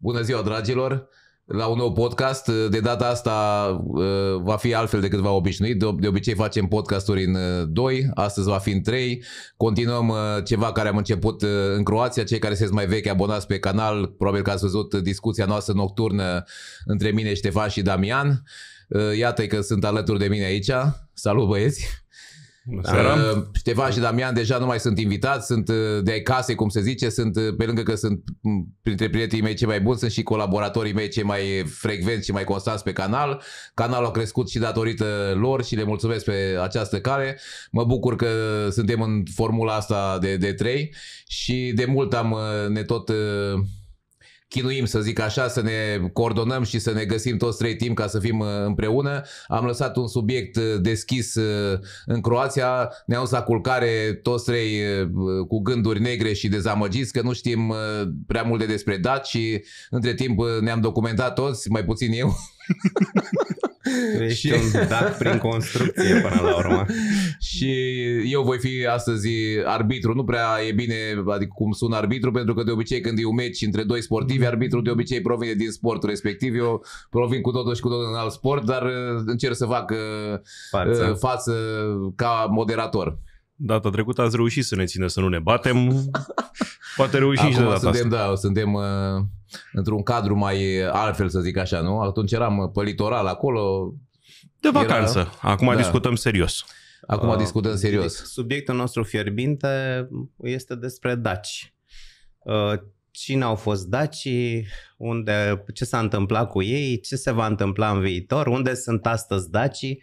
Bună ziua, dragilor! La un nou podcast. De data asta uh, va fi altfel decât v-a obișnuit. De obicei facem podcasturi în 2, uh, astăzi va fi în 3. Continuăm uh, ceva care am început în Croația. Cei care sunteți mai vechi abonați pe canal, probabil că ați văzut discuția noastră nocturnă între mine, Ștefan și Damian. Iată că sunt alături de mine aici. Salut, băieți! Uh, Ștefan și Damian deja nu mai sunt invitați, sunt eh, de case, cum se zice, sunt eh, pe lângă că sunt printre prietenii mei cei mai buni, sunt și colaboratorii mei cei mai frecvenți și mai constanți pe canal. Canalul a crescut și datorită lor și le mulțumesc pe această cale. Mă bucur că suntem în formula asta de, de 3 și de mult am eh, ne tot chinuim, să zic așa, să ne coordonăm și să ne găsim toți trei timp ca să fim uh, împreună. Am lăsat un subiect uh, deschis uh, în Croația, ne au zis la culcare toți trei cu gânduri negre și dezamăgiți că nu știm prea multe de despre dat și între timp ne-am documentat toți, mai puțin eu. Ești și... un dac prin construcție până la urmă. și eu voi fi astăzi arbitru. Nu prea e bine adică cum sună arbitru, pentru că de obicei când e un meci între doi sportivi, mm. arbitru de obicei provine din sportul respectiv. Eu provin cu totul și cu totul în alt sport, dar uh, încerc să fac uh, față, uh, față ca moderator data trecută ați reușit să ne țină să nu ne batem. Poate reușim și de data suntem, asta. Da, suntem uh, într-un cadru mai altfel, să zic așa, nu? Atunci eram pe litoral acolo. De vacanță. Era... Acum da. discutăm serios. Acum uh, discutăm serios. Subiectul nostru fierbinte este despre daci. Uh, cine au fost dacii, unde, ce s-a întâmplat cu ei, ce se va întâmpla în viitor, unde sunt astăzi dacii. Uh,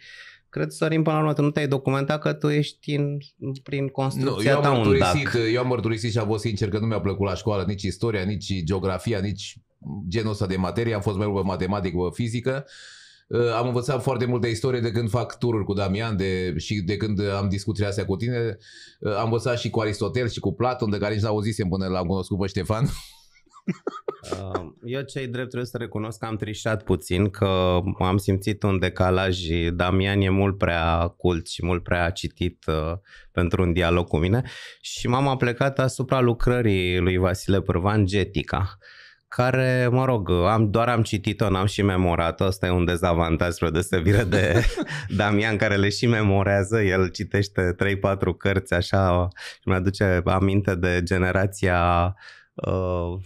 Cred, Sorin, până la urmă, nu te-ai documentat că tu ești în, prin construcția nu, eu ta un DAC. Eu am mărturisit și am fost sincer că nu mi-a plăcut la școală nici istoria, nici geografia, nici genul ăsta de materie. Am fost mai mult pe matematică, pe fizică. Uh, am învățat foarte multe istorie de când fac tururi cu Damian de, și de când am discutat astea cu tine. Uh, am învățat și cu Aristotel și cu Platon, de care nici n-auzisem până l-am cunoscut pe Ștefan. Eu cei drept trebuie să recunosc că am trișat puțin, că am simțit un decalaj. Damian e mult prea cult și mult prea citit uh, pentru un dialog cu mine și m-am aplecat asupra lucrării lui Vasile Pârvan, Getica care, mă rog, am, doar am citit-o, n-am și memorat-o, asta e un dezavantaj spre deosebire de Damian care le și memorează, el citește 3-4 cărți așa și mi-aduce aminte de generația uh,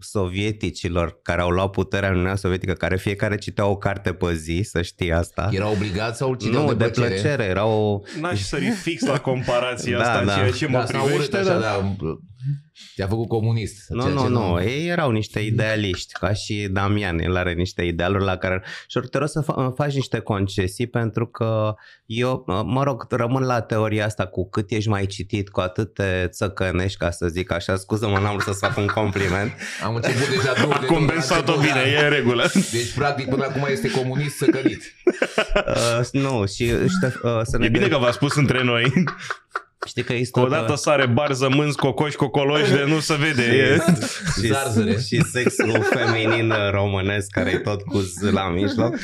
sovieticilor care au luat puterea în Uniunea Sovietică, care fiecare citea o carte pe zi, să știi asta. Era obligat sau citeau nu, de, de plăcere? plăcere era o... N-aș sări fix la comparația da, asta, da. ceea ce mă da, privește, așa, da. da. Te-a făcut comunist. Nu, nu, nu, Ei erau niște idealiști, ca și Damian. El are niște idealuri la care... Și te rog să fa- faci niște concesii, pentru că eu, mă rog, rămân la teoria asta cu cât ești mai citit, cu atât te țăcănești, ca să zic așa. Scuză-mă, n-am vrut să-ți fac un compliment. Am început deja două de compensat-o bine, e în regulă. Deci, practic, până acum este comunist săcănit. Uh, nu, și... uh, să ne e bine că v-a spus între noi. Știi că există... Odată sare barză, mânz, cocoși, cocoloși de nu se vede. și, și, zarzure. și sexul feminin românesc care e tot cu Z la mijloc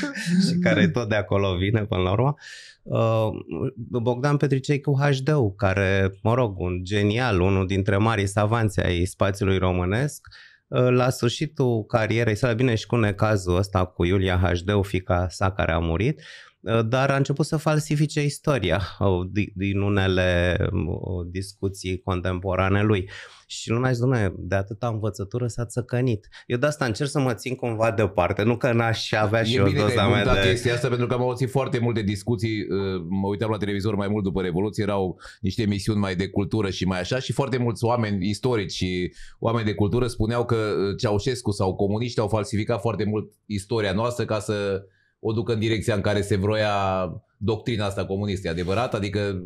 și care e tot de acolo vine până la urmă. Uh, Bogdan Petricei cu hd care, mă rog, un genial, unul dintre marii savanți ai spațiului românesc, uh, la sfârșitul carierei sale, bine și cu necazul ăsta cu Iulia hd fica sa care a murit, Uh, dar a început să falsifice istoria din unele um, discuții contemporane lui. Și lumea zice, dumne, de atâta învățătură s-a țăcănit. Eu de asta încerc să mă țin cumva departe. nu că n-aș avea și e eu doza mea de... chestia asta pentru că am auzit foarte multe discuții, uh, mă uitam la televizor mai mult după Revoluție, erau niște emisiuni mai de cultură și mai așa și foarte mulți oameni istorici și oameni de cultură spuneau că uh, Ceaușescu sau comuniștii au falsificat foarte mult istoria noastră ca să o ducă în direcția în care se vroia doctrina asta comunistă. E adevărat? Adică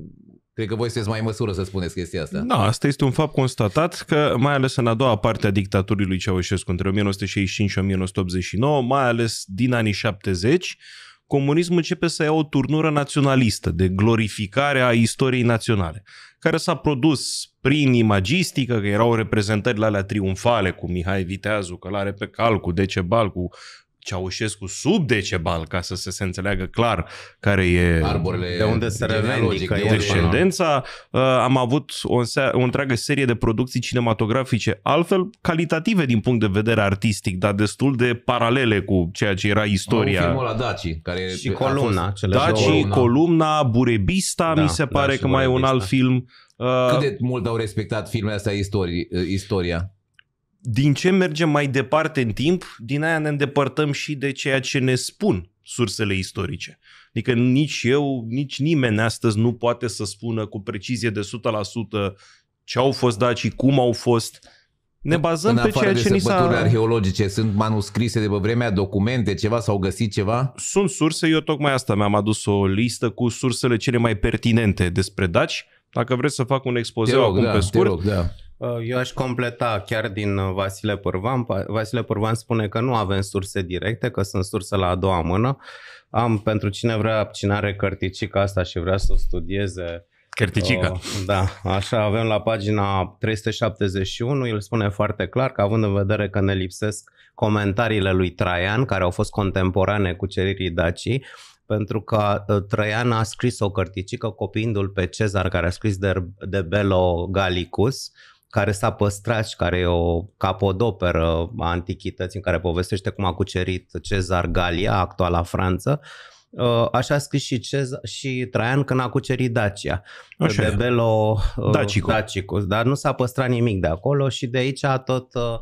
Cred că voi sunteți mai în măsură să spuneți chestia asta. Da, asta este un fapt constatat că, mai ales în a doua parte a dictaturii lui Ceaușescu, între 1965 și 1989, mai ales din anii 70, comunismul începe să ia o turnură naționalistă de glorificare a istoriei naționale, care s-a produs prin imagistică, că erau reprezentările alea triumfale cu Mihai Viteazu, călare pe cal, cu Decebal, cu Ceaușescu sub Decebal, ca să se, se înțeleagă clar care e Arborele de unde se revendică de exact. descendența. Uh, am avut o, o întreagă serie de producții cinematografice, altfel calitative din punct de vedere artistic, dar destul de paralele cu ceea ce era istoria. filmul la Daci, care și Columna. Fost... Daci, două, Columna, Burebista, da, mi da, se pare da, că mai e un alt film. Uh, Cât de mult au respectat filmele astea istorie, uh, istoria? din ce mergem mai departe în timp, din aia ne îndepărtăm și de ceea ce ne spun sursele istorice. Adică nici eu, nici nimeni astăzi nu poate să spună cu precizie de 100% ce au fost dacii, cum au fost. Ne bazăm în pe ceea ce ni s-a... arheologice, sunt manuscrise de pe vremea, documente, ceva, s-au găsit ceva? Sunt surse, eu tocmai asta mi-am adus o listă cu sursele cele mai pertinente despre daci. Dacă vreți să fac un expozeu rog, acum da, pe scurt, rog, da. Uh, eu aș completa chiar din uh, Vasile Pârvan. Vasile Pârvan spune că nu avem surse directe, că sunt surse la a doua mână. Am, pentru cine vrea, cine are cărticica asta și vrea să o studieze, Cărticica. Uh, da, așa avem la pagina 371, el spune foarte clar că având în vedere că ne lipsesc comentariile lui Traian, care au fost contemporane cu ceririi dacii, pentru că uh, Traian a scris o cărticică copiindu-l pe Cezar, care a scris de, de Belo Gallicus, uh, care s-a păstrat și care e o capodoperă a antichității în care povestește cum a cucerit Cezar Galia, actuala Franță, uh, Așa a scris și, Cezar și Traian când a cucerit Dacia. Așa de Belo Dacico. Uh, Dacicus, dar nu s-a păstrat nimic de acolo și de aici tot uh,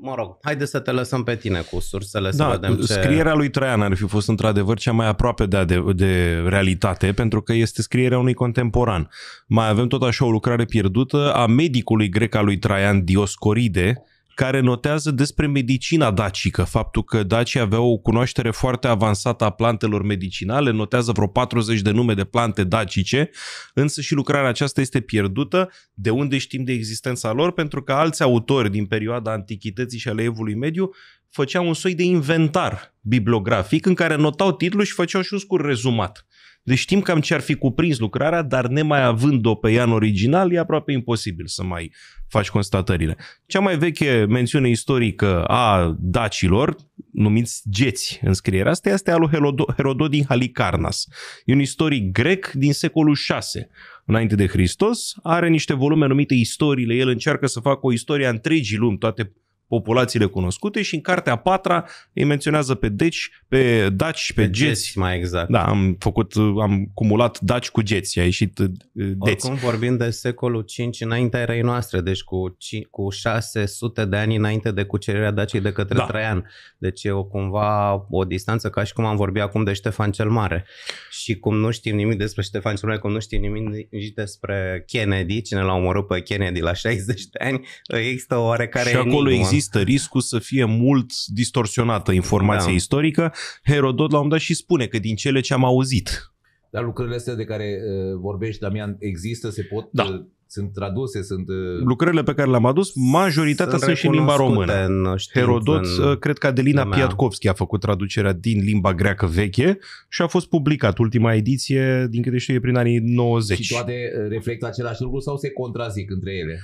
mă rog, haide să te lăsăm pe tine cu sursele să da, vedem ce... scrierea lui Traian ar fi fost într-adevăr cea mai aproape de, de, de realitate, pentru că este scrierea unui contemporan. Mai avem tot așa o lucrare pierdută a medicului grec al lui Traian Dioscoride, care notează despre medicina dacică, faptul că dacii aveau o cunoaștere foarte avansată a plantelor medicinale, notează vreo 40 de nume de plante dacice, însă și lucrarea aceasta este pierdută, de unde știm de existența lor, pentru că alți autori din perioada Antichității și ale Evului Mediu făceau un soi de inventar bibliografic în care notau titlul și făceau și un scurt rezumat. Deci știm cam ce ar fi cuprins lucrarea, dar nemai având-o pe ea în original, e aproape imposibil să mai faci constatările. Cea mai veche mențiune istorică a dacilor, numiți geți în scrierea asta, este a lui Herodot din Halicarnas. E un istoric grec din secolul 6 înainte de Hristos, are niște volume numite istoriile, el încearcă să facă o istorie a întregii lumi, toate populațiile cunoscute și în cartea a patra îi menționează pe deci, pe daci și pe, pe geți. geți. mai exact. Da, am făcut, am cumulat daci cu geți, a ieșit uh, deți. Oricum vorbim de secolul 5 înaintea erei noastre, deci cu, cu 600 de ani înainte de cucerirea Daciei de către da. Traian. Deci e o, cumva o distanță ca și cum am vorbit acum de Ștefan cel Mare. Și cum nu știm nimic despre Ștefan cel Mare, cum nu știm nimic nici despre Kennedy, cine l-a omorât pe Kennedy la 60 de ani, există o oarecare Și acolo există riscul să fie mult distorsionată informația da. istorică. Herodot la un dat și spune că din cele ce am auzit. Dar lucrurile astea de care uh, vorbești, Damian, există, se pot da. Uh, sunt traduse, sunt... Uh, Lucrările pe care le-am adus, majoritatea sunt, sunt și în limba română. În Herodot, în... Uh, cred că Adelina da. Piatkovski a făcut traducerea din limba greacă veche și a fost publicat ultima ediție, din câte știu e, prin anii 90. Și toate uh, reflectă același lucru sau se contrazic între ele? Uh,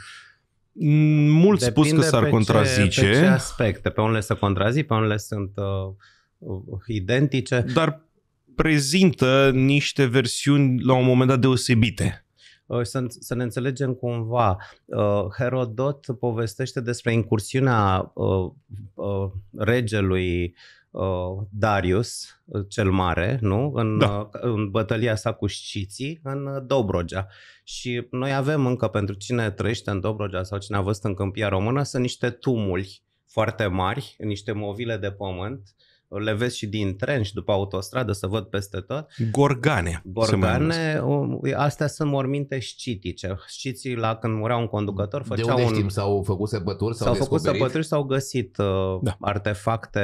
Mulți Depinde spus că s-ar pe contrazice. Ce, pe ce aspecte? Pe unele se contrazic, pe unele sunt uh, uh identice. Dar prezintă niște versiuni la un moment dat deosebite. Uh, să, să ne înțelegem cumva, uh, Herodot povestește despre incursiunea uh, uh, regelui uh, Darius uh, cel Mare, nu? În, da. uh, în bătălia sa cu Sciții, în uh, Dobrogea. Și noi avem încă, pentru cine trăiește în Dobrogea sau cine a văzut în câmpia română, sunt niște tumuli foarte mari, niște movile de pământ, uh, le vezi și din tren și după autostradă, să văd peste tot. Gorgane. Gorgane, astea sunt morminte scitice. Sciții, la când murea un conducător, făceau De unde un... știm? S-au făcut săpături? S-au, s-au făcut săpături, s-au găsit uh, da. artefacte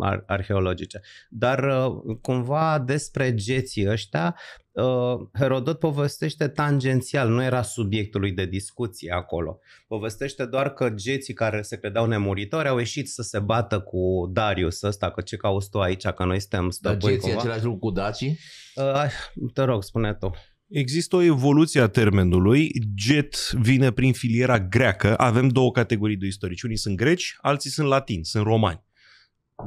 ar- arheologice. Dar uh, cumva despre geții ăștia Uh, Herodot povestește tangențial, nu era subiectul lui de discuție acolo. Povestește doar că geții care se credeau nemuritori au ieșit să se bată cu Darius ăsta, că ce cauți tu aici, că noi suntem stăpâni Dar geții același lucru cu dacii? Uh, te rog, spune tu. Există o evoluție a termenului. Jet vine prin filiera greacă. Avem două categorii de istorici. Unii sunt greci, alții sunt latini, sunt romani.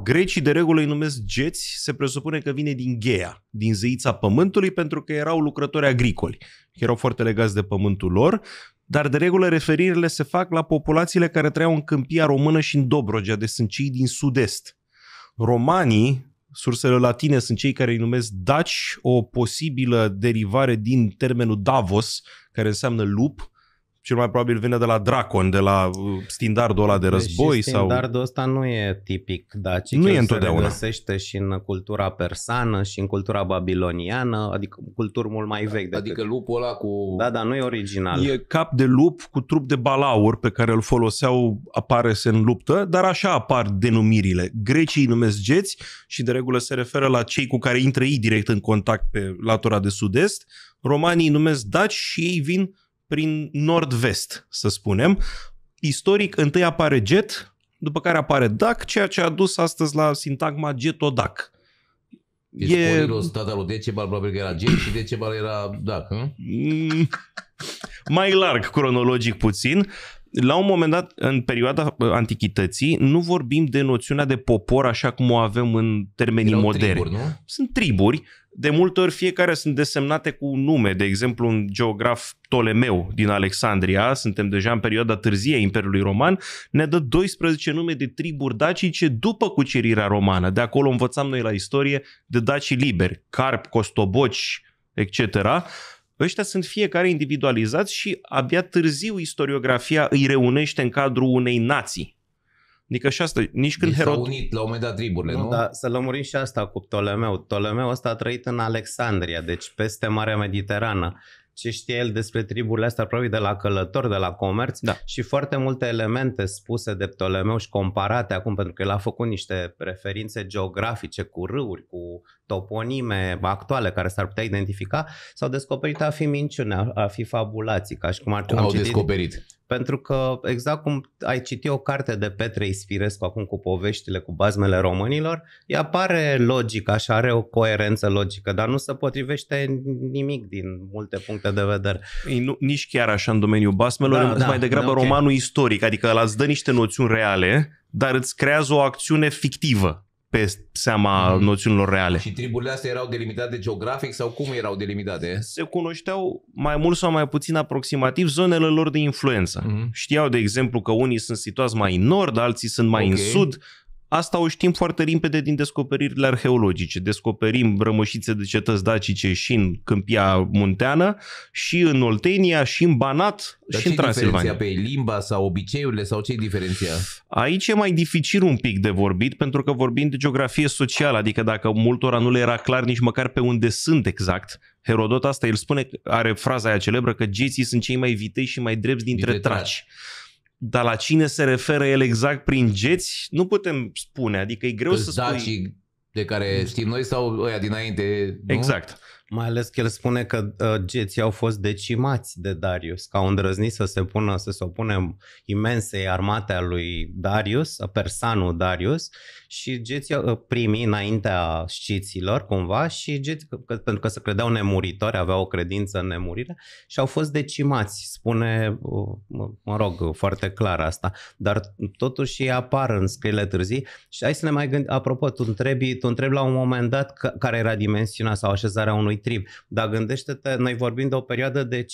Grecii de regulă îi numesc geți, se presupune că vine din Gheia, din zeița pământului, pentru că erau lucrători agricoli, erau foarte legați de pământul lor, dar de regulă referirile se fac la populațiile care trăiau în Câmpia Română și în Dobrogea, de sunt cei din sud-est. Romanii, sursele latine sunt cei care îi numesc daci, o posibilă derivare din termenul Davos, care înseamnă lup, cel mai probabil vine de la Dracon, de la uh, standardul ăla de păi război. Și standardul sau... ăsta nu e tipic dacic. Nu e întotdeauna. Se găsește și în cultura persană și în cultura babiloniană, adică culturi mult mai vechi. Decât... Adică lupul ăla cu... Da, da, nu e original. E cap de lup cu trup de balaur pe care îl foloseau apare se în luptă, dar așa apar denumirile. Grecii îi numesc geți și de regulă se referă la cei cu care intră ei direct în contact pe latura de sud-est. Romanii îi numesc daci și ei vin prin nord-vest, să spunem. Istoric, întâi apare jet, după care apare DAC, ceea ce a dus astăzi la sintagma jet-o-DAC. Deci e... Poliros, tata da, lui Decebal, probabil că era Jet și Decebal era DAC, hă? Mm. Mai larg cronologic puțin la un moment dat, în perioada uh, antichității, nu vorbim de noțiunea de popor așa cum o avem în termenii Erau moderni. Triburi, nu? Sunt triburi, de multe ori fiecare sunt desemnate cu nume, de exemplu un geograf Ptolemeu din Alexandria, suntem deja în perioada târzie a Imperiului Roman, ne dă 12 nume de triburi dacice după cucerirea romană. De acolo învățam noi la istorie de dacii liberi, carp, costoboci, etc. Ăștia sunt fiecare individualizați și abia târziu istoriografia îi reunește în cadrul unei nații. Adică și asta, nici când Herod... unit la un moment dat triburile, nu? nu? Da, să lămurim și asta cu Ptolemeu. Ptolemeu ăsta a trăit în Alexandria, deci peste Marea Mediterană. Ce știe el despre triburile astea, probabil de la călători, de la comerț da. și foarte multe elemente spuse de Ptolemeu și comparate acum, pentru că el a făcut niște referințe geografice cu râuri, cu toponime actuale care s-ar putea identifica, s-au descoperit a fi minciune, a fi fabulații, ca și cum ar cum au citit, descoperit? Pentru că, exact cum ai citit o carte de Petre Ispirescu acum cu poveștile, cu bazmele românilor, ea pare logică, așa are o coerență logică, dar nu se potrivește nimic din multe puncte de vedere. Ei, nu, nici chiar așa în domeniul basmelor, da, da, mai degrabă da, okay. romanul istoric, adică ăla îți dă niște noțiuni reale, dar îți creează o acțiune fictivă pe seama mm noțiunilor reale. Și triburile astea erau delimitate geografic sau cum erau delimitate? Se cunoșteau mai mult sau mai puțin aproximativ zonele lor de influență. Mm-hmm. Știau, de exemplu, că unii sunt situați mai în nord, alții sunt mai okay. în sud, Asta o știm foarte limpede din descoperirile arheologice. Descoperim rămășițe de cetăți dacice și în Câmpia Munteană, și în Oltenia, și în Banat, Dar și în Transilvania. pe limba sau obiceiurile sau ce diferenția? Aici e mai dificil un pic de vorbit, pentru că vorbim de geografie socială, adică dacă multora nu le era clar nici măcar pe unde sunt exact, Herodot asta el spune, are fraza aia celebră că geții sunt cei mai vitei și mai drepți dintre, dintre traci. traci. Dar la cine se referă el exact prin geți, nu putem spune. Adică e greu Că-s să spui... de care știm noi sau ăia dinainte, nu? Exact mai ales că el spune că uh, geții au fost decimați de Darius, că au îndrăznit să se pună, să se opunem imensei armate a lui Darius, a persanul Darius, și geții uh, primii înaintea știților cumva, și geții, că, pentru că se credeau nemuritori, aveau o credință în nemurire, și au fost decimați, spune, uh, mă, mă rog, uh, foarte clar asta, dar totuși ei apar în scrile târzii și hai să ne mai gândim, apropo, tu întrebi, tu întrebi la un moment dat că, care era dimensiunea sau așezarea unui unui trib. Dar gândește-te, noi vorbim de o perioadă de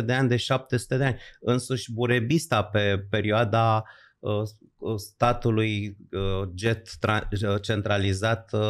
5-600 de ani, de 700 de ani. Însuși Burebista pe perioada uh, statului uh, jet uh, centralizat, uh,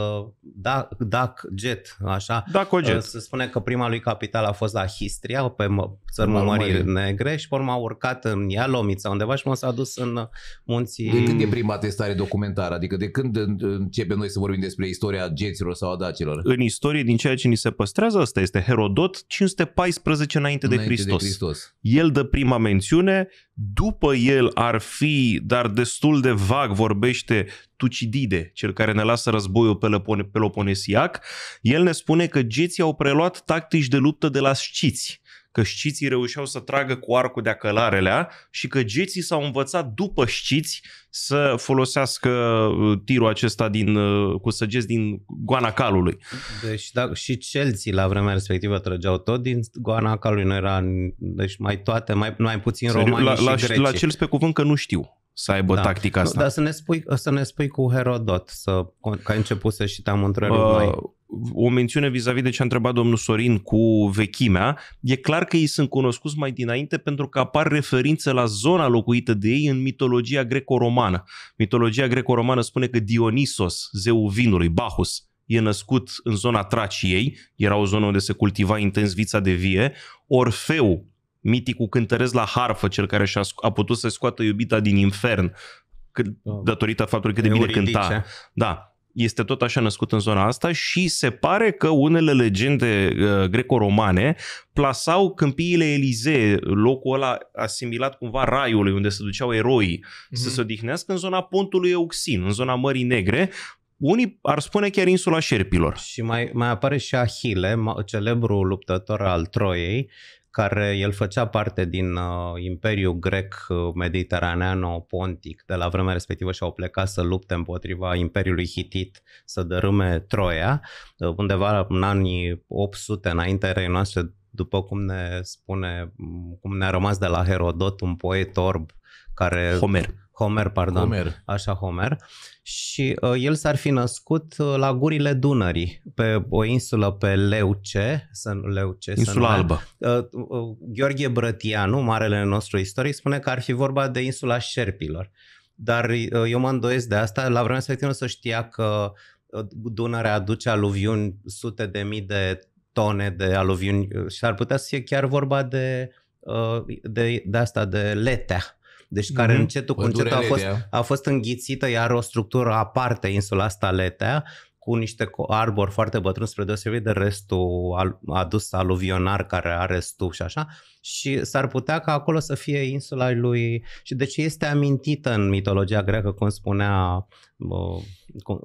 da, DAC jet, așa. DAC jet. Se spune că prima lui capital a fost la Histria, pe țărmul Mării Negre și pe urmă a urcat în Ialomița undeva și m s-a dus în munții... De când e prima testare documentară? Adică de când începem noi să vorbim despre istoria geților sau a dacilor? În istorie, din ceea ce ni se păstrează, asta este Herodot 514 înainte, înainte de, Hristos. de Hristos. El dă prima mențiune, după el ar fi, dar destul destul de vag vorbește Tucidide, cel care ne lasă războiul pelopone- peloponesiac, el ne spune că geții au preluat tactici de luptă de la sciți, că sciții reușeau să tragă cu arcul de acălarelea și că geții s-au învățat după sciți să folosească uh, tirul acesta din, uh, cu săgeți din goana calului. Deci da, și celții la vremea respectivă trăgeau tot din goana calului, nu era deci mai toate, mai, mai puțin romani la, și la, greci. La cel pe cuvânt că nu știu să aibă da. tactica asta. Dar să ne spui, să ne spui cu Herodot, să, că ai început să și te-am întrebat uh, noi. O mențiune vis-a-vis de ce a întrebat domnul Sorin cu vechimea. E clar că ei sunt cunoscuți mai dinainte pentru că apar referințe la zona locuită de ei în mitologia greco-romană. Mitologia greco-romană spune că Dionisos, zeul vinului, Bacchus, e născut în zona Traciei, era o zonă unde se cultiva intens vița de vie, Orfeu, miticul cântăresc la harfă, cel care și-a a putut să scoată iubita din infern, cât, datorită faptului că de bine cânta. Da, este tot așa născut în zona asta și se pare că unele legende uh, greco-romane plasau câmpiile Elizee, locul ăla asimilat cumva raiului unde se duceau eroii, mm-hmm. să se odihnească în zona pontului Euxin, în zona Mării Negre, unii ar spune chiar insula șerpilor. Și mai, mai apare și Ahile, celebrul luptător al Troiei, care el făcea parte din uh, Imperiul grec uh, mediteraneano-pontic de la vremea respectivă și au plecat să lupte împotriva Imperiului Hitit, să dărâme Troia, uh, undeva în anii 800 înainte erei noastre, după cum ne spune, cum ne-a rămas de la Herodot, un poet orb care... Homer Homer, pardon. Homer. Așa, Homer. Și uh, el s-ar fi născut uh, la gurile Dunării, pe o insulă pe Leuce, să, Leuce Insula să Albă. Uh, uh, Gheorghe Brătianu, marele nostru istoric, spune că ar fi vorba de insula șerpilor. Dar uh, eu mă îndoiesc de asta. La vremea respectivă să știa că uh, Dunărea aduce aluviuni sute de mii de tone de aluviuni uh, și ar putea să fie chiar vorba de, de, de asta, de letea, deci care mm-hmm. încetul cu încetul a fost, a fost înghițită, iar o structură aparte, insula asta Letea, cu niște arbori foarte bătrâni spre deosebire de restul adus aluvionar care are stuf și așa și s-ar putea ca acolo să fie insula lui și de deci este amintită în mitologia greacă, cum spunea,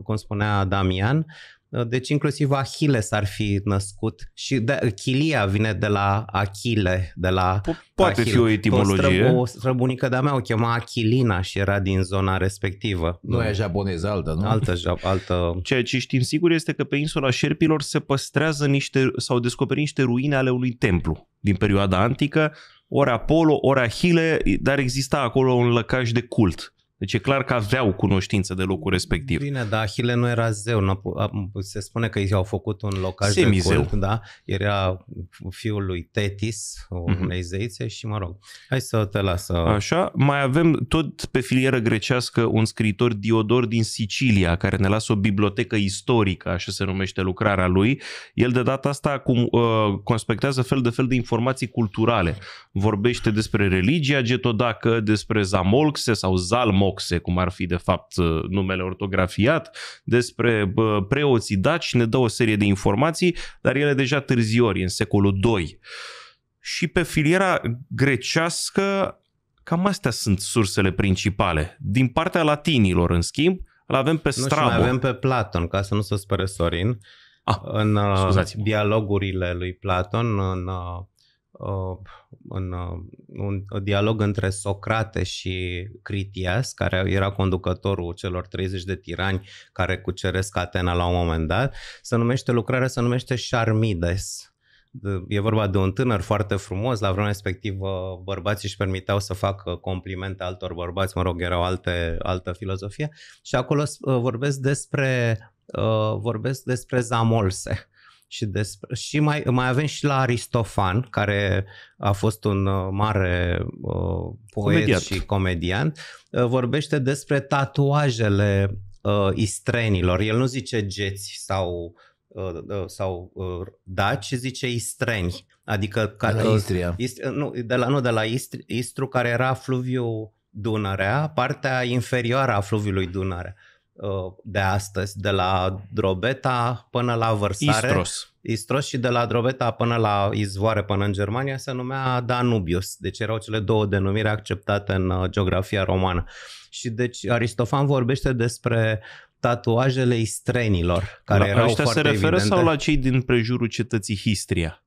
cum spunea Damian, deci inclusiv Achille s ar fi născut și de, chilia vine de la Achille, de la po- Poate Achille. fi o etimologie. O, străbu- o străbunică de-a mea o chema Achilina și era din zona respectivă. Nu, nu e japoneză altă, nu? Altă, altă... Ceea ce știm sigur este că pe insula Șerpilor se păstrează niște, sau descoperi niște ruine ale unui templu din perioada antică, ori Apollo, ori Achille, dar exista acolo un lăcaș de cult deci e clar că aveau cunoștință de locul respectiv. Bine, dar Ahile nu era zeu. Se spune că ei au făcut un locaj Semizeu. de cult, da? Era fiul lui Tetis, unei mm-hmm. zeițe și mă rog, hai să te las. Așa, mai avem tot pe filieră grecească un scriitor Diodor din Sicilia, care ne lasă o bibliotecă istorică, așa se numește lucrarea lui. El de data asta uh, conspectează fel de fel de informații culturale. Vorbește despre religia getodacă, despre Zamolxe sau Zalmo moxe, cum ar fi de fapt uh, numele ortografiat, despre preoții daci, ne dă o serie de informații, dar ele deja târziori, în secolul II. Și pe filiera grecească, cam astea sunt sursele principale. Din partea latinilor, în schimb, îl avem pe Strabo. Nu, și avem pe Platon, ca să nu se spere Sorin. Ah, în uh, dialogurile lui Platon, în uh, în un dialog între Socrate și Critias, care era conducătorul celor 30 de tirani care cuceresc Atena la un moment dat, se numește, lucrarea se numește Charmides. E vorba de un tânăr foarte frumos, la vremea respectivă bărbații își permiteau să facă complimente altor bărbați, mă rog, erau alte, altă filozofie și acolo uh, vorbesc despre, uh, vorbesc despre Zamolse și, despre, și mai, mai avem și la Aristofan, care a fost un uh, mare uh, poet comedian. și comedian, uh, vorbește despre tatuajele uh, istrenilor. El nu zice geți sau, uh, uh, sau uh, daci, zice istreni. Adică ca, de la Istria. Ist, uh, nu, de la, nu, de la Istri, Istru, care era fluviu Dunărea, partea inferioară a fluviului Dunărea. Uh, Uh, de astăzi, de la drobeta până la vărsare. Istros. Istros și de la drobeta până la izvoare, până în Germania, se numea Danubius. Deci erau cele două denumiri acceptate în uh, geografia romană. Și deci Aristofan vorbește despre tatuajele istrenilor, care la erau foarte se referă evidente. sau la cei din prejurul cetății Histria?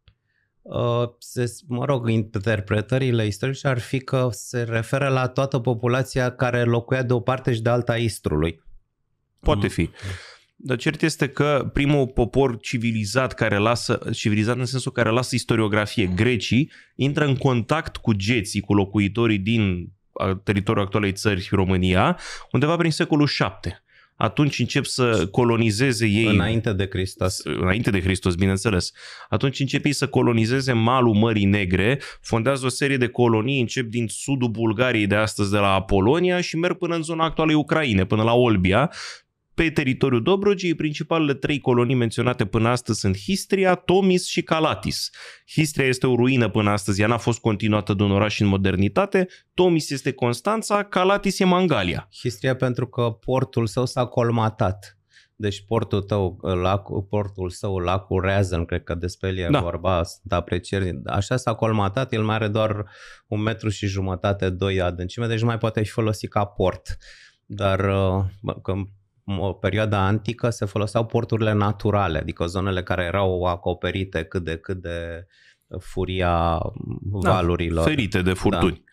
Uh, se, mă rog, interpretările istorice ar fi că se referă la toată populația care locuia de o parte și de alta Istrului. Poate mm. fi. Dar cert este că primul popor civilizat care lasă, civilizat în sensul care lasă istoriografie, grecii, intră în contact cu geții, cu locuitorii din teritoriul actualei țări România, undeva prin secolul 7 atunci încep să colonizeze ei. Înainte de Hristos. Înainte de Hristos, bineînțeles. Atunci încep ei să colonizeze malul Mării Negre, fondează o serie de colonii, încep din sudul Bulgariei de astăzi, de la Polonia și merg până în zona actualei Ucraine, până la Olbia pe teritoriul Dobrogei, principalele trei colonii menționate până astăzi sunt Histria, Tomis și Calatis. Histria este o ruină până astăzi, ea n-a fost continuată de un oraș în modernitate, Tomis este Constanța, Calatis e Mangalia. Histria pentru că portul său s-a colmatat. Deci portul tău, lac, portul său, lacul Reazen, cred că despre el e da. vorba, sunt da, aprecieri. Așa s-a colmatat, el mai are doar un metru și jumătate, doi adâncime, deci nu mai poate fi folosit ca port. Dar uh, că perioada antică se foloseau porturile naturale, adică zonele care erau acoperite cât de cât de furia da, valurilor. Ferite de furtuni. Da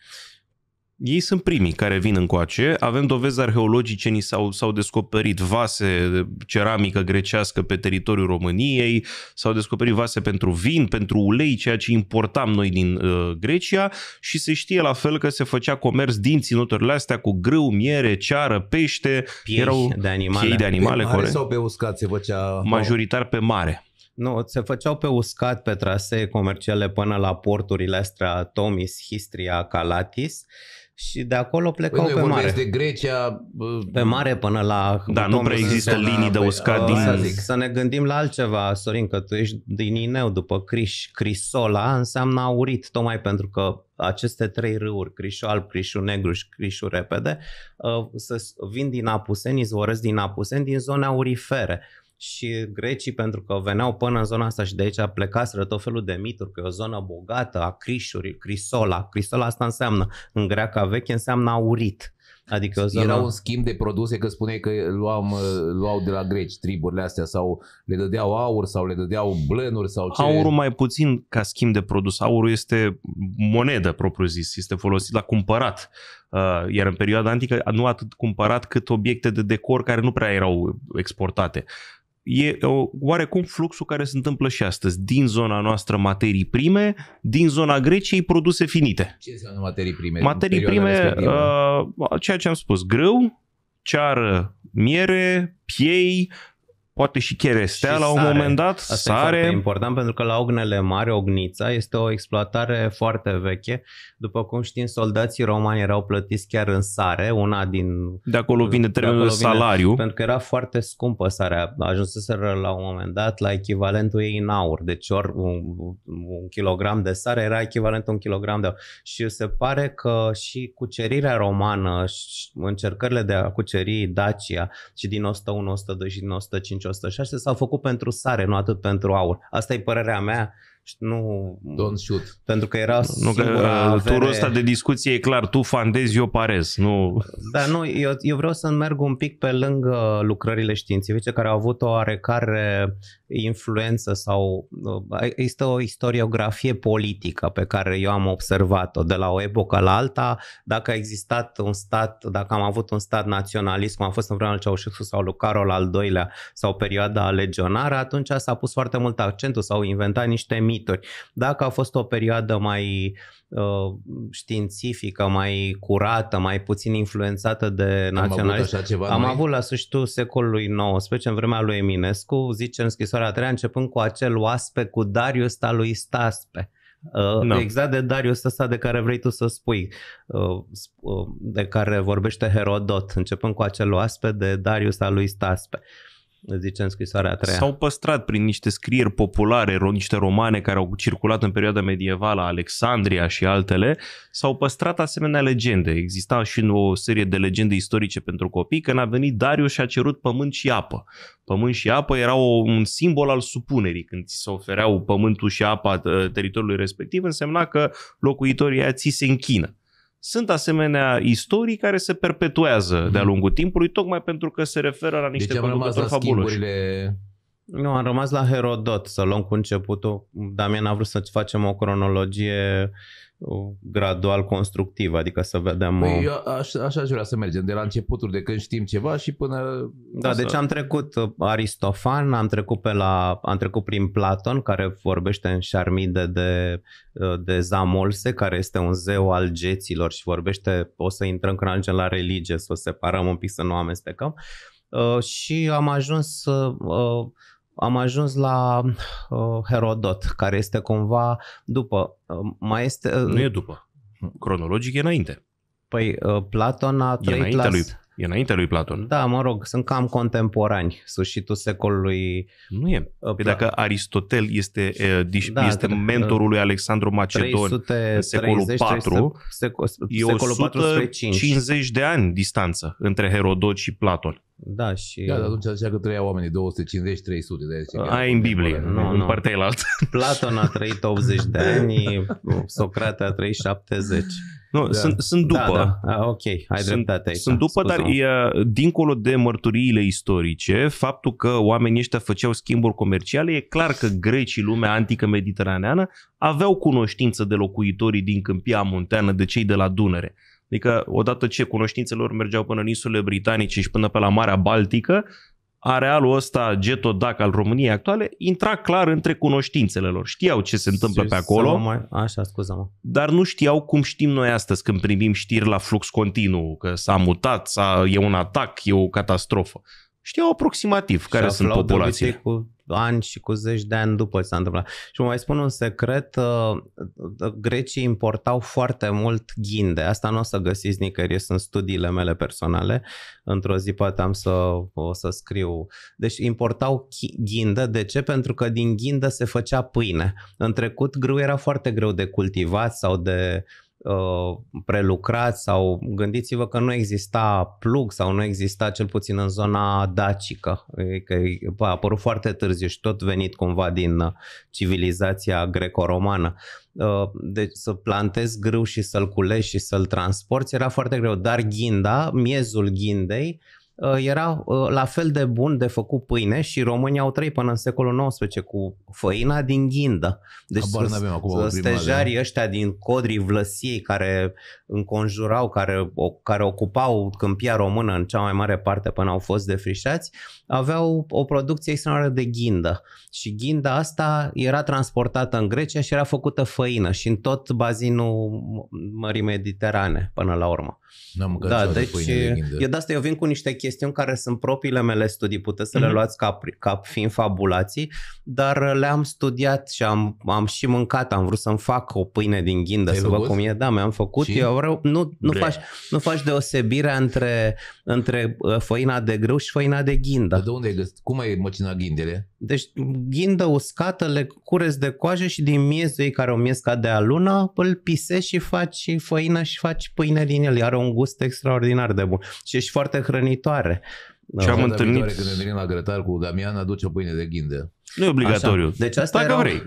ei sunt primii care vin încoace, avem dovezi arheologice, ni s-au, s-au descoperit vase ceramică grecească pe teritoriul României, s-au descoperit vase pentru vin, pentru ulei, ceea ce importam noi din uh, Grecia și se știe la fel că se făcea comerț din ținuturile astea cu grâu, miere, ceară, pește, piei erau de animale, de animale pe mare sau pe uscat se făcea? Majoritar pe mare. Nu, se făceau pe uscat pe trasee comerciale până la porturile astea Tomis, Histria, Calatis. Uh, și de acolo păi plecau păi pe mare. de Grecia... Pe mare până la... Da, nu prea există linii de păi, uscat din... Zic. Să ne gândim la altceva, Sorin, că tu ești din Ineu după Criș. Crisola înseamnă aurit, tocmai pentru că aceste trei râuri, Crișul Alb, Crișul Negru și Crișul Repede, uh, să vin din Apuseni, izvorăsc din Apuseni, din zone aurifere și grecii, pentru că veneau până în zona asta și de aici plecaseră tot felul de mituri, că e o zonă bogată a crișuri, crisola. Crisola asta înseamnă, în greaca veche înseamnă aurit. Adică o zonă... Era un schimb de produse, că spune că luam, uh, luau de la greci triburile astea sau le dădeau aur sau le dădeau blănuri sau ce. Aurul mai puțin ca schimb de produs. Aurul este monedă propriu zis, este folosit la cumpărat. Uh, iar în perioada antică nu atât cumpărat cât obiecte de decor care nu prea erau exportate e o, oarecum fluxul care se întâmplă și astăzi, din zona noastră materii prime, din zona Greciei produse finite. Ce înseamnă materii prime? Materii prime, uh, ceea ce am spus, grâu, ceară, miere, piei, poate și cherestea și la un sare. moment dat, Asta sare. e important pentru că la ognele mari, ognița, este o exploatare foarte veche. După cum știm, soldații romani erau plătiți chiar în sare, una din... De acolo vine termenul acolo vine, salariu. Pentru că era foarte scumpă sarea. Ajunseseră la un moment dat la echivalentul ei în aur. Deci ori un, un kilogram de sare era echivalentul un kilogram de aur. Și se pare că și cucerirea romană, și încercările de a cuceri Dacia și din 101, 102 și din 105 106 s-au făcut pentru sare, nu atât pentru aur. Asta e părerea mea și nu... Don't shoot. Pentru că era nu, că, avere... Turul ăsta de discuție e clar, tu fandezi, eu parez. Nu... Da, nu, eu, eu vreau să merg un pic pe lângă lucrările științifice care au avut o oarecare influență sau uh, există o istoriografie politică pe care eu am observat-o de la o epocă la alta, dacă a existat un stat, dacă am avut un stat naționalist, cum a fost în vremea lui Ceaușescu sau lui Carol al II-lea sau perioada legionară, atunci s-a pus foarte mult accentul, s-au inventat niște mituri. Dacă a fost o perioadă mai uh, științifică, mai curată, mai puțin influențată de naționalism. Am avut, așa ceva am mai... avut la sfârșitul secolului XIX, în vremea lui Eminescu, zice în scrisoare Sora 3, începând cu acel oaspe cu Darius ăsta lui Staspe. Uh, no. Da. Exact de Darius ăsta de care vrei tu să spui, uh, uh de care vorbește Herodot, începând cu acel oaspe de Darius al lui Staspe. Uh, zice în scrisoarea a treia. S-au păstrat prin niște scrieri populare, niște romane care au circulat în perioada medievală, Alexandria și altele, s-au păstrat asemenea legende. Exista și o serie de legende istorice pentru copii, când a venit Darius și a cerut pământ și apă. Pământ și apă erau un simbol al supunerii. Când ți se ofereau pământul și apa teritoriului respectiv, însemna că locuitorii aia ți se închină. Sunt asemenea istorii care se perpetuează mhm. de-a lungul timpului, tocmai pentru că se referă la niște deci conducători fabuloși. Schimburile... Nu, am rămas la Herodot, să luăm cu începutul. Damian a vrut să facem o cronologie uh, gradual constructiv, adică să vedem... Păi, eu uh, aș, așa aș vrea să mergem, de la începutul de când știm ceva și până... Da, deci să... am trecut uh, Aristofan, am trecut, pe la, am trecut prin Platon, care vorbește în șarmide de, uh, de Zamolse, care este un zeu al geților și vorbește, o să intrăm când ajungem la religie, să o separăm un pic, să nu amestecăm. Uh, și am ajuns uh, am ajuns la uh, Herodot, care este cumva după. Uh, mai este, uh, nu e după. Cronologic e înainte. Păi uh, Platon a trăit la... Lui E înainte lui Platon. Da, mă rog, sunt cam contemporani, sfârșitul secolului... Nu e. Păi Pla... dacă Aristotel este, e, da, da este mentorul lui Alexandru Macedon 330, în secolul 30, 4, 300, e secolul 150 de ani distanță între Herodot și Platon. Da, și... Da, dar atunci zicea că trăiau oamenii 250-300 de ani. Ai în Biblie, nu, în partea la Platon a trăit 80 de ani, Socrate a trăit 70. Nu, da. sunt, sunt da, după. Da, da. A, ok, ai sunt, dreptate aici. Sunt da, după, dar e, uh, dincolo de mărturiile istorice, faptul că oamenii ăștia făceau schimburi comerciale, e clar că grecii, lumea antică mediteraneană, aveau cunoștință de locuitorii din Câmpia Munteană, de cei de la Dunăre. Adică, odată ce cunoștințele lor mergeau până în insulele britanice și până pe la Marea Baltică, arealul ăsta getodac al României actuale intra clar între cunoștințele lor. Știau ce se întâmplă pe acolo. Așa, scuză-mă. Dar nu știau cum știm noi astăzi când primim știri la flux continuu, că s-a mutat, s-a... e un atac, e o catastrofă știau aproximativ care sunt populații. Cu ani și cu zeci de ani după ce s-a întâmplat. Și mă mai spun un secret, uh, uh, grecii importau foarte mult ghinde. Asta nu o să găsiți nicăieri, sunt studiile mele personale. Într-o zi poate am să, o să scriu. Deci importau ghinde. De ce? Pentru că din ghinde se făcea pâine. În trecut grâu era foarte greu de cultivat sau de Uh, prelucrați sau gândiți-vă că nu exista plug sau nu exista cel puțin în zona dacică, că a apărut foarte târziu și tot venit cumva din uh, civilizația greco-romană. Uh, deci să plantezi grâu și să-l culegi și să-l transporti era foarte greu, dar ghinda, miezul ghindei, Uh, era uh, la fel de bun de făcut pâine și românii au trăit până în secolul XIX cu făina din ghindă. Deci acum stejarii ăștia din codrii Vlăsiei care înconjurau, care, care ocupau câmpia română în cea mai mare parte până au fost defrișați, aveau o producție extraordinară de ghindă. Și ghinda asta era transportată în Grecia și era făcută făină și în tot bazinul Mării Mediterane până la urmă. N-am da, deci, de eu de asta eu vin cu niște chestiuni care sunt propriile mele studii, puteți să mm-hmm. le mhm. luați ca, ca fiind fabulații, dar le-am studiat și am, am și mâncat, am vrut să-mi fac o pâine din ghindă, Te-ai să văd cum e, da, mi-am făcut, și? eu vreau, nu, nu, faci, nu faci deosebirea între, între uh, făina de grâu și făina de ghindă. De unde ai găsit, cum ai măcinat ghindele? Deci ghindă uscată, le cureți de coajă și din miezul ei care o miez ca de alună, îl pisești și faci făină și faci pâine din el. Are un gust extraordinar de bun și ești foarte hrănitoare. Și am da. întâlnit... Când ne venim la grătar cu Damian, aduce o pâine de ghindă. Nu e obligatoriu. Așa. Deci asta Dacă erau, vrei.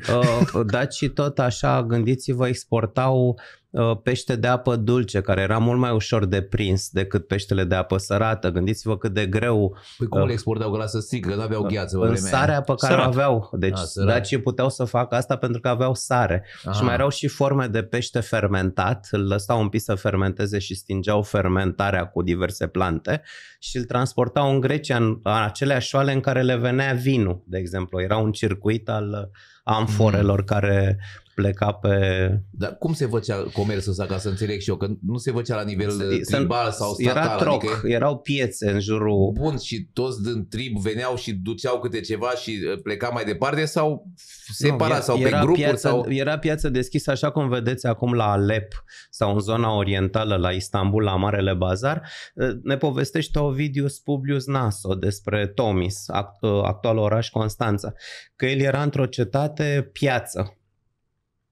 Uh, tot așa, gândiți-vă, exportau uh, pește de apă dulce, care era mult mai ușor de prins decât peștele de apă sărată. Gândiți-vă cât de greu... Păi cum uh, le exportau? Că la să nu aveau gheață În Sarea pe care sărat. aveau. Deci A, ah, dacii puteau să facă asta pentru că aveau sare. Aha. Și ah. mai erau și forme de pește fermentat. Îl lăsau un pic să fermenteze și stingeau fermentarea cu diverse plante și îl transportau în Grecia în acele șoale în care le venea vinul, de exemplu era un circuit al uh, amforelor mm. care pleca pe... Dar cum se făcea comerțul ăsta, ca să înțeleg și eu, că nu se făcea la nivel se, tribal sau statal? Era troc, adică... erau piețe în jurul... Bun, și toți din trib veneau și duceau câte ceva și uh, pleca mai departe sau separat sau era pe grupuri? Piață, sau... Era piață deschisă, așa cum vedeți acum la Alep sau în zona orientală, la Istanbul, la Marele Bazar. Uh, ne povestește Ovidius Publius Naso despre Tomis, uh, actualul oraș Constanța, că el era într-o cetate piață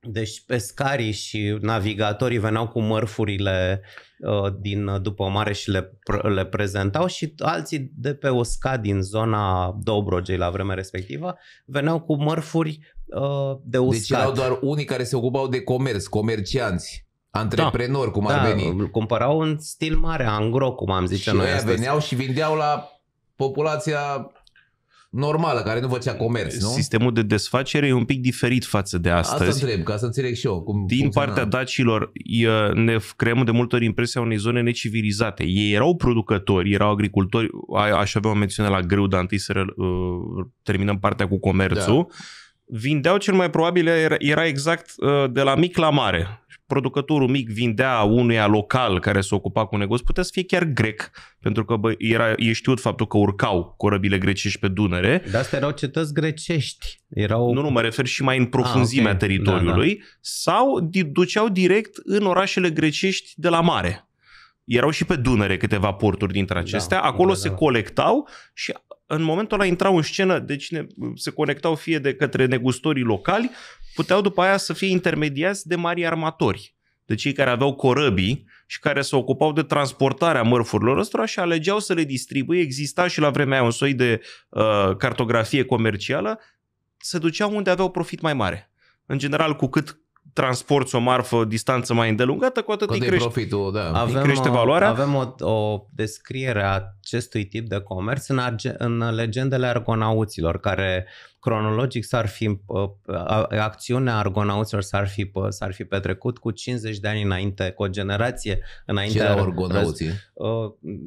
deci pescarii și navigatorii veneau cu mărfurile uh, din uh, după mare și le, le prezentau și alții de pe Osca din zona Dobrogei la vremea respectivă veneau cu mărfuri uh, de deci uscat. Deci erau doar unii care se ocupau de comerț, comercianți antreprenori, da. cum ar da, veni. Da, cumpărau un stil mare, angro, cum am zice și noi. Și veneau și vindeau la populația normală, care nu făcea comerț, nu? Sistemul de desfacere e un pic diferit față de astăzi. Asta întreb, ca să înțeleg și eu. Cum Din funcționa. partea dacilor ne creăm de multe ori impresia unei zone necivilizate. Ei erau producători, erau agricultori, aș avea o mențiune la greu, dar întâi să uh, terminăm partea cu comerțul. Da. Vindeau cel mai probabil, era, era exact uh, de la mic la mare producătorul mic vindea unuia local care se ocupa cu negoț, putea să fie chiar grec, pentru că bă, era, e știut faptul că urcau corăbile grecești pe Dunăre. Dar astea erau cetăți grecești. Erau... Nu, nu, mă refer și mai în profunzimea ah, okay. teritoriului. Da, da. Sau duceau direct în orașele grecești de la mare erau și pe Dunăre câteva porturi dintre da, acestea, da, acolo da, da. se da. colectau și în momentul ăla intrau în scenă, deci ne, se conectau fie de către negustorii locali, puteau după aia să fie intermediați de mari armatori, de cei care aveau corăbii și care se ocupau de transportarea mărfurilor ăstora și alegeau să le distribuie. Exista și la vremea aia un soi de uh, cartografie comercială, se duceau unde aveau profit mai mare. În general, cu cât transporti o marfă distanță mai îndelungată, cu atât Când îi crește, profitul, da. avem îi crește valoarea. O, avem o, o descriere a acestui tip de comerț în, arge- în legendele argonauților, care cronologic s-ar fi, uh, acțiunea argonauților s-ar fi, uh, s-ar fi petrecut cu 50 de ani înainte, cu o generație înainte. Ce argonauții? Uh,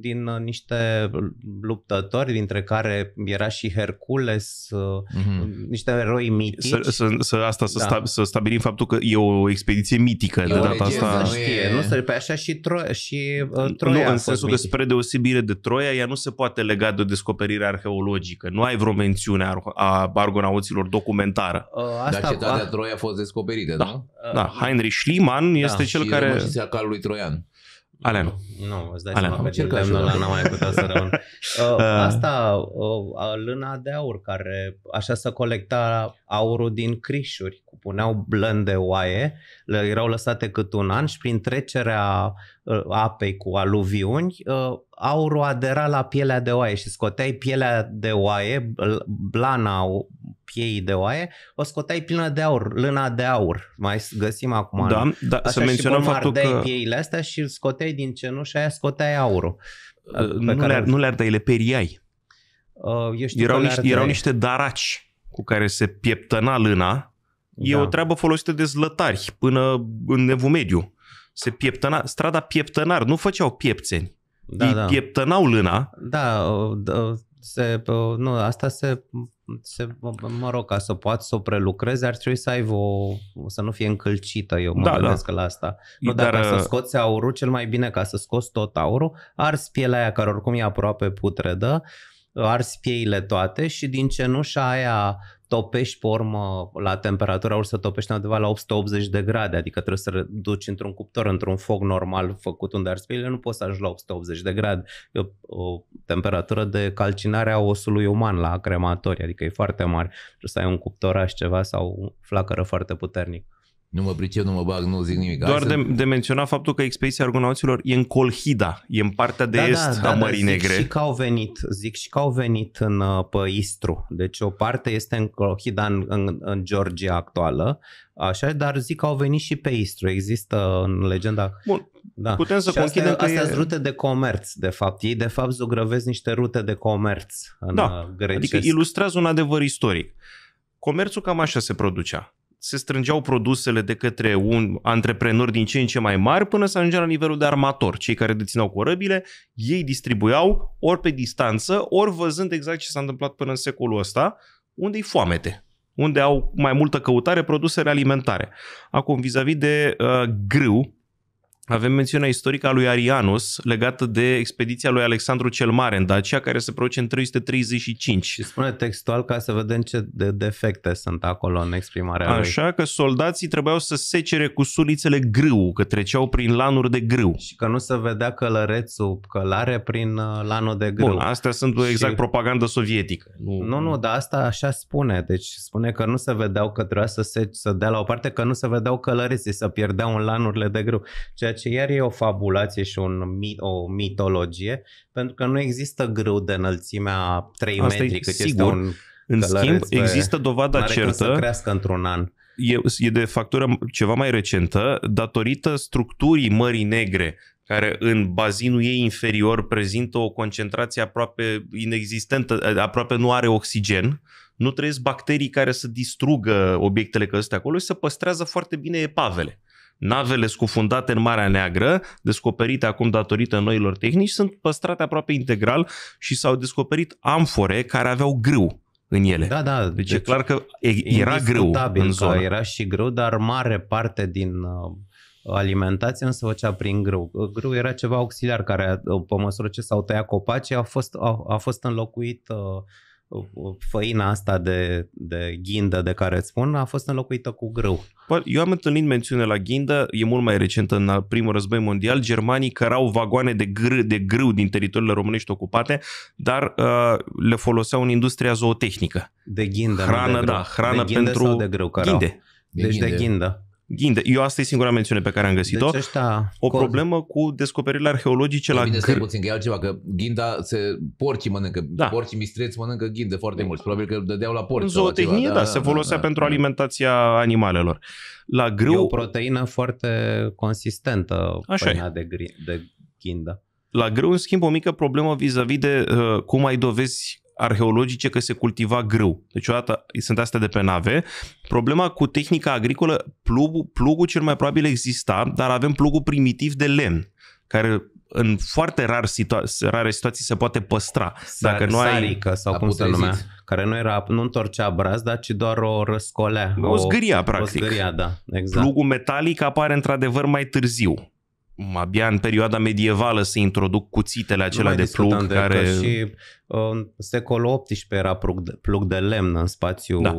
din niște luptători, dintre care era și Hercules, mm-hmm. niște eroi mitici. Să, să, să, asta, să, da. sta, să stabilim faptul că e o expediție mitică e de data asta. Știe, nu, e... nu, pe așa și, Tro- și uh, Troia Nu, în sensul că spre deosebire de Troia aia ea nu se poate lega de o descoperire arheologică. Nu ai vreo mențiune a, a argonauților documentară. Uh, asta, Dar cetatea a... Troia a fost descoperită, da? Nu? Da. Uh, Heinrich Schliemann da, este cel care... Și calului troian. Alea nu. Nu, îți dai Alea seama că lemnul ăla n-a mai putea să rămân. Uh, uh, asta, uh, lâna de aur care așa să colecta aurul din crișuri, Puneau blând de oaie, le erau lăsate cât un an și prin trecerea uh, apei cu aluviuni, uh, aurul adera la pielea de oaie și scoteai pielea de oaie, blana piei de oaie, o scoteai plină de aur, lâna de aur. Mai găsim acum. Da, da Așa să menționăm faptul că... pieile astea și scoteai din cenușa aia, scoteai aurul. Uh, nu, care... le, nu le dai le periai. eu știu erau, niște, erau niște daraci cu care se pieptăna lâna da. e o treabă folosită de zlătari până în Evul Mediu. Se pieptăna, strada pieptănar, nu făceau piepțeni. Da, Ei da. pieptănau lâna. Da, se, nu, asta se, se, mă rog, ca să poată să o prelucreze, ar trebui să aibă o, să nu fie încălcită, eu mă da, da. gândesc da. la asta. Nu, dar dacă să uh, scoți aurul, cel mai bine ca să scoți tot aurul, Ar pielea aia care oricum e aproape putredă arzi pieile toate și din cenușa aia topești pe urmă la temperatura ori să topești undeva la 880 de grade, adică trebuie să duci într-un cuptor, într-un foc normal făcut unde arzi pieile, nu poți să ajungi la 880 de grade. E o temperatură de calcinare a osului uman la crematori, adică e foarte mare. Trebuie să ai un așa ceva sau o flacără foarte puternic. Nu mă pricep, nu mă bag, nu zic nimic. Doar de, să... de menționat faptul că expediția argonauților e în Colhida, e în partea de da, da est da, a da, da Mării da, zic și că au venit, zic și că au venit în, uh, pe Istru. Deci o parte este în Colhida, în, în, în Georgia actuală, așa, dar zic că au venit și pe Istru. Există în legenda... Bun, da. putem să și conchidem astea, că astea e... rute de comerț, de fapt. Ei, de fapt, zugrăvesc niște rute de comerț în da, uh, grecesc. adică ilustrează un adevăr istoric. Comerțul cam așa se producea se strângeau produsele de către un antreprenor din ce în ce mai mari până să ajungea la nivelul de armator. Cei care dețineau corăbile, ei distribuiau ori pe distanță, ori văzând exact ce s-a întâmplat până în secolul ăsta, unde e foamete, unde au mai multă căutare produsele alimentare. Acum, vis-a-vis de uh, grâu, avem mențiunea istorică a lui Arianus legată de expediția lui Alexandru cel Mare în Dacia, care se produce în 335. Și spune textual ca să vedem ce de defecte sunt acolo în exprimarea Așa lui. Așa că soldații trebuiau să secere cu sulițele grâu, că treceau prin lanuri de grâu. Și că nu se vedea călărețul călare prin uh, lanul de grâu. Bun, astea sunt și... exact propagandă sovietică. Nu... nu, nu, dar asta așa spune. Deci spune că nu se vedeau că trebuia să, se, să dea la o parte, că nu se vedeau călăreții, să pierdeau în lanurile de grâu. Ceea ce iar e o fabulație și un, o mitologie, pentru că nu există grâu de înălțimea 3 Asta metri, cât sigur. este un în schimb, există dovada certă. Să crească într-un an. E, e de factură ceva mai recentă, datorită structurii Mării Negre, care în bazinul ei inferior prezintă o concentrație aproape inexistentă, aproape nu are oxigen, nu trăiesc bacterii care să distrugă obiectele căzute acolo și să păstrează foarte bine epavele. Navele scufundate în Marea Neagră, descoperite acum datorită noilor tehnici, sunt păstrate aproape integral și s-au descoperit amfore care aveau grâu în ele. Da, da. Deci, deci e clar că era grâu în zonă. Era și grâu, dar mare parte din uh, alimentație nu se făcea prin grâu. Uh, grâu era ceva auxiliar care, uh, pe măsură ce s-au tăiat copacii, a fost, a, a fost înlocuit uh, făina asta de, de ghindă de care îți spun a fost înlocuită cu grâu. Păi, eu am întâlnit mențiune la ghindă, e mult mai recent, în uh, primul război mondial, germanii cărau vagoane de, gr- de grâu din teritoriile românești ocupate, dar uh, le foloseau în industria zootehnică. De ghindă, Hrană, de grâu. da, hrană de ghindă pentru... Sau de grâu cărau? Ghinde. Deci de deci ghinde. de ghindă ghinde. Eu asta e singura mențiune pe care am găsit-o. Deci ăștia, o problemă cu descoperirile arheologice la... Bine, gr- puțin, că e altceva, că ghinda, se, porcii mănâncă, da. porcii mistreți mănâncă ghinde foarte mulți. Probabil că dădeau la porci. În zootehnie, ceva, da, da, se da, folosea da, pentru da. alimentația animalelor. La grâu... E o proteină foarte consistentă, Așa de, gri, de ghinda. La grâu, în schimb, o mică problemă vis-a-vis de uh, cum ai dovezi arheologice că se cultiva grâu. Deci odată sunt astea de pe nave. Problema cu tehnica agricolă, plugul, plugul cel mai probabil exista, dar avem plugul primitiv de lemn care în foarte rar situa- rare situații se poate păstra. Sar, Dacă nu ai... Sarică sau cum se numea, care nu, era, nu întorcea braț, dar ci doar o răscolea. O, o zgâria, practic. O zgâria, da, exact. Plugul metalic apare într-adevăr mai târziu abia în perioada medievală se introduc cuțitele acelea de plug de care... Și în uh, secolul XVIII era plug de, plug de lemn în spațiu da.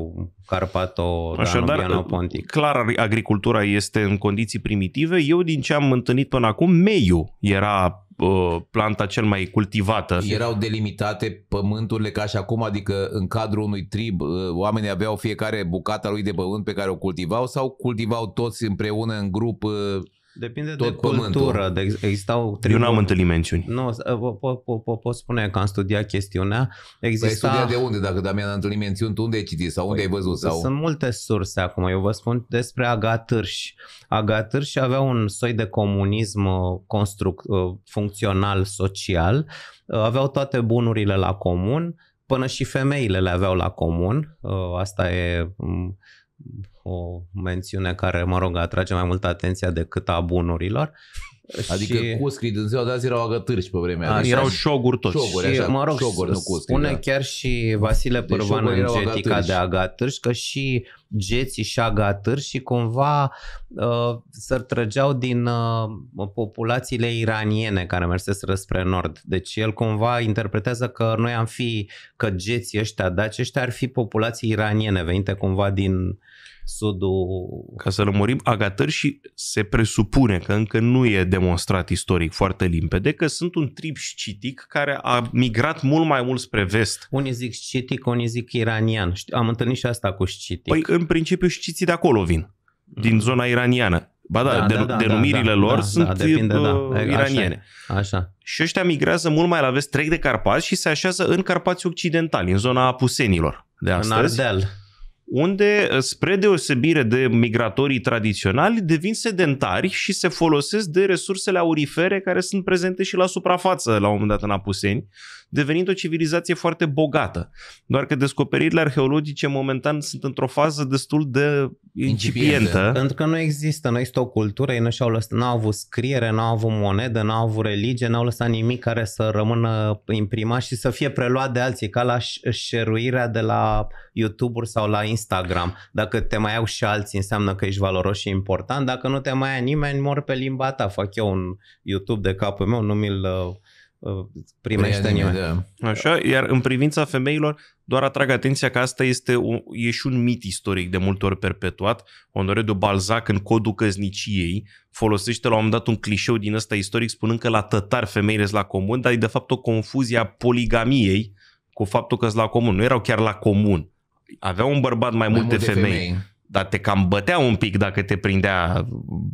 carpato da, Așadar, pontic clar, agricultura este în condiții primitive. Eu, din ce am întâlnit până acum, meiu era uh, planta cel mai cultivată. Erau delimitate pământurile ca și acum, adică în cadrul unui trib, uh, oamenii aveau fiecare bucata lui de pământ pe care o cultivau sau cultivau toți împreună în grup Depinde tot de cultură. Pământul. De, existau tribuni. Eu n-am întâlnit mențiuni. Nu, pot ă, po, po, po spune că am studiat chestiunea. Păi Exista... Păi studiat de unde? Dacă Damian a întâlnit mențiuni, tu unde ai citit sau unde păi, ai văzut? Păi, sau... Sunt multe surse acum. Eu vă spun despre Agatârși. Agatârși avea un soi de comunism ă, construct, ă, funcțional, social. Aveau toate bunurile la comun, până și femeile le aveau la comun. Asta e o mențiune care, mă rog, atrage mai mult atenția decât a bunurilor. Adică și... cuscrii din ziua de azi erau agătârși pe vremea aia. Erau șoguri toți. Șoguri, și, așa, mă rog, șoguri, nu cuscri, spune da. chiar și Vasile deci Pârvan în getica de agătârși că și geții și agătârși și cumva uh, ă, să trăgeau din uh, populațiile iraniene care merseseră spre nord. Deci el cumva interpretează că noi am fi, că geții ăștia daci ăștia ar fi populații iraniene venite cumva din sudul... Ca să lămurim, agatări și se presupune că încă nu e demonstrat istoric foarte limpede că sunt un trip scitic care a migrat mult mai mult spre vest. Unii zic scitic, unii zic iranian. Am întâlnit și asta cu scitic. Păi în principiu sciții de acolo vin, din mm. zona iraniană. Ba da, da, de, da, da, da denumirile da, lor da, sunt da, depinde, uh, da. iraniene. Așa, așa. Și ăștia migrează mult mai la vest, trec de Carpați și se așează în Carpați Occidentali, în zona Apusenilor de astăzi. În Ardeal unde, ă, spre deosebire de migratorii tradiționali, devin sedentari și se folosesc de resursele aurifere care sunt prezente și la suprafață la un moment dat în Apuseni devenind o civilizație foarte bogată. Doar că descoperirile arheologice momentan sunt într-o fază destul de incipientă. Pentru că nu există, nu există o cultură, ei nu și-au lăsat, n-au avut scriere, n-au avut monedă, n-au avut religie, n-au lăsat nimic care să rămână imprimat și să fie preluat de alții, ca la șeruirea de la YouTube-uri sau la Instagram. Dacă te mai au și alții, înseamnă că ești valoros și important. Dacă nu te mai ia nimeni, mor pe limba ta. Fac eu un YouTube de capul meu, nu mi-l uh, Uh, primește nimeni. Da. Așa, iar în privința femeilor, doar atrag atenția că asta este o, e și un mit istoric de multe ori perpetuat. Onore de Balzac în codul căzniciei folosește la un moment dat un clișeu din ăsta istoric spunând că la tătar femeile sunt la comun, dar e de fapt o confuzie a poligamiei cu faptul că sunt la comun. Nu erau chiar la comun. Avea un bărbat mai, mai multe, multe femei, femei, dar te cam bătea un pic dacă te prindea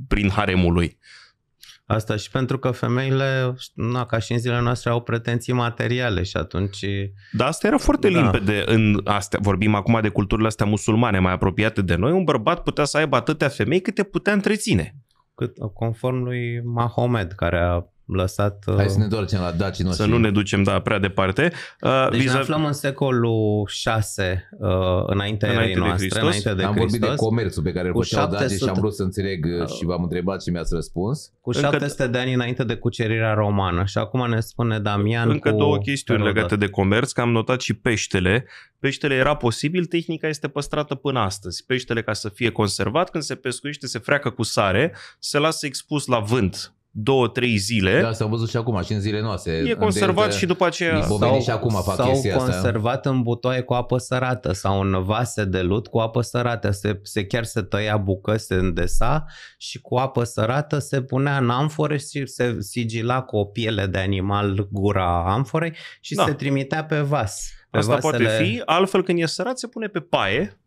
prin haremul lui. Asta și pentru că femeile, na, ca și în zilele noastre, au pretenții materiale și atunci... Da, asta era foarte da. limpede în astea. Vorbim acum de culturile astea musulmane mai apropiate de noi. Un bărbat putea să aibă atâtea femei câte putea întreține. Cât, conform lui Mahomed, care a lăsat... Uh, Hai să ne întoarcem la dacii noștri. Să nu ne ducem, da, prea departe. Uh, deci viză... ne aflăm în secolul 6 uh, înainte, înainte de Hristos. înainte de Am Hristos. vorbit de comerțul pe care îl făceau 700... dacii și am vrut să înțeleg uh, și v-am întrebat și mi-ați răspuns. Cu încă... 700 de ani înainte de cucerirea romană și acum ne spune Damian Încă cu... două chestiuni legate de comerț, că am notat și peștele. Peștele era posibil, tehnica este păstrată până astăzi. Peștele ca să fie conservat, când se pescuiește, se freacă cu sare, se lasă expus la vânt două, trei zile. Da, s-au văzut și acum și în zile noastre. E conservat și după aceea... Sau, și acum fac sau conservat asta. în butoaie cu apă sărată sau în vase de lut cu apă sărată. Se, se chiar se tăia bucăți, se îndesa și cu apă sărată se punea în amfore și se sigila cu o piele de animal gura amforei și da. se trimitea pe vas. Pe Asta vasele... poate fi. Altfel, când e sărat, se pune pe paie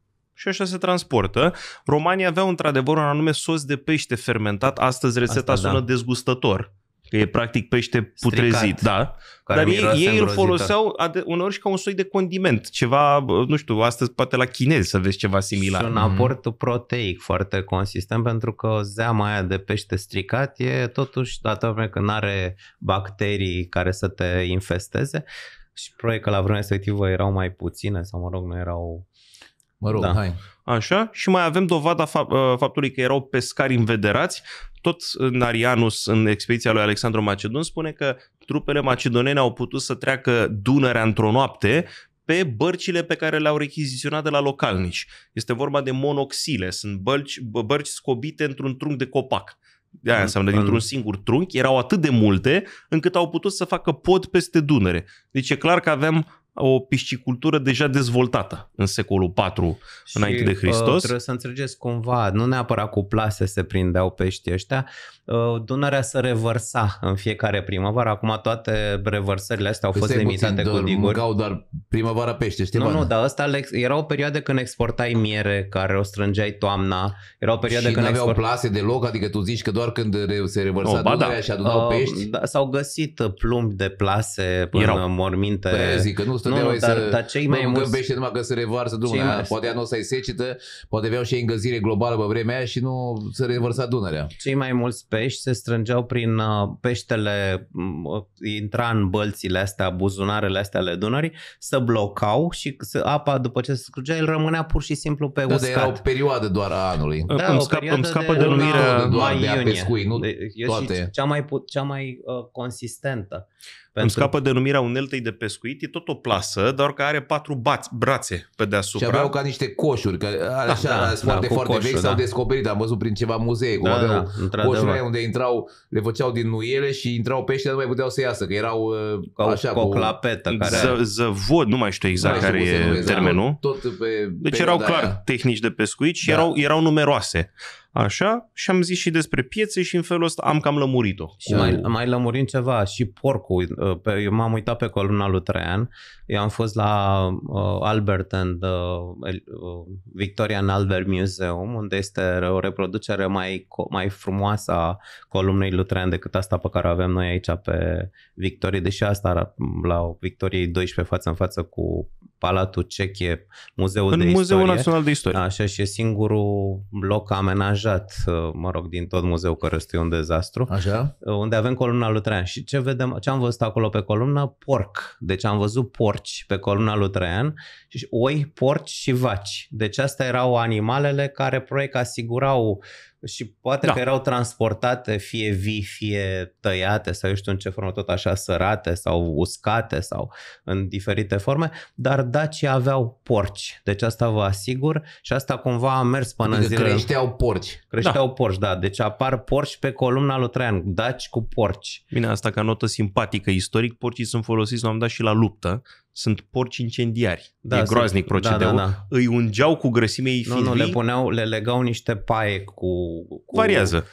și așa se transportă. România aveau într-adevăr un anume sos de pește fermentat, astăzi rețeta Asta, da. sună da. dezgustător. Că e practic pește putrezit, Stricat, da. Dar ei, ei îl foloseau uneori și ca un soi de condiment, ceva, nu știu, astăzi poate la chinezi să vezi ceva similar. Și un mhm. aport mm. proteic foarte consistent, pentru că zeama aia de pește stricat e totuși, dată vreme că nu are bacterii care să te infesteze, și probabil că la vremea respectivă erau mai puține sau mă rog, nu erau Mă rog, da. hai. Așa, și mai avem dovada fa- uh, faptului că erau pescari învederați. Tot Narianus, în expediția lui Alexandru Macedon, spune că trupele macedonene au putut să treacă Dunărea într-o noapte pe bărcile pe care le-au rechiziționat de la localnici. Este vorba de monoxile, sunt bărci, bărci scobite într-un trunc de copac. De aia mm, înseamnă dintr-un mm. singur trunchi, erau atât de multe încât au putut să facă pod peste Dunăre. Deci e clar că avem o piscicultură deja dezvoltată în secolul IV înainte de uh, Hristos. trebuie să înțelegeți cumva, nu neapărat cu plase se prindeau pești ăștia, Uh, Dunărea să revărsa în fiecare primăvară. Acum toate revărsările astea au păi fost limitate cu diguri. Mâncau doar primăvara pește, știi? Nu, bani. nu, dar asta era o perioadă când exportai miere, care o strângeai toamna. Era o perioadă și când aveau export... plase deloc, adică tu zici că doar când se revărsa oh, da. Dunărea da. și adunau uh, pești? Da, s-au găsit plumbi de plase până Erau. în morminte. Păi, zic că nu stăteau nu, dar, să dar cei mai mulți... pește numai că se revarsă Dunărea. Mai... Poate anul ăsta e secetă, poate aveau și ei îngăzire globală pe vremea aia și nu se revărsa Dunărea. Cei mai mulți pe pești se strângeau prin uh, peștele, uh, intra în bălțile astea, buzunarele astea ale Dunării, să blocau și apa după ce se scurgea, el rămânea pur și simplu pe da, uscat. Da, era o perioadă doar a anului. Da, îmi, scap, îmi scapă de, de numirea doar mai de a pescui, nu de, deci, toate. Cea mai, cea mai uh, consistentă. Pentru... Îmi scapă denumirea uneltei de pescuit, e tot o plasă, doar că are patru bați, brațe pe deasupra. Și aveau ca niște coșuri, că da, așa, da, da, foarte, da, foarte coșul, vechi da. s-au descoperit, am văzut prin ceva muzee, cum da, aveau da, coșurile unde intrau, le făceau din nuiele și intrau pești, dar nu mai puteau să iasă, că erau uh, ca așa cu... o clapetă. Care... Ză, zăvod, nu mai știu exact da, care e termenul. Tot pe deci erau clar aia. tehnici de pescuit și da. erau, erau numeroase. Așa, și am zis și despre piețe și în felul ăsta am cam lămurit-o. Și mai, mai lămurim ceva, și porcul. Ă, eu m-am uitat pe coluna lui Traian, eu am fost la uh, Albert and uh, Victoria and Albert Museum, unde este o reproducere mai, mai frumoasă a columnei lui Traian decât asta pe care o avem noi aici pe Victorie, deși asta la Victoriei 12 față în față cu Palatul e Muzeul în de Muzeul Istorie. Național de Istorie. Așa, și e singurul loc amenajat, uh, mă rog, din tot muzeul care este un dezastru. Așa. Uh, unde avem columna lui Traian. Și ce vedem, ce am văzut acolo pe columnă? Porc. Deci am văzut porci pe columna lui Traian și oi, porci și vaci. Deci astea erau animalele care proiect asigurau uh, și poate da. că erau transportate fie vii, fie tăiate sau eu știu în ce formă, tot așa sărate sau uscate sau în diferite forme, dar dacii aveau porci. Deci asta vă asigur și asta cumva a mers până adică zile. creșteau porci. Creșteau da. porci, da. Deci apar porci pe columna lui Traian, daci cu porci. Bine, asta ca notă simpatică istoric, porcii sunt folosiți l am dat și la luptă sunt porci incendiari. Da, e groaznic sunt, da, procedeul. Da, da, da. Îi ungeau cu grăsime ei Nu, nu, le puneau, le legau niște paie cu... cu Variază.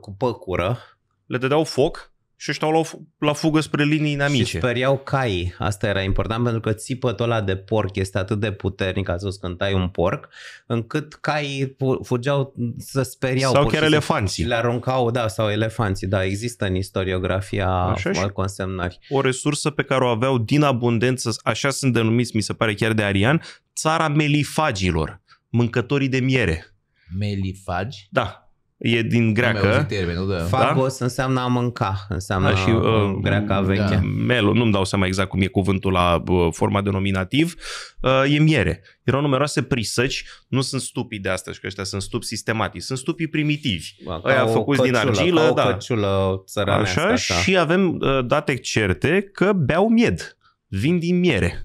Cu păcură. Le dădeau foc și ăștia au luat la fugă spre linii inamice. Și speriau cai. Asta era important pentru că țipătul ăla de porc este atât de puternic, ați zis, când tai un porc, încât caii fugeau să speriau. Sau chiar elefanții. Le aruncau, da, sau elefanții, da, există în istoriografia așa și O resursă pe care o aveau din abundență, așa sunt denumiți, mi se pare chiar de Arian, țara melifagilor, mâncătorii de miere. Melifagi? Da, e din greacă. Termenul, da. Fagos da? înseamnă a mânca, înseamnă da, și, uh, greaca veche. Da. Melo, nu-mi dau seama exact cum e cuvântul la uh, forma de nominativ, uh, e miere. Erau numeroase prisăci, nu sunt stupii de astăzi, că ăștia sunt stupi sistematici, sunt stupii primitivi. Ba, Aia făcut căciulă, din argilă, ca o da. Căciulă așa, asta. și avem uh, date certe că beau mied, vin din miere.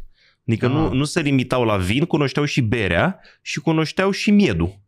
Adică ah. nu, nu se limitau la vin, cunoșteau și berea și cunoșteau și miedul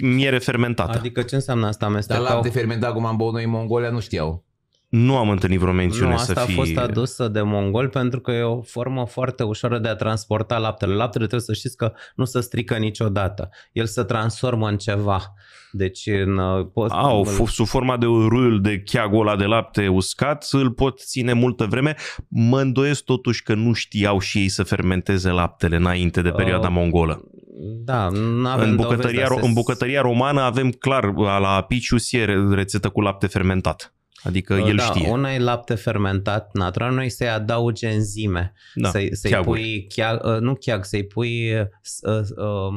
miere fermentată. Adică ce înseamnă asta amestecat? Dar lapte fermentat cum am băut noi în Mongolia nu știau. Nu am întâlnit vreo mențiune nu, asta să fie... a fost adusă de mongol pentru că e o formă foarte ușoară de a transporta laptele. Laptele trebuie să știți că nu se strică niciodată. El se transformă în ceva. Deci în... Uh, post... Au, sub forma de râl de cheagola de lapte uscat, îl pot ține multă vreme. Mă îndoiesc totuși că nu știau și ei să fermenteze laptele înainte de perioada uh, mongolă. Da, avem în, bucătăria, ro- în bucătăria romană avem clar, la Apicius e rețetă cu lapte fermentat. Adică el da, știe. Una e lapte fermentat natural, noi să-i adaugi enzime. Da, să-i, să pui, chiar, ă, nu chiar, să-i pui uh, uh,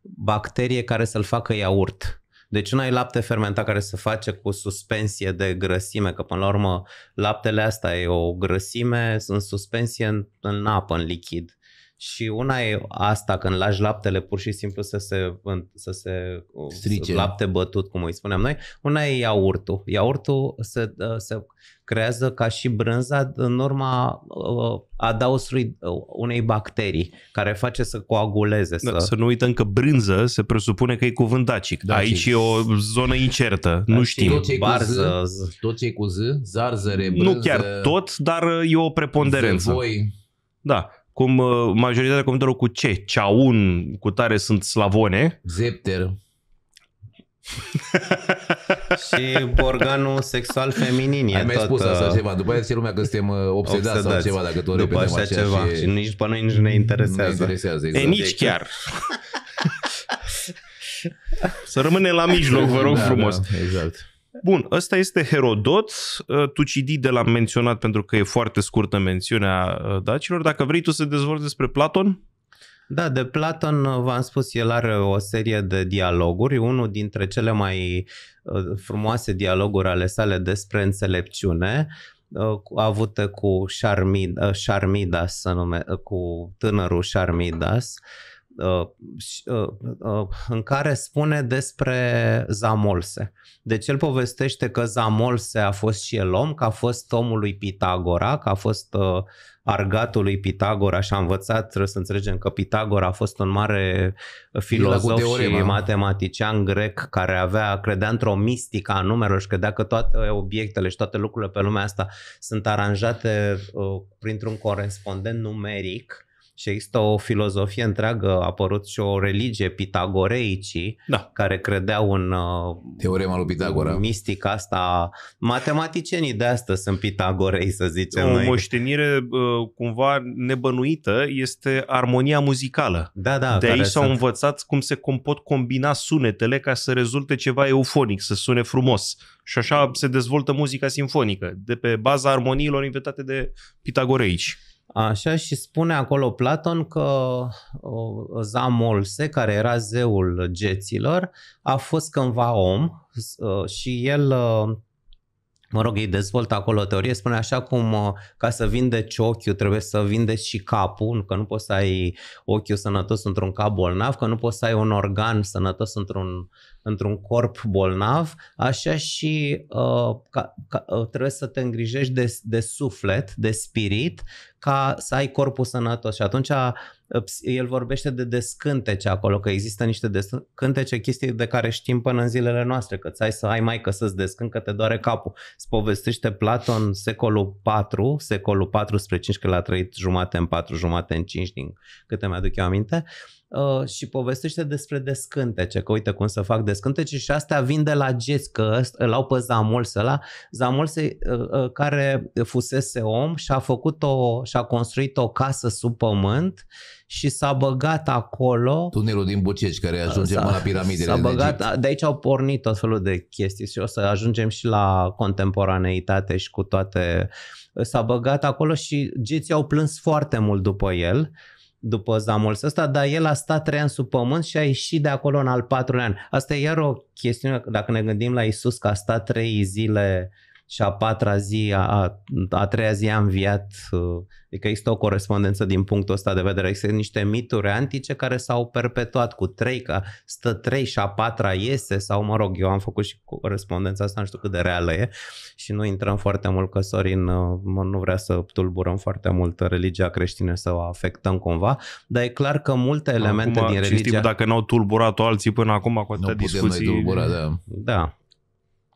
bacterie care să-l facă iaurt. Deci una e lapte fermentat care se face cu suspensie de grăsime, că până la urmă laptele asta e o grăsime în suspensie în, în apă, în lichid. Și una e asta când lași laptele pur și simplu să se, să se Strice. lapte bătut, cum îi spunem noi. Una e iaurtul. Iaurtul se, se creează ca și brânza în urma uh, adausului uh, unei bacterii care face să coaguleze. Da, să... să nu uităm că brânză se presupune că e cuvânt dacic. dacic. Aici e o zonă incertă, da, nu știm. Tot ce Barză, z, tot ce cu z, zarzăre, brânză... Nu chiar tot, dar e o preponderență. Zăvoi. Da cum uh, majoritatea comentelor cu ce, ceaun, cu tare sunt slavone. Zepter. și organul sexual feminin e Ai mai tot, spus asta uh, ceva, după aia zice lumea că suntem obsedați, uh, obsedați. sau ceva dacă tot după așa ceva și... și nici pe noi nici ne interesează. Ne interesează exact. E nici deci- chiar. Să rămâne la mijloc, vă rog da, frumos. Da, exact. Bun, ăsta este Herodot, ă, Tucidid de l-am menționat pentru că e foarte scurtă mențiunea ă, dacilor. Dacă vrei tu să dezvolți despre Platon? Da, de Platon v-am spus, el are o serie de dialoguri, unul dintre cele mai ă, frumoase dialoguri ale sale despre înțelepciune, avute cu Charmidas, Charmidas să nume, cu tânărul Charmidas. Uh, Uh, uh, uh, în care spune despre Zamolse. Deci el povestește că Zamolse a fost și el om, că a fost omul lui Pitagora, că a fost argatul lui Pitagora și a învățat, trebuie să înțelegem că Pitagora a fost un mare filozof și matematician grec care avea, credea într-o mistică a numerelor și credea că toate obiectele și toate lucrurile pe lumea asta sunt aranjate printr-un corespondent numeric și există o filozofie întreagă, a apărut și o religie pitagoreicii, da. care credeau în uh, teorema lui Pitagora. Mistica asta, matematicienii de astăzi sunt pitagorei, să zicem o noi. moștenire uh, cumva nebănuită este armonia muzicală. Da, da. De aici s-au sunt... învățat cum se pot combina sunetele ca să rezulte ceva eufonic, să sune frumos. Și așa se dezvoltă muzica sinfonică, de pe baza armoniilor inventate de pitagoreici. Așa și spune acolo Platon că Zamolse, care era zeul geților, a fost cândva om ă, și el, ă, mă rog, îi dezvoltă acolo o teorie, spune așa cum ă, ca să vindeci ochiul trebuie să vindeci și capul, că nu poți să ai ochiul sănătos într-un cap bolnav, că nu poți să ai un organ sănătos într-un într-un corp bolnav, așa și uh, ca, ca, uh, trebuie să te îngrijești de, de suflet, de spirit, ca să ai corpul sănătos. Și atunci uh, el vorbește de descântece acolo, că există niște descântece, chestii de care știm până în zilele noastre, că ți-ai să ai mai că să-ți descânt, că te doare capul. Îți povestește Platon secolul 4, secolul 4 spre 5, că l-a trăit jumate în 4, jumate în 5, din câte mi-aduc eu aminte, uh, uh, și povestește despre descântece, că uite cum să fac descântece și astea vin de la geți, că îl au pe Zamolse la Zamolse uh, uh, care fusese om și a făcut o, și a construit o casă sub pământ și s-a băgat acolo. Tunelul din Bucești care ajunge la piramidele s-a băgat, De aici au pornit tot felul de chestii și o să ajungem și la contemporaneitate și cu toate. S-a băgat acolo și geții au plâns foarte mult după el după zamulsul ăsta, dar el a stat trei ani sub pământ și a ieșit de acolo în al patrulea an. Asta e iar o chestiune, dacă ne gândim la Isus că a stat trei zile și a patra zi, a, a treia zi a înviat. Adică există o corespondență din punctul ăsta de vedere. Există niște mituri antice care s-au perpetuat cu trei, că stă trei și a patra iese sau, mă rog, eu am făcut și corespondența asta, nu știu cât de reală e și nu intrăm foarte mult că Sorin uh, nu vrea să tulburăm foarte mult religia creștină, să o afectăm cumva, dar e clar că multe elemente acum, din religia... Și dacă n-au tulburat-o alții până acum cu atâtea discuții... Tulbura, da. da,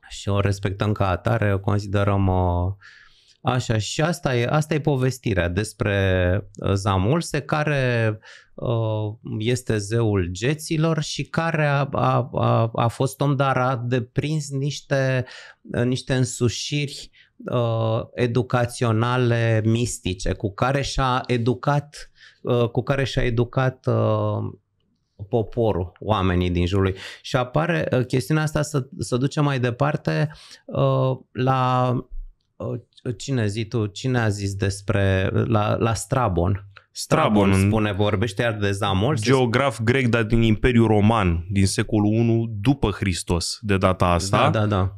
și o respectăm ca atare, o considerăm o... Uh, așa, și asta e, asta e povestirea despre uh, Zamulse, care uh, este zeul geților și care a, a, a, a fost om, dar a deprins niște, niște însușiri educaționale mistice, cu care și-a educat, cu care și-a educat poporul, oamenii din jurul lui. Și apare uh, chestiunea asta să, să duce mai departe uh, la uh, cine zi tu, cine a zis despre la, la Strabon. Strabon, Strabon spune, vorbește iar de Zamol. Geograf grec, dar din Imperiul Roman, din secolul 1 după Hristos, de data asta. Da, da, da.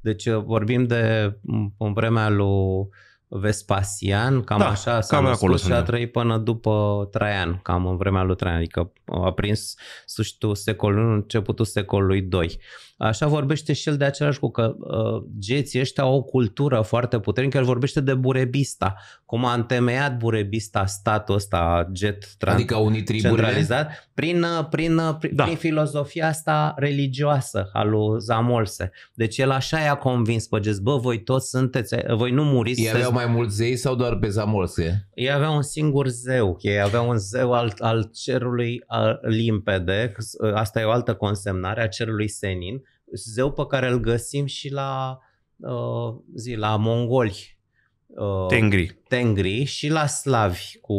Deci vorbim de în vremea lui Vespasian, cam da, așa s-a cam acolo și a trăit până după Traian, cam în vremea lui Traian, adică a prins sfârșitul secolului, începutul secolului 2. Așa vorbește și el de același cu că uh, geții ăștia au o cultură foarte puternică, el vorbește de burebista, cum a întemeiat burebista statul ăsta jet adică unii triburile? centralizat, prin, uh, prin, uh, prin, da. prin filozofia asta religioasă a lui Zamolse. Deci el așa i-a convins pe geți, bă, voi toți sunteți, voi nu muriți. Ei aveau mai mulți zei sau doar pe Zamolse? Ei aveau un singur zeu, ei aveau un zeu al, al cerului limpede, ă, asta e o altă consemnare a cerului senin, zeu pe care îl găsim și la, uh, zi, la mongoli. Uh, Tengri. Tengri și la slavi cu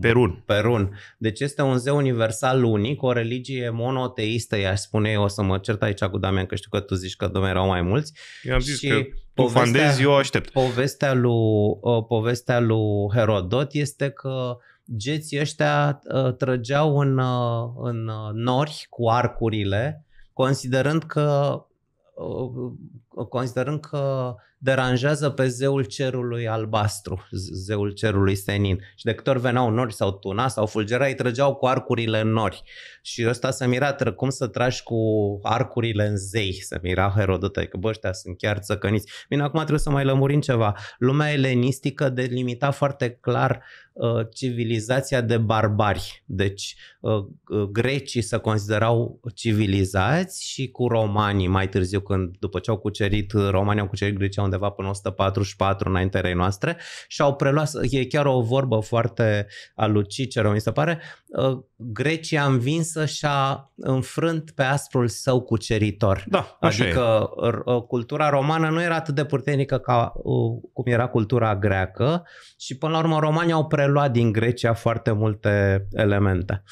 Perun. Perun. Deci este un zeu universal unic, o religie monoteistă, i-aș spune, eu o să mă cert aici cu Damian, că știu că tu zici că domnule erau mai mulți. Eu am zis și că povestea, fandezi, eu aștept. Povestea lui, uh, povestea lui Herodot este că geții ăștia uh, trăgeau în, uh, în uh, nori cu arcurile considerând că uh, considerând că deranjează pe zeul cerului albastru, zeul cerului senin. Și de câte ori veneau nori sau tuna sau fulgera, îi trăgeau cu arcurile în nori. Și ăsta se mira cum să tragi cu arcurile în zei, se mira Herodotă, că adică, bă, ăștia sunt chiar țăcăniți. Bine, acum trebuie să mai lămurim ceva. Lumea elenistică delimita foarte clar uh, civilizația de barbari. Deci uh, grecii se considerau civilizați și cu romanii mai târziu, când după ce au cucerit, romanii au cucerit Grecia, undeva până 144 înaintea rei noastre și au preluat, e chiar o vorbă foarte a Cicero, mi se pare, uh, Grecia învinsă și-a înfrânt pe astrul său cuceritor. Da, așa adică e. Uh, cultura romană nu era atât de puternică ca uh, cum era cultura greacă și până la urmă romanii au preluat din Grecia foarte multe elemente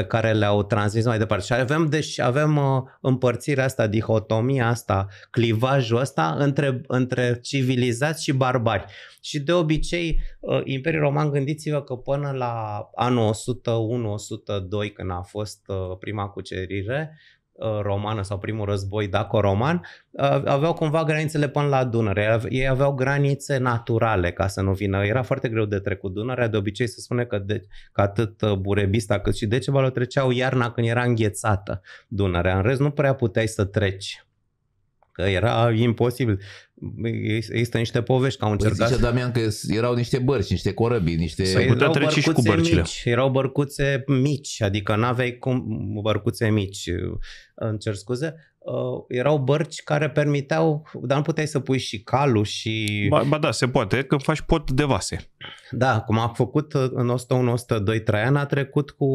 pe care le-au transmis mai departe. Și avem, deci, avem uh, împărțirea asta, dihotomia asta, clivajul ăsta între, între civilizați și barbari. Și de obicei, uh, Imperiul Roman, gândiți-vă că până la anul 101-102, când a fost uh, prima cucerire, Uh, romană sau primul război dacoroman uh, aveau cumva granițele până la Dunăre. Ei aveau granițe naturale ca să nu vină. Era foarte greu de trecut Dunărea. De obicei se spune că, de, că atât uh, Burebista cât și Decebală treceau iarna când era înghețată Dunărea. În rest nu prea puteai să treci Că era imposibil. Există niște povești că au păi încercat... Păi zice Damian că erau niște bărci, niște corăbii, niște... Păi erau trece și cu bărcile. Mici, erau bărcuțe mici, adică n-aveai cum bărcuțe mici, îmi cer scuze. Uh, erau bărci care permiteau, dar nu puteai să pui și calul și... Ba, ba da, se poate, că faci pot de vase. Da, cum a făcut ă, în 101, 102, Traian a trecut cu